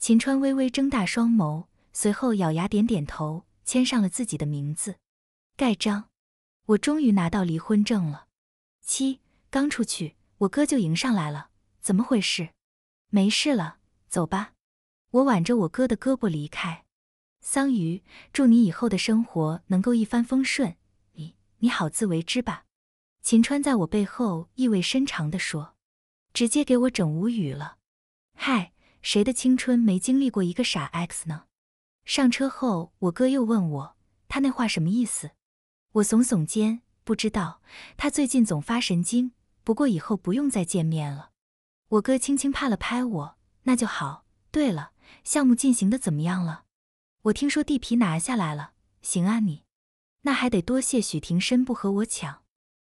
秦川微微睁大双眸，随后咬牙点点头，签上了自己的名字，盖章。我终于拿到离婚证了。七刚出去，我哥就迎上来了，怎么回事？没事了，走吧。我挽着我哥的胳膊离开。桑榆，祝你以后的生活能够一帆风顺。你你好自为之吧。秦川在我背后意味深长的说，直接给我整无语了。嗨。谁的青春没经历过一个傻 X 呢？上车后，我哥又问我，他那话什么意思？我耸耸肩，不知道。他最近总发神经，不过以后不用再见面了。我哥轻轻拍了拍我，那就好。对了，项目进行的怎么样了？我听说地皮拿下来了，行啊你，那还得多谢许庭深不和我抢。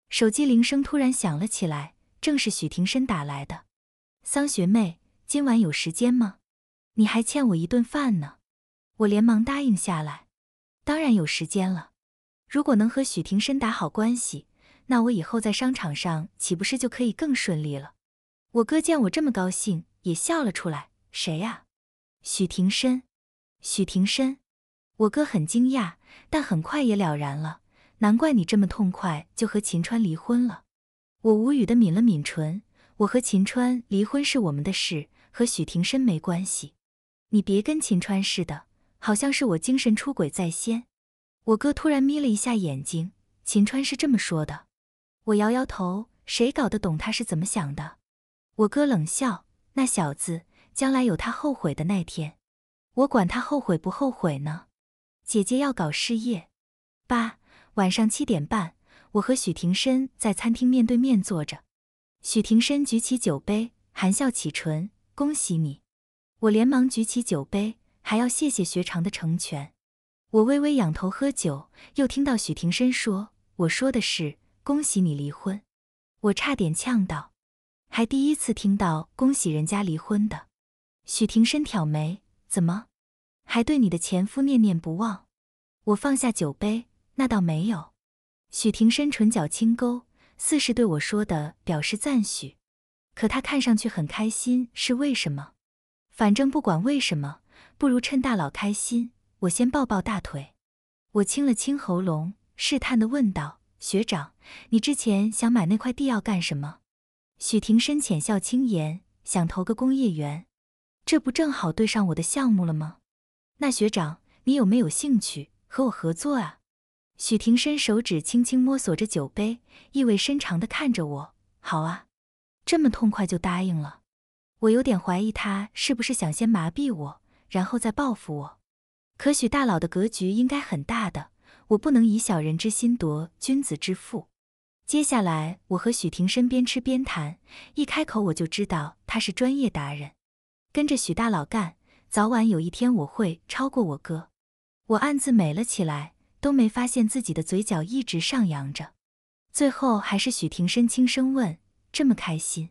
手机铃声突然响了起来，正是许庭深打来的。桑学妹。今晚有时间吗？你还欠我一顿饭呢。我连忙答应下来。当然有时间了。如果能和许廷深打好关系，那我以后在商场上岂不是就可以更顺利了？我哥见我这么高兴，也笑了出来。谁呀？许廷深。许廷深。我哥很惊讶，但很快也了然了。难怪你这么痛快就和秦川离婚了。我无语的抿了抿唇。我和秦川离婚是我们的事。和许廷深没关系，你别跟秦川似的，好像是我精神出轨在先。我哥突然眯了一下眼睛，秦川是这么说的。我摇摇头，谁搞得懂他是怎么想的？我哥冷笑，那小子将来有他后悔的那天。我管他后悔不后悔呢。姐姐要搞事业。八晚上七点半，我和许廷深在餐厅面对面坐着，许廷深举起酒杯，含笑启唇。恭喜你！我连忙举起酒杯，还要谢谢学长的成全。我微微仰头喝酒，又听到许庭深说：“我说的是恭喜你离婚。”我差点呛到，还第一次听到恭喜人家离婚的。许庭深挑眉：“怎么？还对你的前夫念念不忘？”我放下酒杯：“那倒没有。”许庭深唇角轻勾，似是对我说的表示赞许。可他看上去很开心，是为什么？反正不管为什么，不如趁大佬开心，我先抱抱大腿。我清了清喉咙，试探的问道：“学长，你之前想买那块地要干什么？”许婷深浅笑轻言：“想投个工业园，这不正好对上我的项目了吗？那学长，你有没有兴趣和我合作啊？”许婷伸手指轻轻摸索着酒杯，意味深长的看着我：“好啊。”这么痛快就答应了，我有点怀疑他是不是想先麻痹我，然后再报复我。可许大佬的格局应该很大的，我不能以小人之心度君子之腹。接下来我和许庭身边吃边谈，一开口我就知道他是专业达人。跟着许大佬干，早晚有一天我会超过我哥，我暗自美了起来，都没发现自己的嘴角一直上扬着。最后还是许庭深轻声问。这么开心，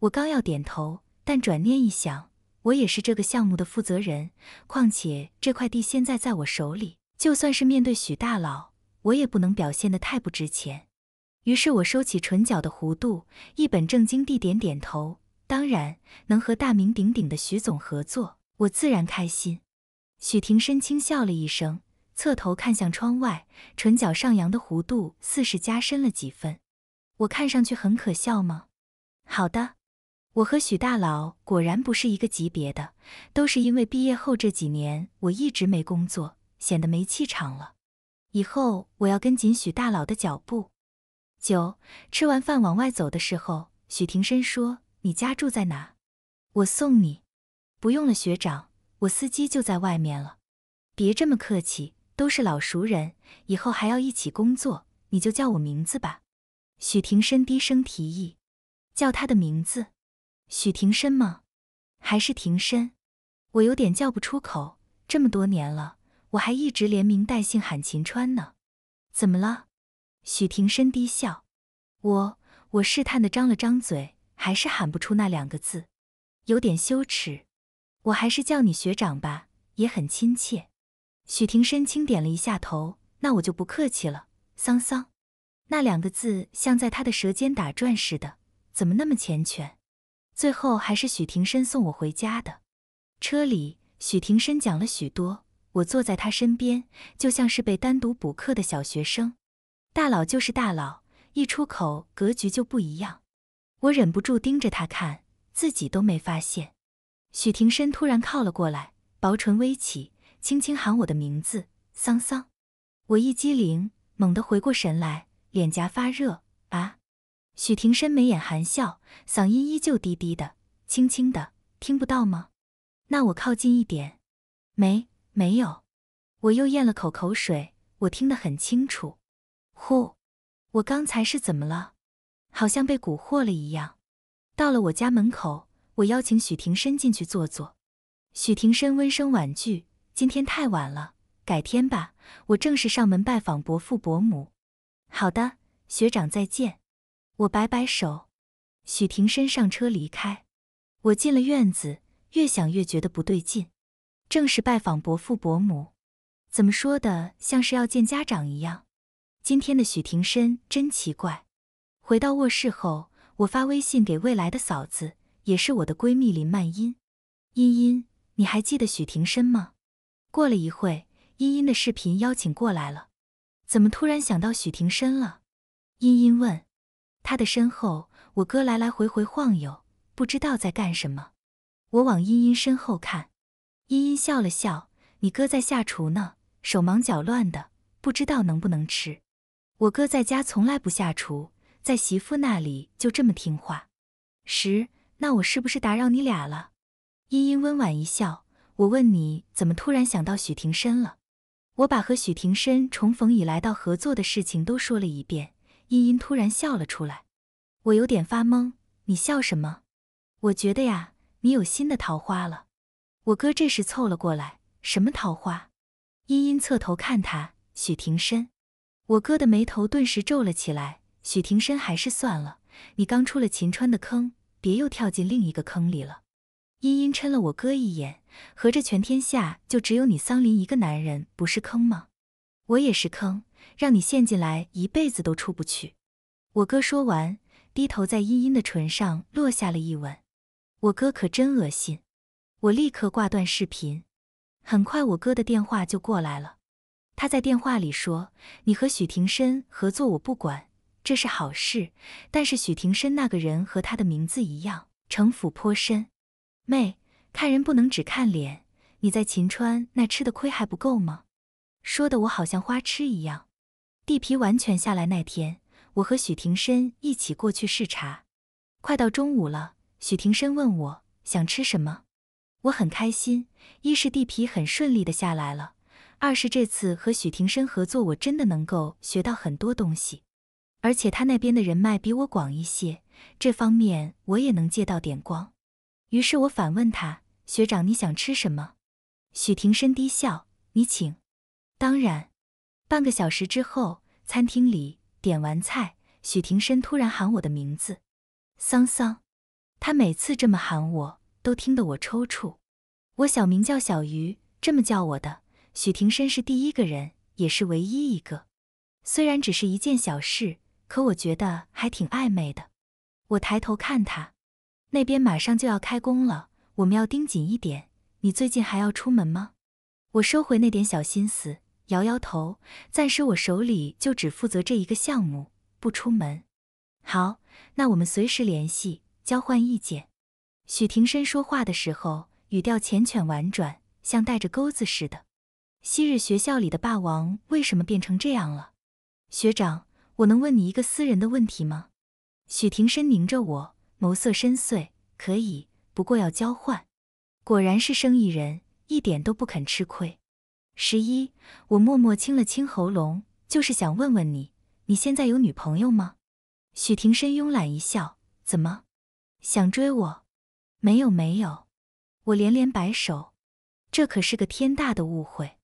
我刚要点头，但转念一想，我也是这个项目的负责人，况且这块地现在在我手里，就算是面对许大佬，我也不能表现的太不值钱。于是，我收起唇角的弧度，一本正经地点点头。当然，能和大名鼎鼎的许总合作，我自然开心。许婷深轻笑了一声，侧头看向窗外，唇角上扬的弧度似是加深了几分。我看上去很可笑吗？好的，我和许大佬果然不是一个级别的，都是因为毕业后这几年我一直没工作，显得没气场了。以后我要跟紧许大佬的脚步。九吃完饭往外走的时候，许庭深说：“你家住在哪？我送你。”“不用了，学长，我司机就在外面了。”“别这么客气，都是老熟人，以后还要一起工作，你就叫我名字吧。”许庭深低声提议，叫他的名字，许庭深吗？还是庭深？我有点叫不出口。这么多年了，我还一直连名带姓喊秦川呢。怎么了？许庭深低笑。我……我试探地张了张嘴，还是喊不出那两个字，有点羞耻。我还是叫你学长吧，也很亲切。许庭深轻点了一下头，那我就不客气了，桑桑。那两个字像在他的舌尖打转似的，怎么那么缱绻？最后还是许廷深送我回家的。车里，许廷深讲了许多，我坐在他身边，就像是被单独补课的小学生。大佬就是大佬，一出口格局就不一样。我忍不住盯着他看，自己都没发现。许廷深突然靠了过来，薄唇微起，轻轻喊我的名字：“桑桑。”我一激灵，猛地回过神来。脸颊发热啊！许廷深眉眼含笑，嗓音依旧低低的、轻轻的，听不到吗？那我靠近一点。没，没有。我又咽了口口水，我听得很清楚。呼，我刚才是怎么了？好像被蛊惑了一样。到了我家门口，我邀请许廷深进去坐坐。许廷深温声婉拒：“今天太晚了，改天吧。我正式上门拜访伯父伯母。”好的，学长，再见。我摆摆手，许庭身上车离开。我进了院子，越想越觉得不对劲。正是拜访伯父伯母，怎么说的像是要见家长一样？今天的许庭深真奇怪。回到卧室后，我发微信给未来的嫂子，也是我的闺蜜林曼音。茵茵，你还记得许庭深吗？过了一会，茵茵的视频邀请过来了。怎么突然想到许廷深了？茵茵问。他的身后，我哥来来回回晃悠，不知道在干什么。我往茵茵身后看，茵茵笑了笑：“你哥在下厨呢，手忙脚乱的，不知道能不能吃。”我哥在家从来不下厨，在媳妇那里就这么听话。十，那我是不是打扰你俩了？茵茵温婉一笑：“我问你怎么突然想到许廷深了。”我把和许廷深重逢以来到合作的事情都说了一遍，茵茵突然笑了出来，我有点发懵，你笑什么？我觉得呀，你有新的桃花了。我哥这时凑了过来，什么桃花？茵茵侧头看他，许廷深。我哥的眉头顿时皱了起来，许廷深还是算了，你刚出了秦川的坑，别又跳进另一个坑里了。茵茵嗔了我哥一眼。合着全天下就只有你桑林一个男人不是坑吗？我也是坑，让你陷进来一辈子都出不去。我哥说完，低头在茵茵的唇上落下了一吻。我哥可真恶心！我立刻挂断视频。很快，我哥的电话就过来了。他在电话里说：“你和许廷深合作，我不管，这是好事。但是许廷深那个人和他的名字一样，城府颇深。”妹。看人不能只看脸，你在秦川那吃的亏还不够吗？说的我好像花痴一样。地皮完全下来那天，我和许廷申一起过去视察。快到中午了，许廷申问我想吃什么，我很开心。一是地皮很顺利的下来了，二是这次和许廷申合作，我真的能够学到很多东西，而且他那边的人脉比我广一些，这方面我也能借到点光。于是我反问他。学长，你想吃什么？许庭深低笑，你请。当然。半个小时之后，餐厅里点完菜，许庭深突然喊我的名字：“桑桑。”他每次这么喊我，都听得我抽搐。我小名叫小鱼，这么叫我的许庭深是第一个人，也是唯一一个。虽然只是一件小事，可我觉得还挺暧昧的。我抬头看他，那边马上就要开工了。我们要盯紧一点。你最近还要出门吗？我收回那点小心思，摇摇头。暂时我手里就只负责这一个项目，不出门。好，那我们随时联系，交换意见。许庭深说话的时候，语调缱绻婉转，像带着钩子似的。昔日学校里的霸王，为什么变成这样了？学长，我能问你一个私人的问题吗？许庭深凝着我，眸色深邃。可以。不过要交换，果然是生意人，一点都不肯吃亏。十一，我默默清了清喉咙，就是想问问你，你现在有女朋友吗？许廷深慵懒一笑，怎么，想追我？没有没有，我连连摆手，这可是个天大的误会，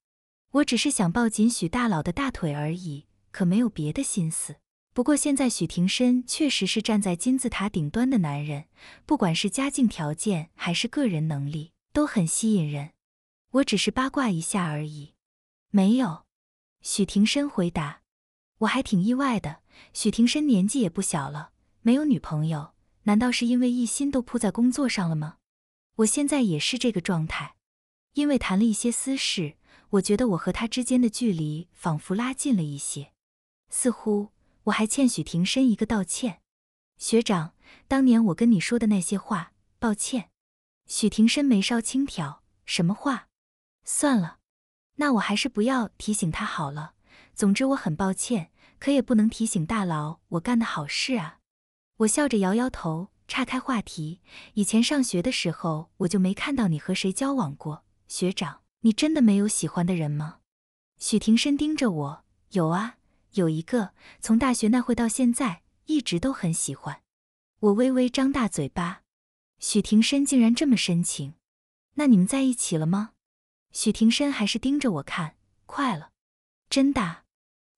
我只是想抱紧许大佬的大腿而已，可没有别的心思。不过现在许廷琛确实是站在金字塔顶端的男人，不管是家境条件还是个人能力，都很吸引人。我只是八卦一下而已。没有，许廷琛回答。我还挺意外的。许廷琛年纪也不小了，没有女朋友，难道是因为一心都扑在工作上了吗？我现在也是这个状态。因为谈了一些私事，我觉得我和他之间的距离仿佛拉近了一些，似乎。我还欠许庭深一个道歉，学长，当年我跟你说的那些话，抱歉。许庭深眉梢轻挑，什么话？算了，那我还是不要提醒他好了。总之我很抱歉，可也不能提醒大佬我干的好事啊。我笑着摇摇头，岔开话题。以前上学的时候，我就没看到你和谁交往过，学长，你真的没有喜欢的人吗？许庭深盯着我，有啊。有一个从大学那会到现在一直都很喜欢，我微微张大嘴巴，许廷深竟然这么深情，那你们在一起了吗？许廷深还是盯着我看，快了，真的，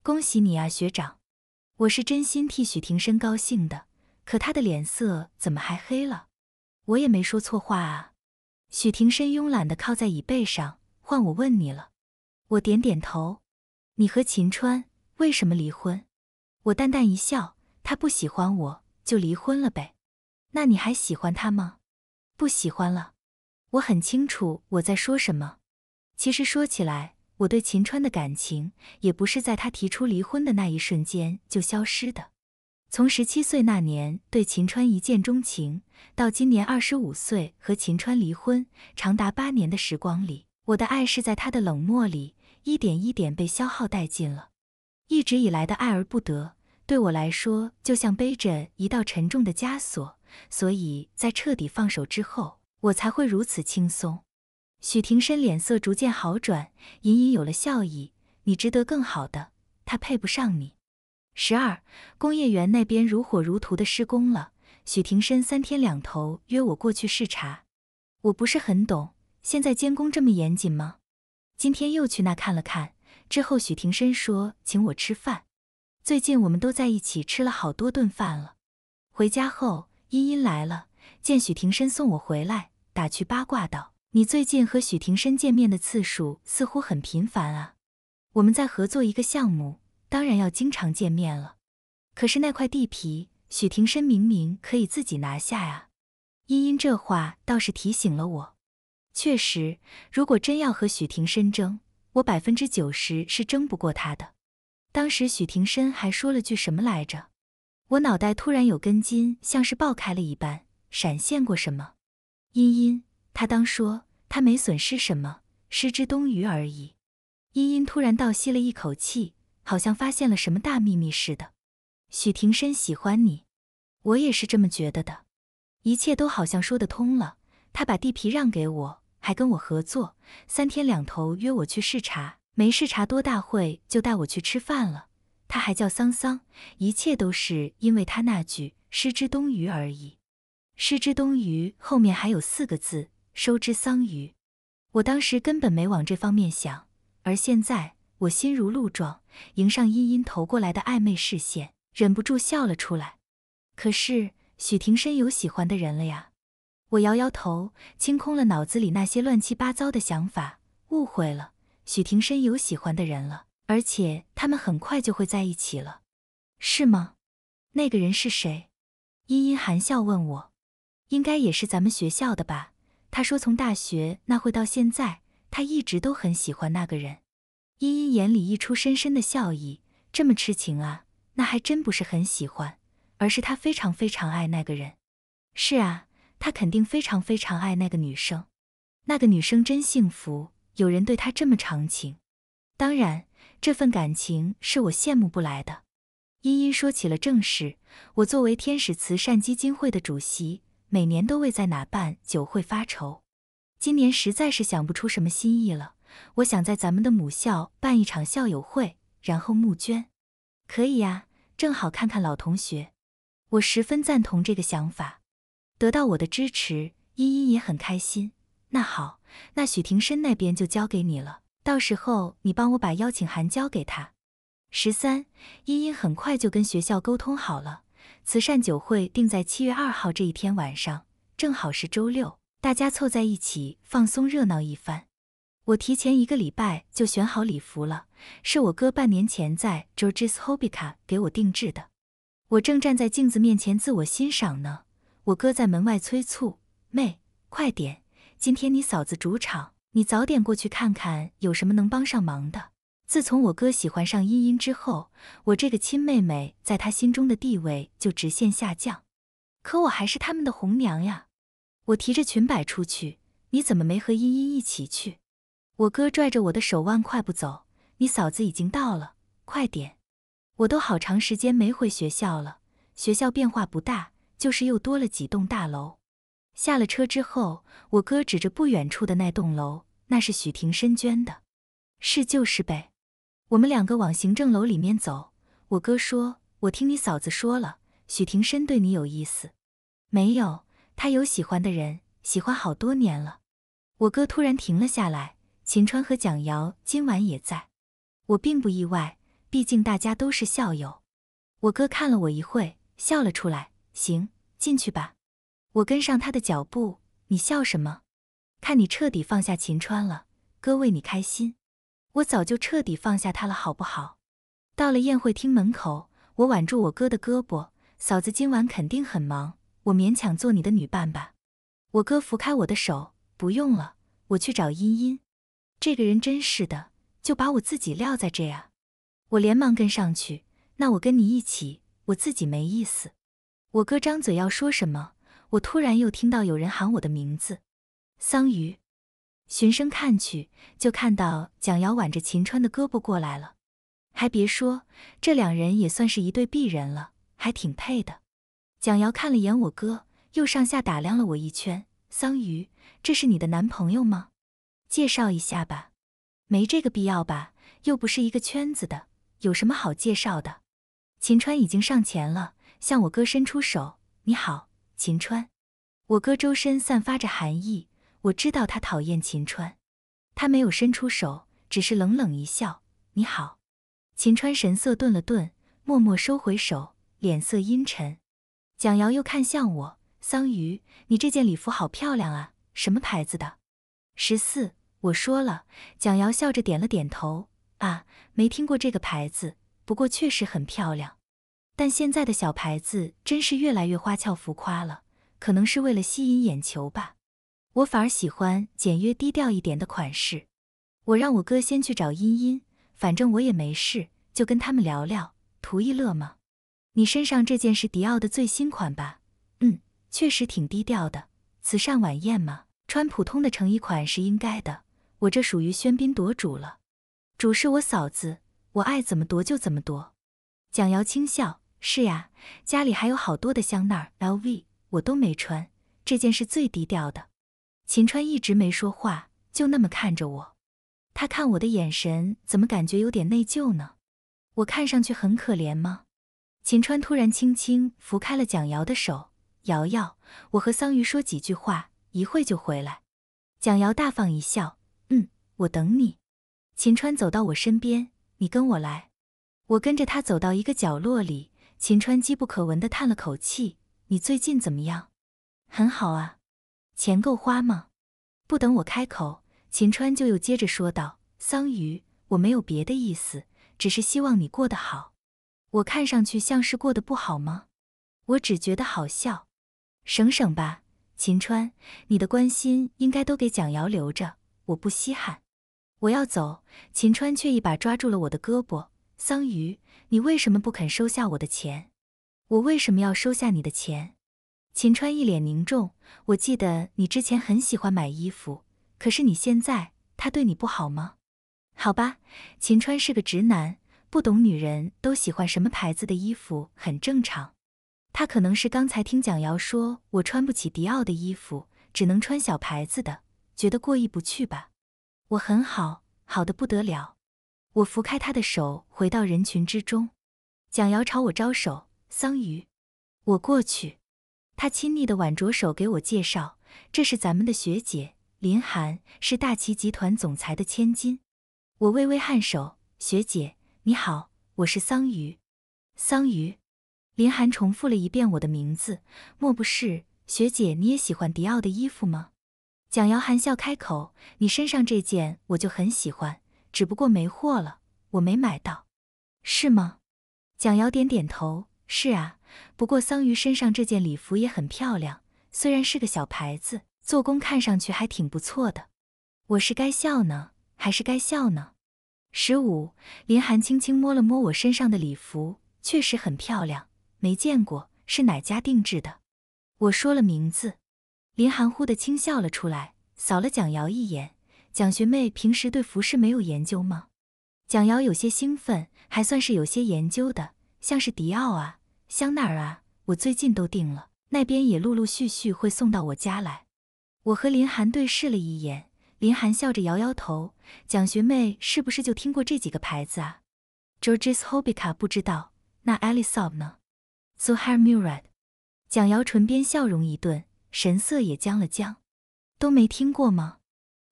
恭喜你啊，学长，我是真心替许廷深高兴的，可他的脸色怎么还黑了？我也没说错话啊。许廷深慵懒的靠在椅背上，换我问你了，我点点头，你和秦川。为什么离婚？我淡淡一笑，他不喜欢我就离婚了呗。那你还喜欢他吗？不喜欢了。我很清楚我在说什么。其实说起来，我对秦川的感情也不是在他提出离婚的那一瞬间就消失的。从十七岁那年对秦川一见钟情，到今年二十五岁和秦川离婚，长达八年的时光里，我的爱是在他的冷漠里一点一点被消耗殆尽了。一直以来的爱而不得，对我来说就像背着一道沉重的枷锁，所以在彻底放手之后，我才会如此轻松。许庭深脸色逐渐好转，隐隐有了笑意。你值得更好的，他配不上你。十二工业园那边如火如荼的施工了，许庭深三天两头约我过去视察。我不是很懂，现在监工这么严谨吗？今天又去那看了看。之后，许廷深说请我吃饭。最近我们都在一起吃了好多顿饭了。回家后，茵茵来了，见许廷深送我回来，打趣八卦道：“你最近和许廷深见面的次数似乎很频繁啊。我们在合作一个项目，当然要经常见面了。可是那块地皮，许廷深明明可以自己拿下啊。”茵茵这话倒是提醒了我，确实，如果真要和许廷深争。我百分之九十是争不过他的。当时许廷深还说了句什么来着？我脑袋突然有根筋像是爆开了一般，闪现过什么？茵茵，他当说他没损失什么，失之东隅而已。茵茵突然倒吸了一口气，好像发现了什么大秘密似的。许廷深喜欢你，我也是这么觉得的。一切都好像说得通了。他把地皮让给我。还跟我合作，三天两头约我去视察，没视察多大会就带我去吃饭了。他还叫桑桑，一切都是因为他那句“失之东隅”而已，“失之东隅”后面还有四个字“收之桑榆”。我当时根本没往这方面想，而现在我心如鹿撞，迎上茵茵投过来的暧昧视线，忍不住笑了出来。可是许廷深有喜欢的人了呀。我摇摇头，清空了脑子里那些乱七八糟的想法。误会了，许廷深有喜欢的人了，而且他们很快就会在一起了，是吗？那个人是谁？茵茵含笑问我。应该也是咱们学校的吧？他说从大学那会到现在，他一直都很喜欢那个人。茵茵眼里溢出深深的笑意。这么痴情啊？那还真不是很喜欢，而是他非常非常爱那个人。是啊。他肯定非常非常爱那个女生，那个女生真幸福，有人对她这么长情。当然，这份感情是我羡慕不来的。茵茵说起了正事，我作为天使慈善基金会的主席，每年都为在哪办酒会发愁，今年实在是想不出什么新意了。我想在咱们的母校办一场校友会，然后募捐。可以呀，正好看看老同学。我十分赞同这个想法。得到我的支持，茵茵也很开心。那好，那许廷深那边就交给你了，到时候你帮我把邀请函交给他。十三，茵茵很快就跟学校沟通好了，慈善酒会定在七月二号这一天晚上，正好是周六，大家凑在一起放松热闹一番。我提前一个礼拜就选好礼服了，是我哥半年前在 George's Hobica 给我定制的。我正站在镜子面前自我欣赏呢。我哥在门外催促妹，快点！今天你嫂子主场，你早点过去看看，有什么能帮上忙的。自从我哥喜欢上茵茵之后，我这个亲妹妹在他心中的地位就直线下降。可我还是他们的红娘呀！我提着裙摆出去，你怎么没和茵茵一起去？我哥拽着我的手腕快步走，你嫂子已经到了，快点！我都好长时间没回学校了，学校变化不大。就是又多了几栋大楼。下了车之后，我哥指着不远处的那栋楼，那是许庭深捐的。是就是呗。我们两个往行政楼里面走。我哥说：“我听你嫂子说了，许庭深对你有意思。”没有，他有喜欢的人，喜欢好多年了。我哥突然停了下来。秦川和蒋瑶今晚也在。我并不意外，毕竟大家都是校友。我哥看了我一会笑了出来。行，进去吧。我跟上他的脚步。你笑什么？看你彻底放下秦川了，哥为你开心。我早就彻底放下他了，好不好？到了宴会厅门口，我挽住我哥的胳膊。嫂子今晚肯定很忙，我勉强做你的女伴吧。我哥扶开我的手，不用了，我去找茵茵。这个人真是的，就把我自己撂在这呀。我连忙跟上去。那我跟你一起，我自己没意思。我哥张嘴要说什么，我突然又听到有人喊我的名字，桑榆。循声看去，就看到蒋瑶挽着秦川的胳膊过来了。还别说，这两人也算是一对璧人了，还挺配的。蒋瑶看了眼我哥，又上下打量了我一圈。桑榆，这是你的男朋友吗？介绍一下吧。没这个必要吧？又不是一个圈子的，有什么好介绍的？秦川已经上前了。向我哥伸出手，你好，秦川。我哥周身散发着寒意，我知道他讨厌秦川。他没有伸出手，只是冷冷一笑。你好，秦川。神色顿了顿，默默收回手，脸色阴沉。蒋瑶又看向我，桑榆，你这件礼服好漂亮啊，什么牌子的？十四，我说了。蒋瑶笑着点了点头。啊，没听过这个牌子，不过确实很漂亮。但现在的小牌子真是越来越花俏浮夸了，可能是为了吸引眼球吧。我反而喜欢简约低调一点的款式。我让我哥先去找茵茵，反正我也没事，就跟他们聊聊，图一乐嘛。你身上这件是迪奥的最新款吧？嗯，确实挺低调的。慈善晚宴嘛，穿普通的成衣款是应该的。我这属于喧宾夺主了。主是我嫂子，我爱怎么夺就怎么夺。蒋瑶轻笑。是呀，家里还有好多的香奈儿、LV，我都没穿，这件是最低调的。秦川一直没说话，就那么看着我，他看我的眼神怎么感觉有点内疚呢？我看上去很可怜吗？秦川突然轻轻拂开了蒋瑶的手，瑶瑶，我和桑榆说几句话，一会就回来。蒋瑶大方一笑，嗯，我等你。秦川走到我身边，你跟我来。我跟着他走到一个角落里。秦川机不可闻的叹了口气：“你最近怎么样？很好啊，钱够花吗？”不等我开口，秦川就又接着说道：“桑榆，我没有别的意思，只是希望你过得好。我看上去像是过得不好吗？我只觉得好笑。省省吧，秦川，你的关心应该都给蒋瑶留着，我不稀罕。我要走。”秦川却一把抓住了我的胳膊。桑榆，你为什么不肯收下我的钱？我为什么要收下你的钱？秦川一脸凝重。我记得你之前很喜欢买衣服，可是你现在他对你不好吗？好吧，秦川是个直男，不懂女人都喜欢什么牌子的衣服，很正常。他可能是刚才听蒋瑶说我穿不起迪奥的衣服，只能穿小牌子的，觉得过意不去吧。我很好，好的不得了。我拂开他的手，回到人群之中。蒋瑶朝我招手：“桑榆，我过去。”他亲昵的挽着手给我介绍：“这是咱们的学姐林寒，是大齐集团总裁的千金。”我微微颔首：“学姐，你好，我是桑榆。”“桑榆。”林寒重复了一遍我的名字。“莫不是学姐你也喜欢迪奥的衣服吗？”蒋瑶含笑开口：“你身上这件我就很喜欢。”只不过没货了，我没买到，是吗？蒋瑶点点头，是啊，不过桑榆身上这件礼服也很漂亮，虽然是个小牌子，做工看上去还挺不错的。我是该笑呢，还是该笑呢？十五，林寒轻轻摸了摸我身上的礼服，确实很漂亮，没见过，是哪家定制的？我说了名字，林寒忽的轻笑了出来，扫了蒋瑶一眼。蒋学妹平时对服饰没有研究吗？蒋瑶有些兴奋，还算是有些研究的，像是迪奥啊、香奈儿啊，我最近都订了，那边也陆陆续续会送到我家来。我和林涵对视了一眼，林涵笑着摇摇头。蒋学妹是不是就听过这几个牌子啊？Georges h o b i c a 不知道，那 a l i s a b 呢？Suhair Murad。蒋瑶唇边笑容一顿，神色也僵了僵，都没听过吗？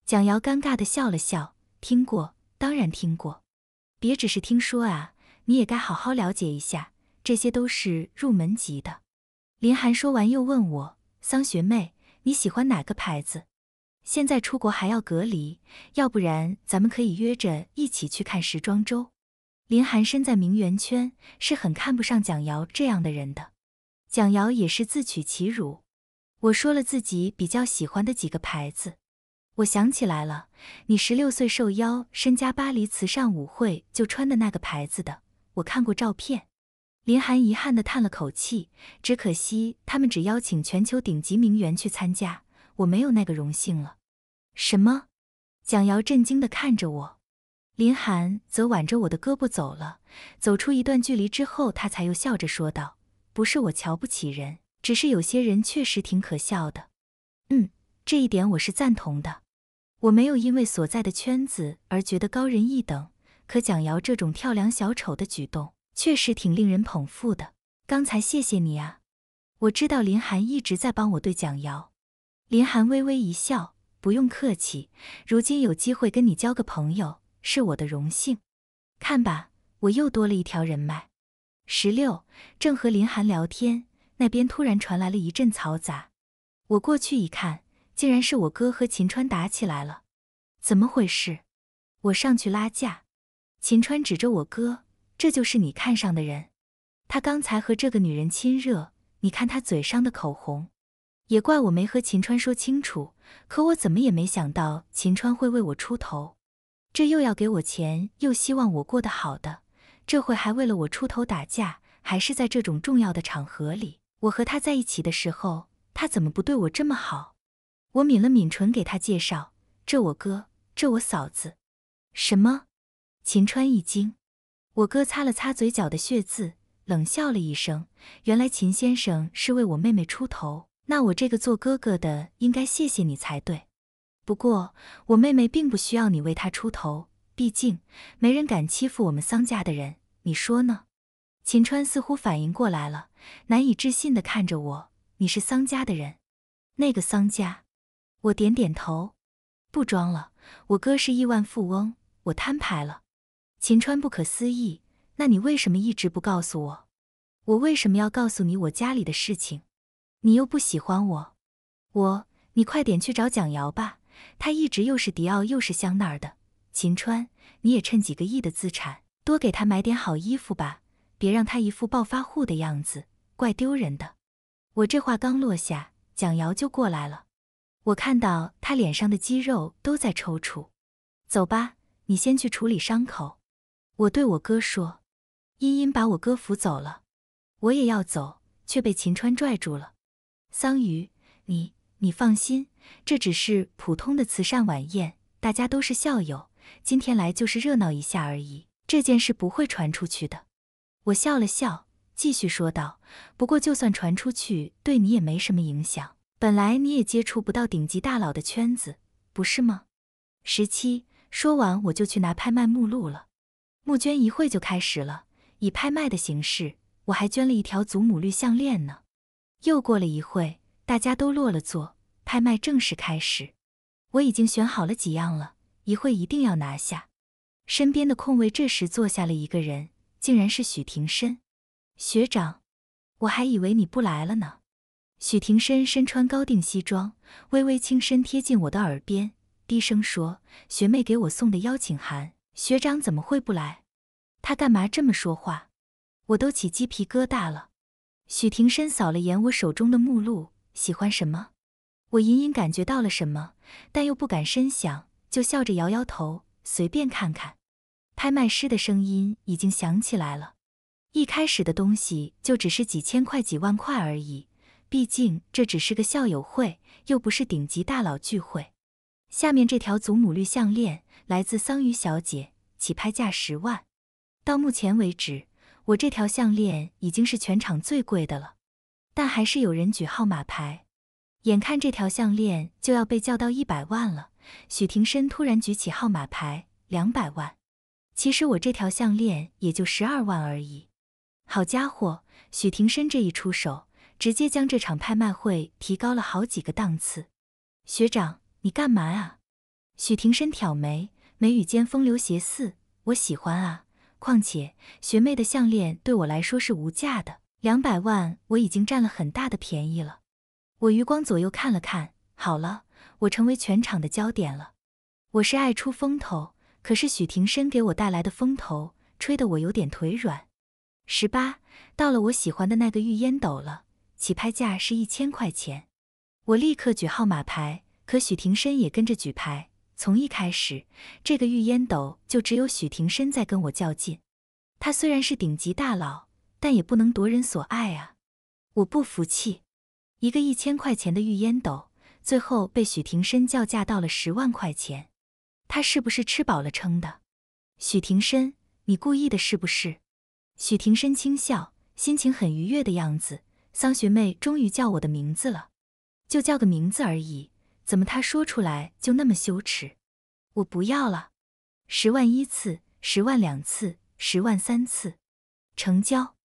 蒋瑶尴尬地笑了笑，听过，当然听过，别只是听说啊，你也该好好了解一下，这些都是入门级的。林寒说完又问我：“桑学妹，你喜欢哪个牌子？现在出国还要隔离，要不然咱们可以约着一起去看时装周。”林寒身在名媛圈，是很看不上蒋瑶这样的人的。蒋瑶也是自取其辱，我说了自己比较喜欢的几个牌子。我想起来了，你十六岁受邀参加巴黎慈善舞会就穿的那个牌子的，我看过照片。林寒遗憾地叹了口气，只可惜他们只邀请全球顶级名媛去参加，我没有那个荣幸了。什么？蒋瑶震惊地看着我，林寒则挽着我的胳膊走了。走出一段距离之后，他才又笑着说道：“不是我瞧不起人，只是有些人确实挺可笑的。”嗯，这一点我是赞同的。我没有因为所在的圈子而觉得高人一等，可蒋瑶这种跳梁小丑的举动确实挺令人捧腹的。刚才谢谢你啊，我知道林寒一直在帮我对蒋瑶。林寒微微一笑，不用客气，如今有机会跟你交个朋友是我的荣幸。看吧，我又多了一条人脉。十六正和林寒聊天，那边突然传来了一阵嘈杂，我过去一看。竟然是我哥和秦川打起来了，怎么回事？我上去拉架，秦川指着我哥：“这就是你看上的人，他刚才和这个女人亲热，你看他嘴上的口红。”也怪我没和秦川说清楚，可我怎么也没想到秦川会为我出头，这又要给我钱，又希望我过得好的，这会还为了我出头打架，还是在这种重要的场合里。我和他在一起的时候，他怎么不对我这么好？我抿了抿唇，给他介绍：“这我哥，这我嫂子。”什么？秦川一惊。我哥擦了擦嘴角的血渍，冷笑了一声：“原来秦先生是为我妹妹出头，那我这个做哥哥的应该谢谢你才对。不过我妹妹并不需要你为她出头，毕竟没人敢欺负我们桑家的人，你说呢？”秦川似乎反应过来了，难以置信的看着我：“你是桑家的人？那个桑家？”我点点头，不装了。我哥是亿万富翁，我摊牌了。秦川，不可思议，那你为什么一直不告诉我？我为什么要告诉你我家里的事情？你又不喜欢我。我，你快点去找蒋瑶吧，她一直又是迪奥又是香奈儿的。秦川，你也趁几个亿的资产，多给她买点好衣服吧，别让她一副暴发户的样子，怪丢人的。我这话刚落下，蒋瑶就过来了。我看到他脸上的肌肉都在抽搐，走吧，你先去处理伤口。我对我哥说：“茵茵把我哥扶走了，我也要走，却被秦川拽住了。”桑榆，你你放心，这只是普通的慈善晚宴，大家都是校友，今天来就是热闹一下而已，这件事不会传出去的。我笑了笑，继续说道：“不过就算传出去，对你也没什么影响。”本来你也接触不到顶级大佬的圈子，不是吗？十七说完，我就去拿拍卖目录了。募捐一会就开始了，以拍卖的形式。我还捐了一条祖母绿项链呢。又过了一会，大家都落了座，拍卖正式开始。我已经选好了几样了，一会一定要拿下。身边的空位这时坐下了一个人，竟然是许廷深学长。我还以为你不来了呢。许廷深身穿高定西装，微微轻身贴近我的耳边，低声说：“学妹给我送的邀请函，学长怎么会不来？他干嘛这么说话？”我都起鸡皮疙瘩了。许廷深扫了眼我手中的目录，喜欢什么？我隐隐感觉到了什么，但又不敢深想，就笑着摇摇头，随便看看。拍卖师的声音已经响起来了，一开始的东西就只是几千块、几万块而已。毕竟这只是个校友会，又不是顶级大佬聚会。下面这条祖母绿项链来自桑榆小姐，起拍价十万。到目前为止，我这条项链已经是全场最贵的了。但还是有人举号码牌。眼看这条项链就要被叫到一百万了，许廷深突然举起号码牌，两百万。其实我这条项链也就十二万而已。好家伙，许廷深这一出手。直接将这场拍卖会提高了好几个档次，学长，你干嘛啊？许庭深挑眉，眉宇间风流邪肆，我喜欢啊。况且学妹的项链对我来说是无价的，两百万我已经占了很大的便宜了。我余光左右看了看，好了，我成为全场的焦点了。我是爱出风头，可是许庭深给我带来的风头吹得我有点腿软。十八到了，我喜欢的那个玉烟斗了。起拍价是一千块钱，我立刻举号码牌，可许廷深也跟着举牌。从一开始，这个玉烟斗就只有许廷深在跟我较劲。他虽然是顶级大佬，但也不能夺人所爱啊！我不服气，一个一千块钱的玉烟斗，最后被许廷深叫价到了十万块钱。他是不是吃饱了撑的？许廷深，你故意的是不是？许廷深轻笑，心情很愉悦的样子。桑学妹终于叫我的名字了，就叫个名字而已，怎么她说出来就那么羞耻？我不要了，十万一次，十万两次，十万三次，成交！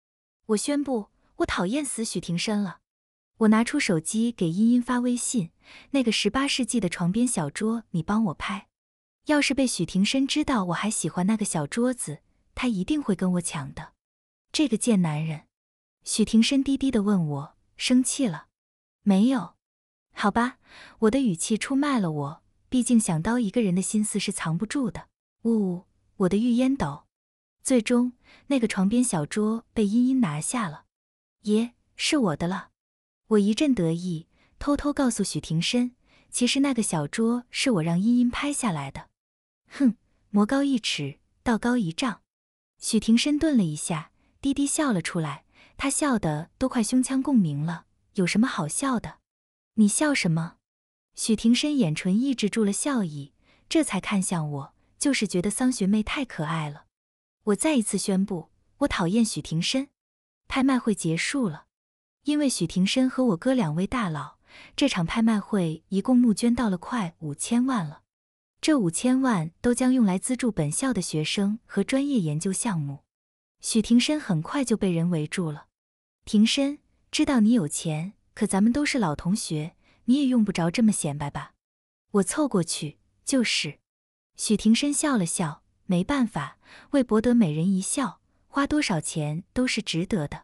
我宣布，我讨厌死许廷深了！我拿出手机给茵茵发微信，那个十八世纪的床边小桌，你帮我拍。要是被许廷深知道我还喜欢那个小桌子，他一定会跟我抢的，这个贱男人！许廷深低低的问我：“生气了，没有？好吧，我的语气出卖了我。毕竟想刀一个人的心思是藏不住的。”呜呜，我的玉烟斗。最终，那个床边小桌被茵茵拿下了，爷是我的了。我一阵得意，偷偷告诉许廷深：“其实那个小桌是我让茵茵拍下来的。”哼，魔高一尺，道高一丈。许廷深顿了一下，低低笑了出来。他笑得都快胸腔共鸣了，有什么好笑的？你笑什么？许廷深眼唇抑制住了笑意，这才看向我，就是觉得桑学妹太可爱了。我再一次宣布，我讨厌许廷深。拍卖会结束了，因为许廷深和我哥两位大佬，这场拍卖会一共募捐到了快五千万了，这五千万都将用来资助本校的学生和专业研究项目。许廷深很快就被人围住了。庭深，知道你有钱，可咱们都是老同学，你也用不着这么显摆吧。我凑过去，就是。许庭深笑了笑，没办法，为博得美人一笑，花多少钱都是值得的。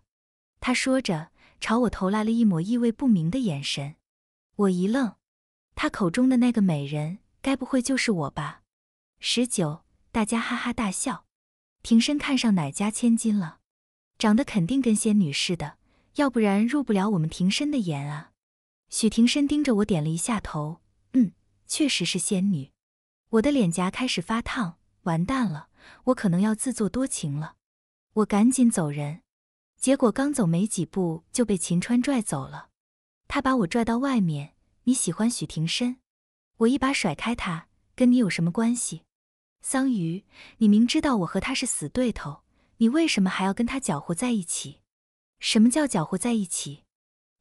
他说着，朝我投来了一抹意味不明的眼神。我一愣，他口中的那个美人，该不会就是我吧？十九，大家哈哈大笑。庭深看上哪家千金了？长得肯定跟仙女似的，要不然入不了我们庭深的眼啊！许庭深盯着我，点了一下头，嗯，确实是仙女。我的脸颊开始发烫，完蛋了，我可能要自作多情了。我赶紧走人，结果刚走没几步就被秦川拽走了。他把我拽到外面，你喜欢许庭深？我一把甩开他，跟你有什么关系？桑榆，你明知道我和他是死对头。你为什么还要跟他搅和在一起？什么叫搅和在一起？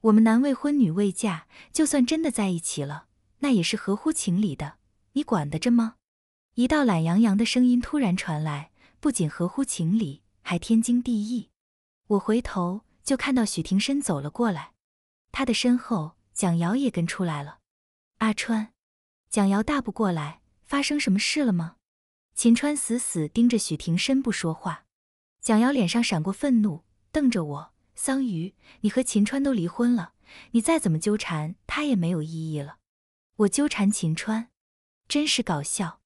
我们男未婚女未嫁，就算真的在一起了，那也是合乎情理的，你管得着吗？一道懒洋洋的声音突然传来，不仅合乎情理，还天经地义。我回头就看到许廷深走了过来，他的身后，蒋瑶也跟出来了。阿川，蒋瑶大步过来，发生什么事了吗？秦川死死盯着许廷深不说话。蒋瑶脸上闪过愤怒，瞪着我：“桑榆，你和秦川都离婚了，你再怎么纠缠他也没有意义了。”我纠缠秦川，真是搞笑。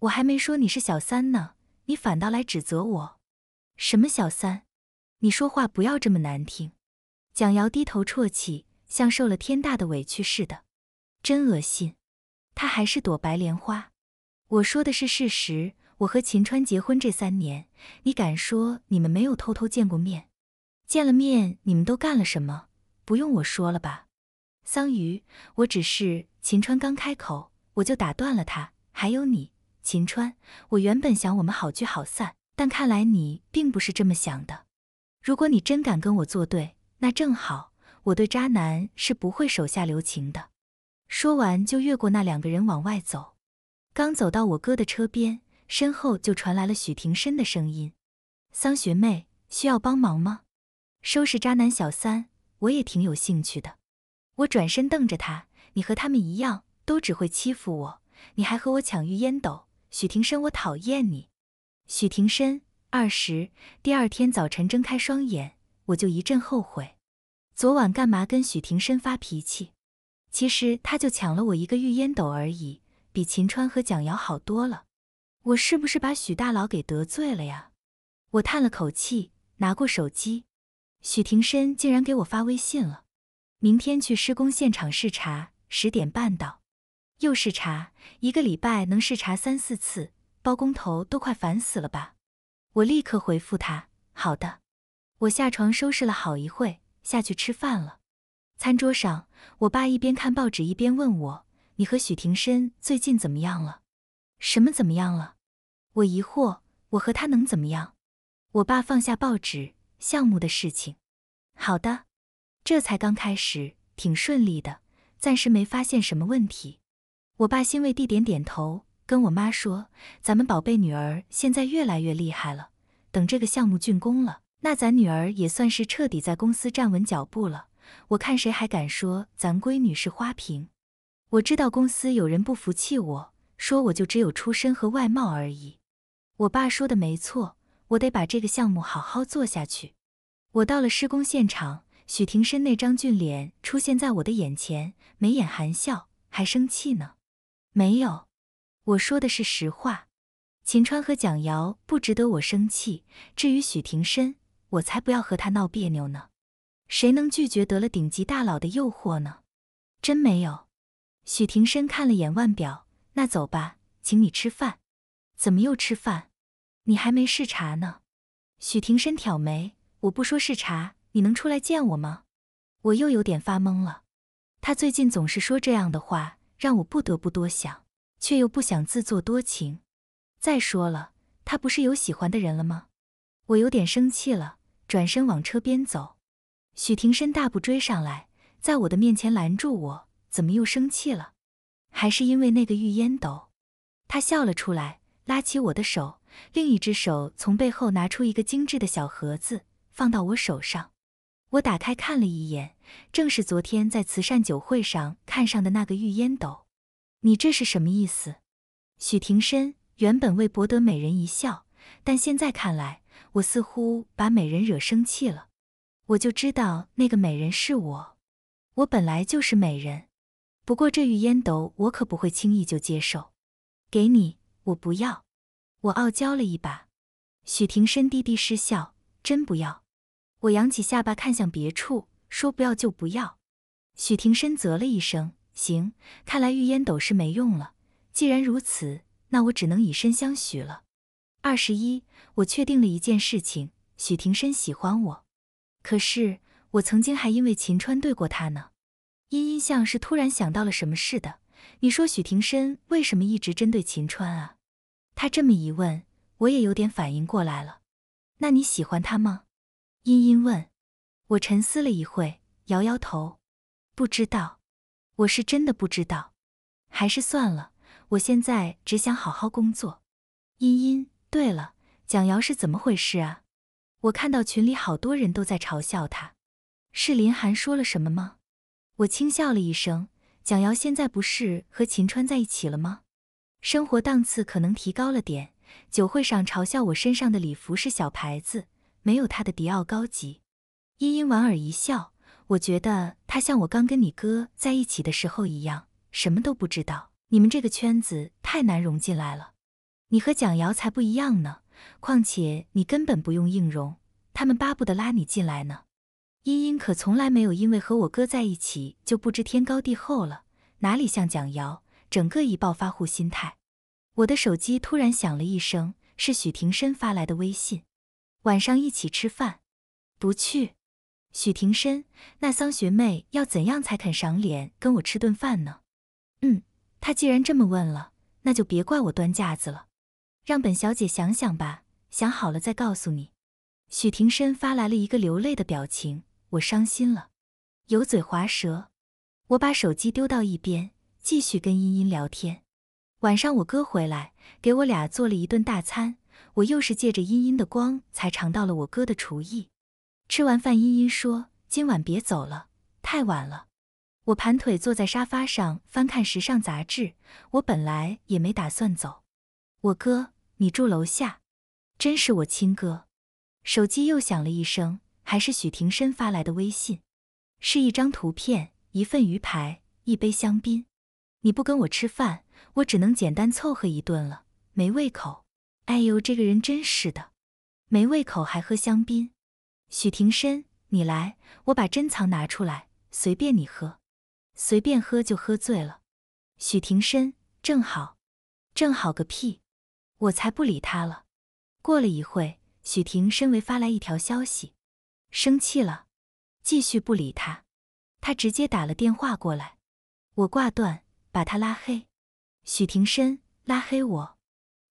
我还没说你是小三呢，你反倒来指责我。什么小三？你说话不要这么难听。蒋瑶低头啜泣，像受了天大的委屈似的，真恶心。他还是朵白莲花。我说的是事实。我和秦川结婚这三年，你敢说你们没有偷偷见过面？见了面，你们都干了什么？不用我说了吧？桑榆，我只是秦川刚开口，我就打断了他。还有你，秦川，我原本想我们好聚好散，但看来你并不是这么想的。如果你真敢跟我作对，那正好，我对渣男是不会手下留情的。说完，就越过那两个人往外走。刚走到我哥的车边。身后就传来了许廷深的声音：“桑学妹，需要帮忙吗？收拾渣男小三，我也挺有兴趣的。”我转身瞪着他：“你和他们一样，都只会欺负我，你还和我抢玉烟斗。”许廷深，我讨厌你！许廷深，二十。第二天早晨睁开双眼，我就一阵后悔，昨晚干嘛跟许廷深发脾气？其实他就抢了我一个玉烟斗而已，比秦川和蒋瑶好多了。我是不是把许大佬给得罪了呀？我叹了口气，拿过手机，许庭深竟然给我发微信了，明天去施工现场视察，十点半到。又视察，一个礼拜能视察三四次，包工头都快烦死了吧？我立刻回复他：好的。我下床收拾了好一会，下去吃饭了。餐桌上，我爸一边看报纸一边问我：你和许庭深最近怎么样了？什么怎么样了？我疑惑。我和他能怎么样？我爸放下报纸，项目的事情。好的，这才刚开始，挺顺利的，暂时没发现什么问题。我爸欣慰地点点头，跟我妈说：“咱们宝贝女儿现在越来越厉害了。等这个项目竣工了，那咱女儿也算是彻底在公司站稳脚步了。我看谁还敢说咱闺女是花瓶？”我知道公司有人不服气我。说我就只有出身和外貌而已，我爸说的没错，我得把这个项目好好做下去。我到了施工现场，许廷深那张俊脸出现在我的眼前，眉眼含笑，还生气呢？没有，我说的是实话。秦川和蒋瑶不值得我生气，至于许廷深，我才不要和他闹别扭呢。谁能拒绝得了顶级大佬的诱惑呢？真没有。许廷深看了眼腕表。那走吧，请你吃饭。怎么又吃饭？你还没视察呢。许庭深挑眉，我不说视察，你能出来见我吗？我又有点发懵了。他最近总是说这样的话，让我不得不多想，却又不想自作多情。再说了，他不是有喜欢的人了吗？我有点生气了，转身往车边走。许庭深大步追上来，在我的面前拦住我，怎么又生气了？还是因为那个玉烟斗，他笑了出来，拉起我的手，另一只手从背后拿出一个精致的小盒子，放到我手上。我打开看了一眼，正是昨天在慈善酒会上看上的那个玉烟斗。你这是什么意思？许廷深原本为博得美人一笑，但现在看来，我似乎把美人惹生气了。我就知道那个美人是我，我本来就是美人。不过这玉烟斗我可不会轻易就接受，给你我不要，我傲娇了一把。许庭深低低失笑，真不要？我扬起下巴看向别处，说不要就不要。许庭深啧了一声，行，看来玉烟斗是没用了。既然如此，那我只能以身相许了。二十一，我确定了一件事情，许庭深喜欢我。可是我曾经还因为秦川对过他呢。茵茵像是突然想到了什么似的，你说许廷深为什么一直针对秦川啊？他这么一问，我也有点反应过来了。那你喜欢他吗？茵茵问。我沉思了一会，摇摇头，不知道。我是真的不知道，还是算了。我现在只想好好工作。茵茵，对了，蒋瑶是怎么回事啊？我看到群里好多人都在嘲笑他，是林涵说了什么吗？我轻笑了一声，蒋瑶现在不是和秦川在一起了吗？生活档次可能提高了点。酒会上嘲笑我身上的礼服是小牌子，没有他的迪奥高级。茵茵莞尔一笑，我觉得他像我刚跟你哥在一起的时候一样，什么都不知道。你们这个圈子太难融进来了。你和蒋瑶才不一样呢，况且你根本不用硬融，他们巴不得拉你进来呢。茵茵可从来没有因为和我哥在一起就不知天高地厚了，哪里像蒋瑶，整个一暴发户心态。我的手机突然响了一声，是许庭深发来的微信，晚上一起吃饭？不去。许庭深，那桑学妹要怎样才肯赏脸跟我吃顿饭呢？嗯，她既然这么问了，那就别怪我端架子了，让本小姐想想吧，想好了再告诉你。许庭深发来了一个流泪的表情。我伤心了，油嘴滑舌。我把手机丢到一边，继续跟茵茵聊天。晚上我哥回来，给我俩做了一顿大餐。我又是借着茵茵的光，才尝到了我哥的厨艺。吃完饭，茵茵说：“今晚别走了，太晚了。”我盘腿坐在沙发上，翻看时尚杂志。我本来也没打算走。我哥，你住楼下，真是我亲哥。手机又响了一声。还是许庭深发来的微信，是一张图片，一份鱼排，一杯香槟。你不跟我吃饭，我只能简单凑合一顿了，没胃口。哎呦，这个人真是的，没胃口还喝香槟。许庭深，你来，我把珍藏拿出来，随便你喝，随便喝就喝醉了。许庭深，正好，正好个屁，我才不理他了。过了一会，许庭深为发来一条消息。生气了，继续不理他，他直接打了电话过来，我挂断，把他拉黑。许廷深拉黑我，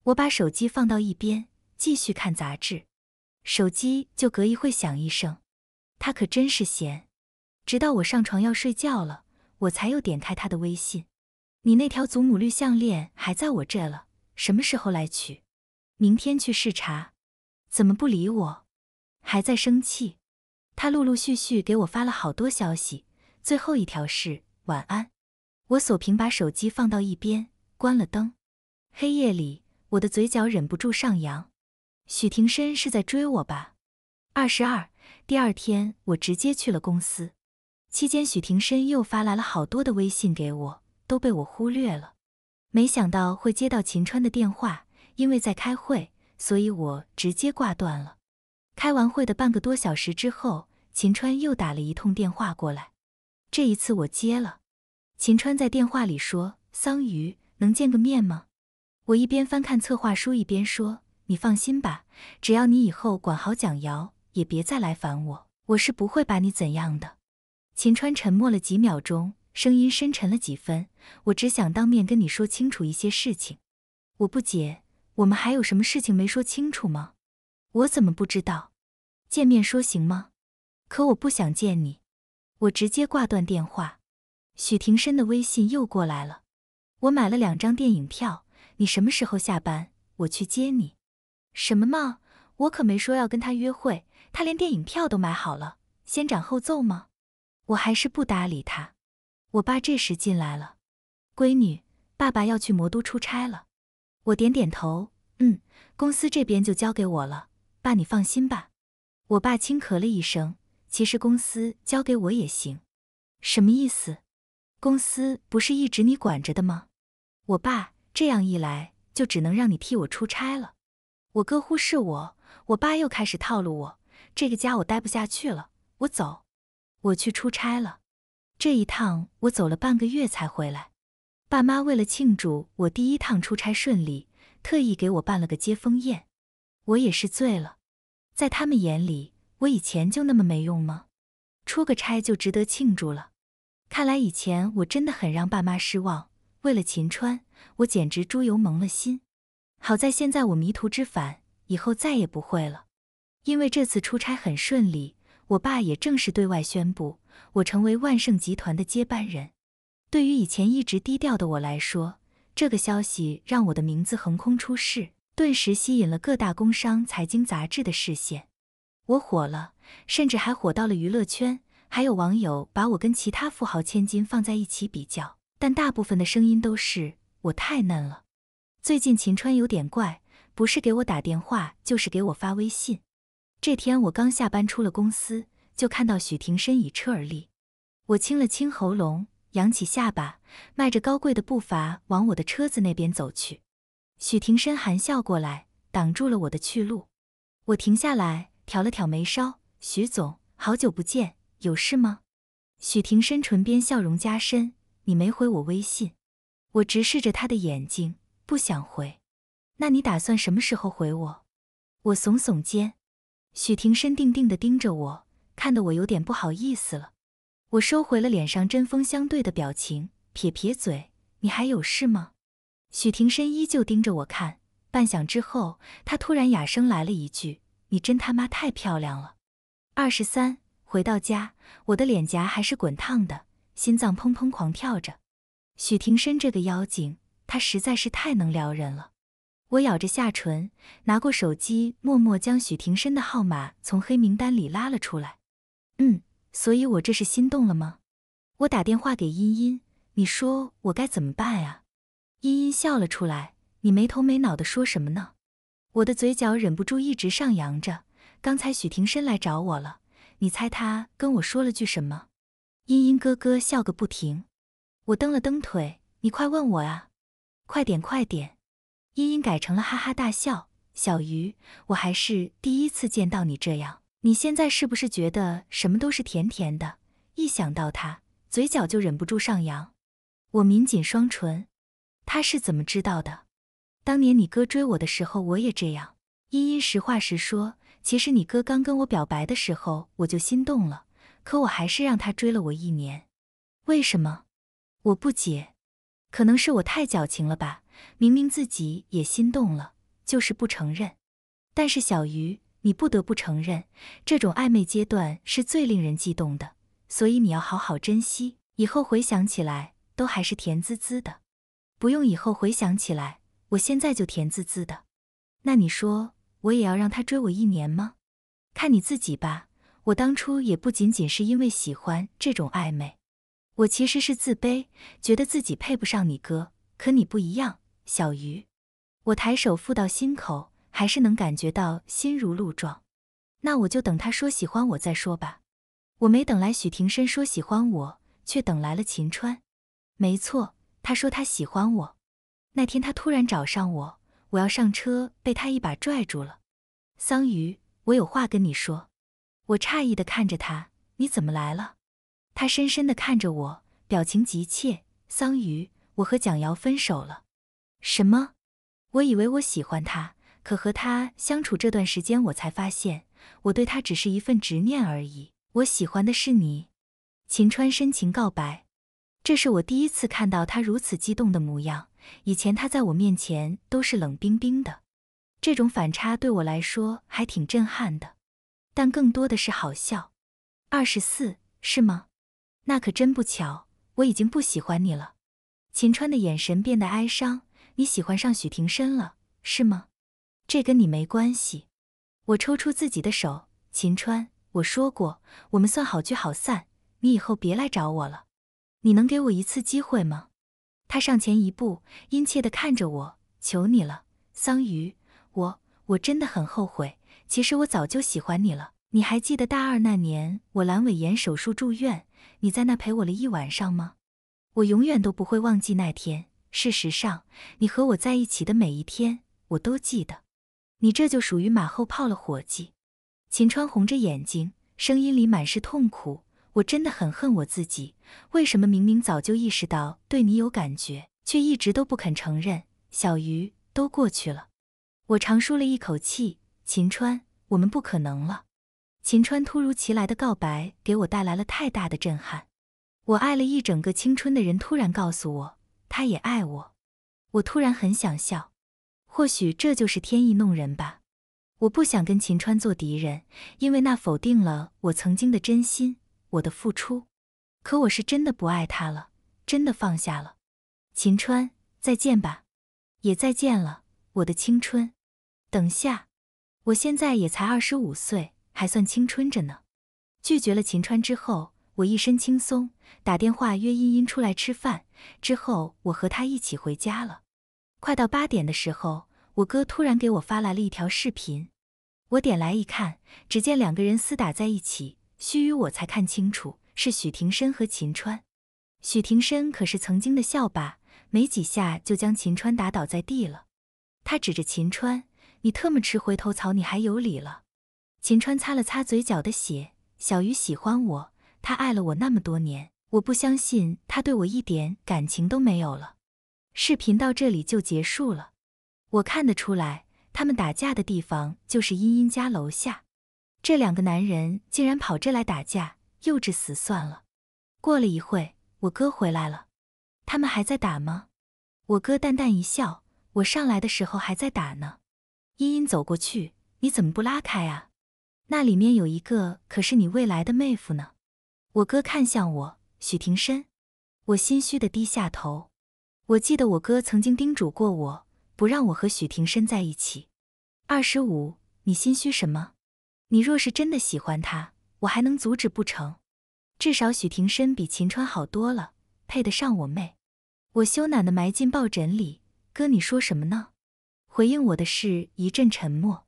我把手机放到一边，继续看杂志。手机就隔一会响一声，他可真是闲。直到我上床要睡觉了，我才又点开他的微信。你那条祖母绿项链还在我这了，什么时候来取？明天去视察，怎么不理我？还在生气？他陆陆续续给我发了好多消息，最后一条是晚安。我锁屏，把手机放到一边，关了灯。黑夜里，我的嘴角忍不住上扬。许廷深是在追我吧？二十二，第二天我直接去了公司。期间，许廷深又发来了好多的微信给我，都被我忽略了。没想到会接到秦川的电话，因为在开会，所以我直接挂断了。开完会的半个多小时之后，秦川又打了一通电话过来。这一次我接了。秦川在电话里说：“桑榆，能见个面吗？”我一边翻看策划书，一边说：“你放心吧，只要你以后管好蒋瑶，也别再来烦我，我是不会把你怎样的。”秦川沉默了几秒钟，声音深沉了几分：“我只想当面跟你说清楚一些事情。”我不解：“我们还有什么事情没说清楚吗？我怎么不知道？”见面说行吗？可我不想见你，我直接挂断电话。许庭深的微信又过来了，我买了两张电影票，你什么时候下班？我去接你。什么嘛，我可没说要跟他约会，他连电影票都买好了，先斩后奏吗？我还是不搭理他。我爸这时进来了，闺女，爸爸要去魔都出差了。我点点头，嗯，公司这边就交给我了，爸你放心吧。我爸轻咳了一声，其实公司交给我也行，什么意思？公司不是一直你管着的吗？我爸这样一来，就只能让你替我出差了。我哥忽视我，我爸又开始套路我，这个家我待不下去了，我走，我去出差了。这一趟我走了半个月才回来，爸妈为了庆祝我第一趟出差顺利，特意给我办了个接风宴，我也是醉了。在他们眼里，我以前就那么没用吗？出个差就值得庆祝了？看来以前我真的很让爸妈失望。为了秦川，我简直猪油蒙了心。好在现在我迷途知返，以后再也不会了。因为这次出差很顺利，我爸也正式对外宣布我成为万盛集团的接班人。对于以前一直低调的我来说，这个消息让我的名字横空出世。顿时吸引了各大工商财经杂志的视线，我火了，甚至还火到了娱乐圈。还有网友把我跟其他富豪千金放在一起比较，但大部分的声音都是我太嫩了。最近秦川有点怪，不是给我打电话，就是给我发微信。这天我刚下班出了公司，就看到许廷深倚车而立。我清了清喉咙，扬起下巴，迈着高贵的步伐往我的车子那边走去。许庭深含笑过来，挡住了我的去路。我停下来，挑了挑眉梢：“许总，好久不见，有事吗？”许庭深唇边笑容加深：“你没回我微信。”我直视着他的眼睛，不想回。那你打算什么时候回我？我耸耸肩。许庭深定定地盯着我，看得我有点不好意思了。我收回了脸上针锋相对的表情，撇撇嘴：“你还有事吗？”许廷申依旧盯着我看，半晌之后，他突然哑声来了一句：“你真他妈太漂亮了。”二十三回到家，我的脸颊还是滚烫的，心脏砰砰狂跳着。许廷申这个妖精，他实在是太能撩人了。我咬着下唇，拿过手机，默默将许廷申的号码从黑名单里拉了出来。嗯，所以我这是心动了吗？我打电话给茵茵，你说我该怎么办啊？茵茵笑了出来，你没头没脑的说什么呢？我的嘴角忍不住一直上扬着。刚才许廷深来找我了，你猜他跟我说了句什么？茵茵咯咯笑个不停。我蹬了蹬腿，你快问我啊，快点快点！茵茵改成了哈哈大笑。小鱼，我还是第一次见到你这样。你现在是不是觉得什么都是甜甜的？一想到他，嘴角就忍不住上扬。我抿紧双唇。他是怎么知道的？当年你哥追我的时候，我也这样。茵茵实话实说，其实你哥刚跟我表白的时候，我就心动了，可我还是让他追了我一年。为什么？我不解。可能是我太矫情了吧，明明自己也心动了，就是不承认。但是小鱼，你不得不承认，这种暧昧阶段是最令人激动的，所以你要好好珍惜，以后回想起来都还是甜滋滋的。不用以后回想起来，我现在就甜滋滋的。那你说，我也要让他追我一年吗？看你自己吧。我当初也不仅仅是因为喜欢这种暧昧，我其实是自卑，觉得自己配不上你哥。可你不一样，小鱼。我抬手覆到心口，还是能感觉到心如鹿撞。那我就等他说喜欢我再说吧。我没等来许廷深说喜欢我，却等来了秦川。没错。他说他喜欢我，那天他突然找上我，我要上车被他一把拽住了。桑榆，我有话跟你说。我诧异的看着他，你怎么来了？他深深的看着我，表情急切。桑榆，我和蒋瑶分手了。什么？我以为我喜欢他，可和他相处这段时间，我才发现，我对他只是一份执念而已。我喜欢的是你，秦川深情告白。这是我第一次看到他如此激动的模样。以前他在我面前都是冷冰冰的，这种反差对我来说还挺震撼的，但更多的是好笑。二十四是吗？那可真不巧，我已经不喜欢你了。秦川的眼神变得哀伤。你喜欢上许廷深了是吗？这跟你没关系。我抽出自己的手。秦川，我说过，我们算好聚好散，你以后别来找我了。你能给我一次机会吗？他上前一步，殷切地看着我，求你了，桑榆，我我真的很后悔。其实我早就喜欢你了。你还记得大二那年我阑尾炎手术住院，你在那陪我了一晚上吗？我永远都不会忘记那天。事实上，你和我在一起的每一天，我都记得。你这就属于马后炮了，伙计。秦川红着眼睛，声音里满是痛苦。我真的很恨我自己，为什么明明早就意识到对你有感觉，却一直都不肯承认？小鱼都过去了，我长舒了一口气。秦川，我们不可能了。秦川突如其来的告白给我带来了太大的震撼，我爱了一整个青春的人突然告诉我他也爱我，我突然很想笑。或许这就是天意弄人吧。我不想跟秦川做敌人，因为那否定了我曾经的真心。我的付出，可我是真的不爱他了，真的放下了。秦川，再见吧，也再见了我的青春。等下，我现在也才二十五岁，还算青春着呢。拒绝了秦川之后，我一身轻松，打电话约茵茵出来吃饭。之后，我和她一起回家了。快到八点的时候，我哥突然给我发来了一条视频，我点来一看，只见两个人厮打在一起。须臾，我才看清楚是许廷深和秦川。许廷深可是曾经的校霸，没几下就将秦川打倒在地了。他指着秦川：“你特么吃回头草，你还有理了？”秦川擦了擦嘴角的血：“小鱼喜欢我，他爱了我那么多年，我不相信他对我一点感情都没有了。”视频到这里就结束了。我看得出来，他们打架的地方就是茵茵家楼下。这两个男人竟然跑这来打架，幼稚死算了。过了一会，我哥回来了，他们还在打吗？我哥淡淡一笑：“我上来的时候还在打呢。”茵茵走过去：“你怎么不拉开啊？那里面有一个，可是你未来的妹夫呢？”我哥看向我：“许庭深。”我心虚的低下头。我记得我哥曾经叮嘱过我，不让我和许庭深在一起。二十五，你心虚什么？你若是真的喜欢他，我还能阻止不成？至少许廷琛比秦川好多了，配得上我妹。我羞赧地埋进抱枕里。哥，你说什么呢？回应我的是一阵沉默。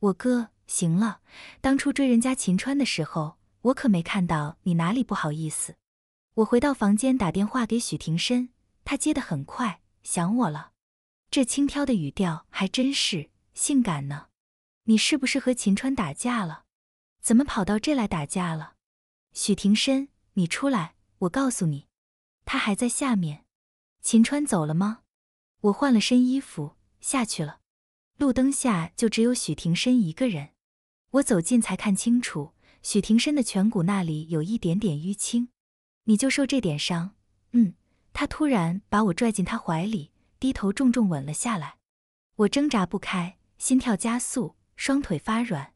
我哥，行了，当初追人家秦川的时候，我可没看到你哪里不好意思。我回到房间，打电话给许廷琛，他接得很快，想我了。这轻佻的语调还真是性感呢。你是不是和秦川打架了？怎么跑到这来打架了？许廷深，你出来！我告诉你，他还在下面。秦川走了吗？我换了身衣服下去了。路灯下就只有许廷深一个人。我走近才看清楚，许廷深的颧骨那里有一点点淤青。你就受这点伤？嗯。他突然把我拽进他怀里，低头重重吻了下来。我挣扎不开，心跳加速。双腿发软，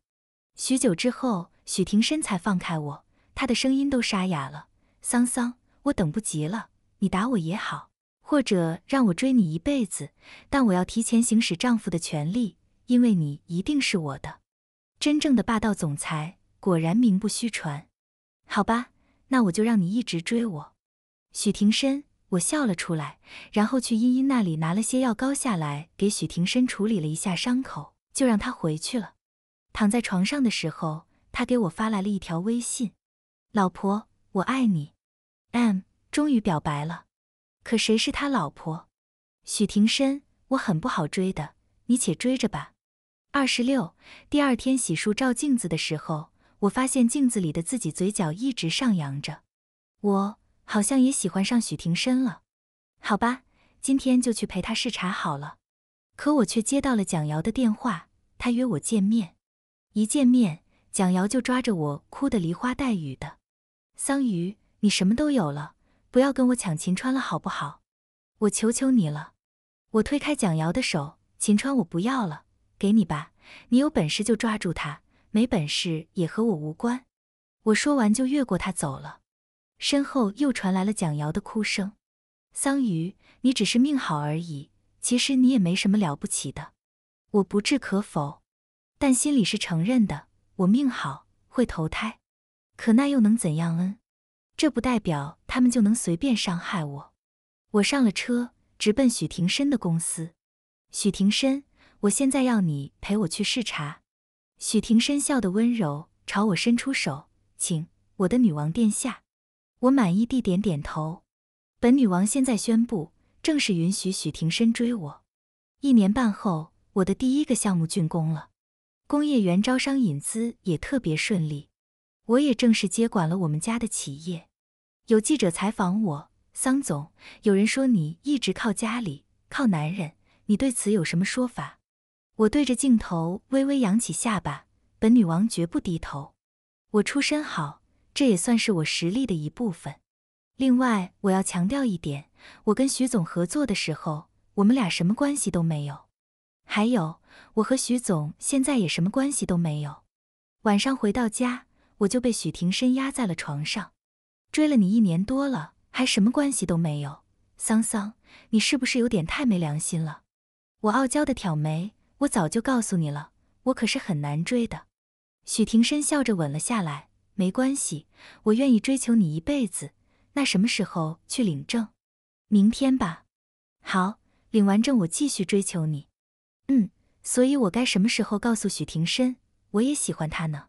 许久之后，许庭深才放开我，他的声音都沙哑了。桑桑，我等不及了，你打我也好，或者让我追你一辈子，但我要提前行使丈夫的权利，因为你一定是我的。真正的霸道总裁果然名不虚传。好吧，那我就让你一直追我。许庭深，我笑了出来，然后去茵茵那里拿了些药膏下来，给许庭深处理了一下伤口。就让他回去了。躺在床上的时候，他给我发来了一条微信：“老婆，我爱你。” M 终于表白了，可谁是他老婆？许廷深，我很不好追的，你且追着吧。二十六，第二天洗漱照镜子的时候，我发现镜子里的自己嘴角一直上扬着，我好像也喜欢上许廷深了。好吧，今天就去陪他视察好了。可我却接到了蒋瑶的电话，他约我见面。一见面，蒋瑶就抓着我哭得梨花带雨的。桑榆，你什么都有了，不要跟我抢秦川了，好不好？我求求你了。我推开蒋瑶的手，秦川我不要了，给你吧。你有本事就抓住他，没本事也和我无关。我说完就越过他走了，身后又传来了蒋瑶的哭声。桑榆，你只是命好而已。其实你也没什么了不起的，我不置可否，但心里是承认的。我命好，会投胎，可那又能怎样？嗯，这不代表他们就能随便伤害我。我上了车，直奔许廷深的公司。许廷深，我现在要你陪我去视察。许廷深笑得温柔，朝我伸出手，请我的女王殿下。我满意地点点头。本女王现在宣布。正式允许许廷深追我，一年半后，我的第一个项目竣工了，工业园招商引资也特别顺利，我也正式接管了我们家的企业。有记者采访我，桑总，有人说你一直靠家里，靠男人，你对此有什么说法？我对着镜头微微扬起下巴，本女王绝不低头。我出身好，这也算是我实力的一部分。另外，我要强调一点。我跟徐总合作的时候，我们俩什么关系都没有。还有，我和徐总现在也什么关系都没有。晚上回到家，我就被许庭深压在了床上。追了你一年多了，还什么关系都没有，桑桑，你是不是有点太没良心了？我傲娇的挑眉，我早就告诉你了，我可是很难追的。许庭深笑着吻了下来。没关系，我愿意追求你一辈子。那什么时候去领证？明天吧，好，领完证我继续追求你。嗯，所以我该什么时候告诉许廷深，我也喜欢他呢？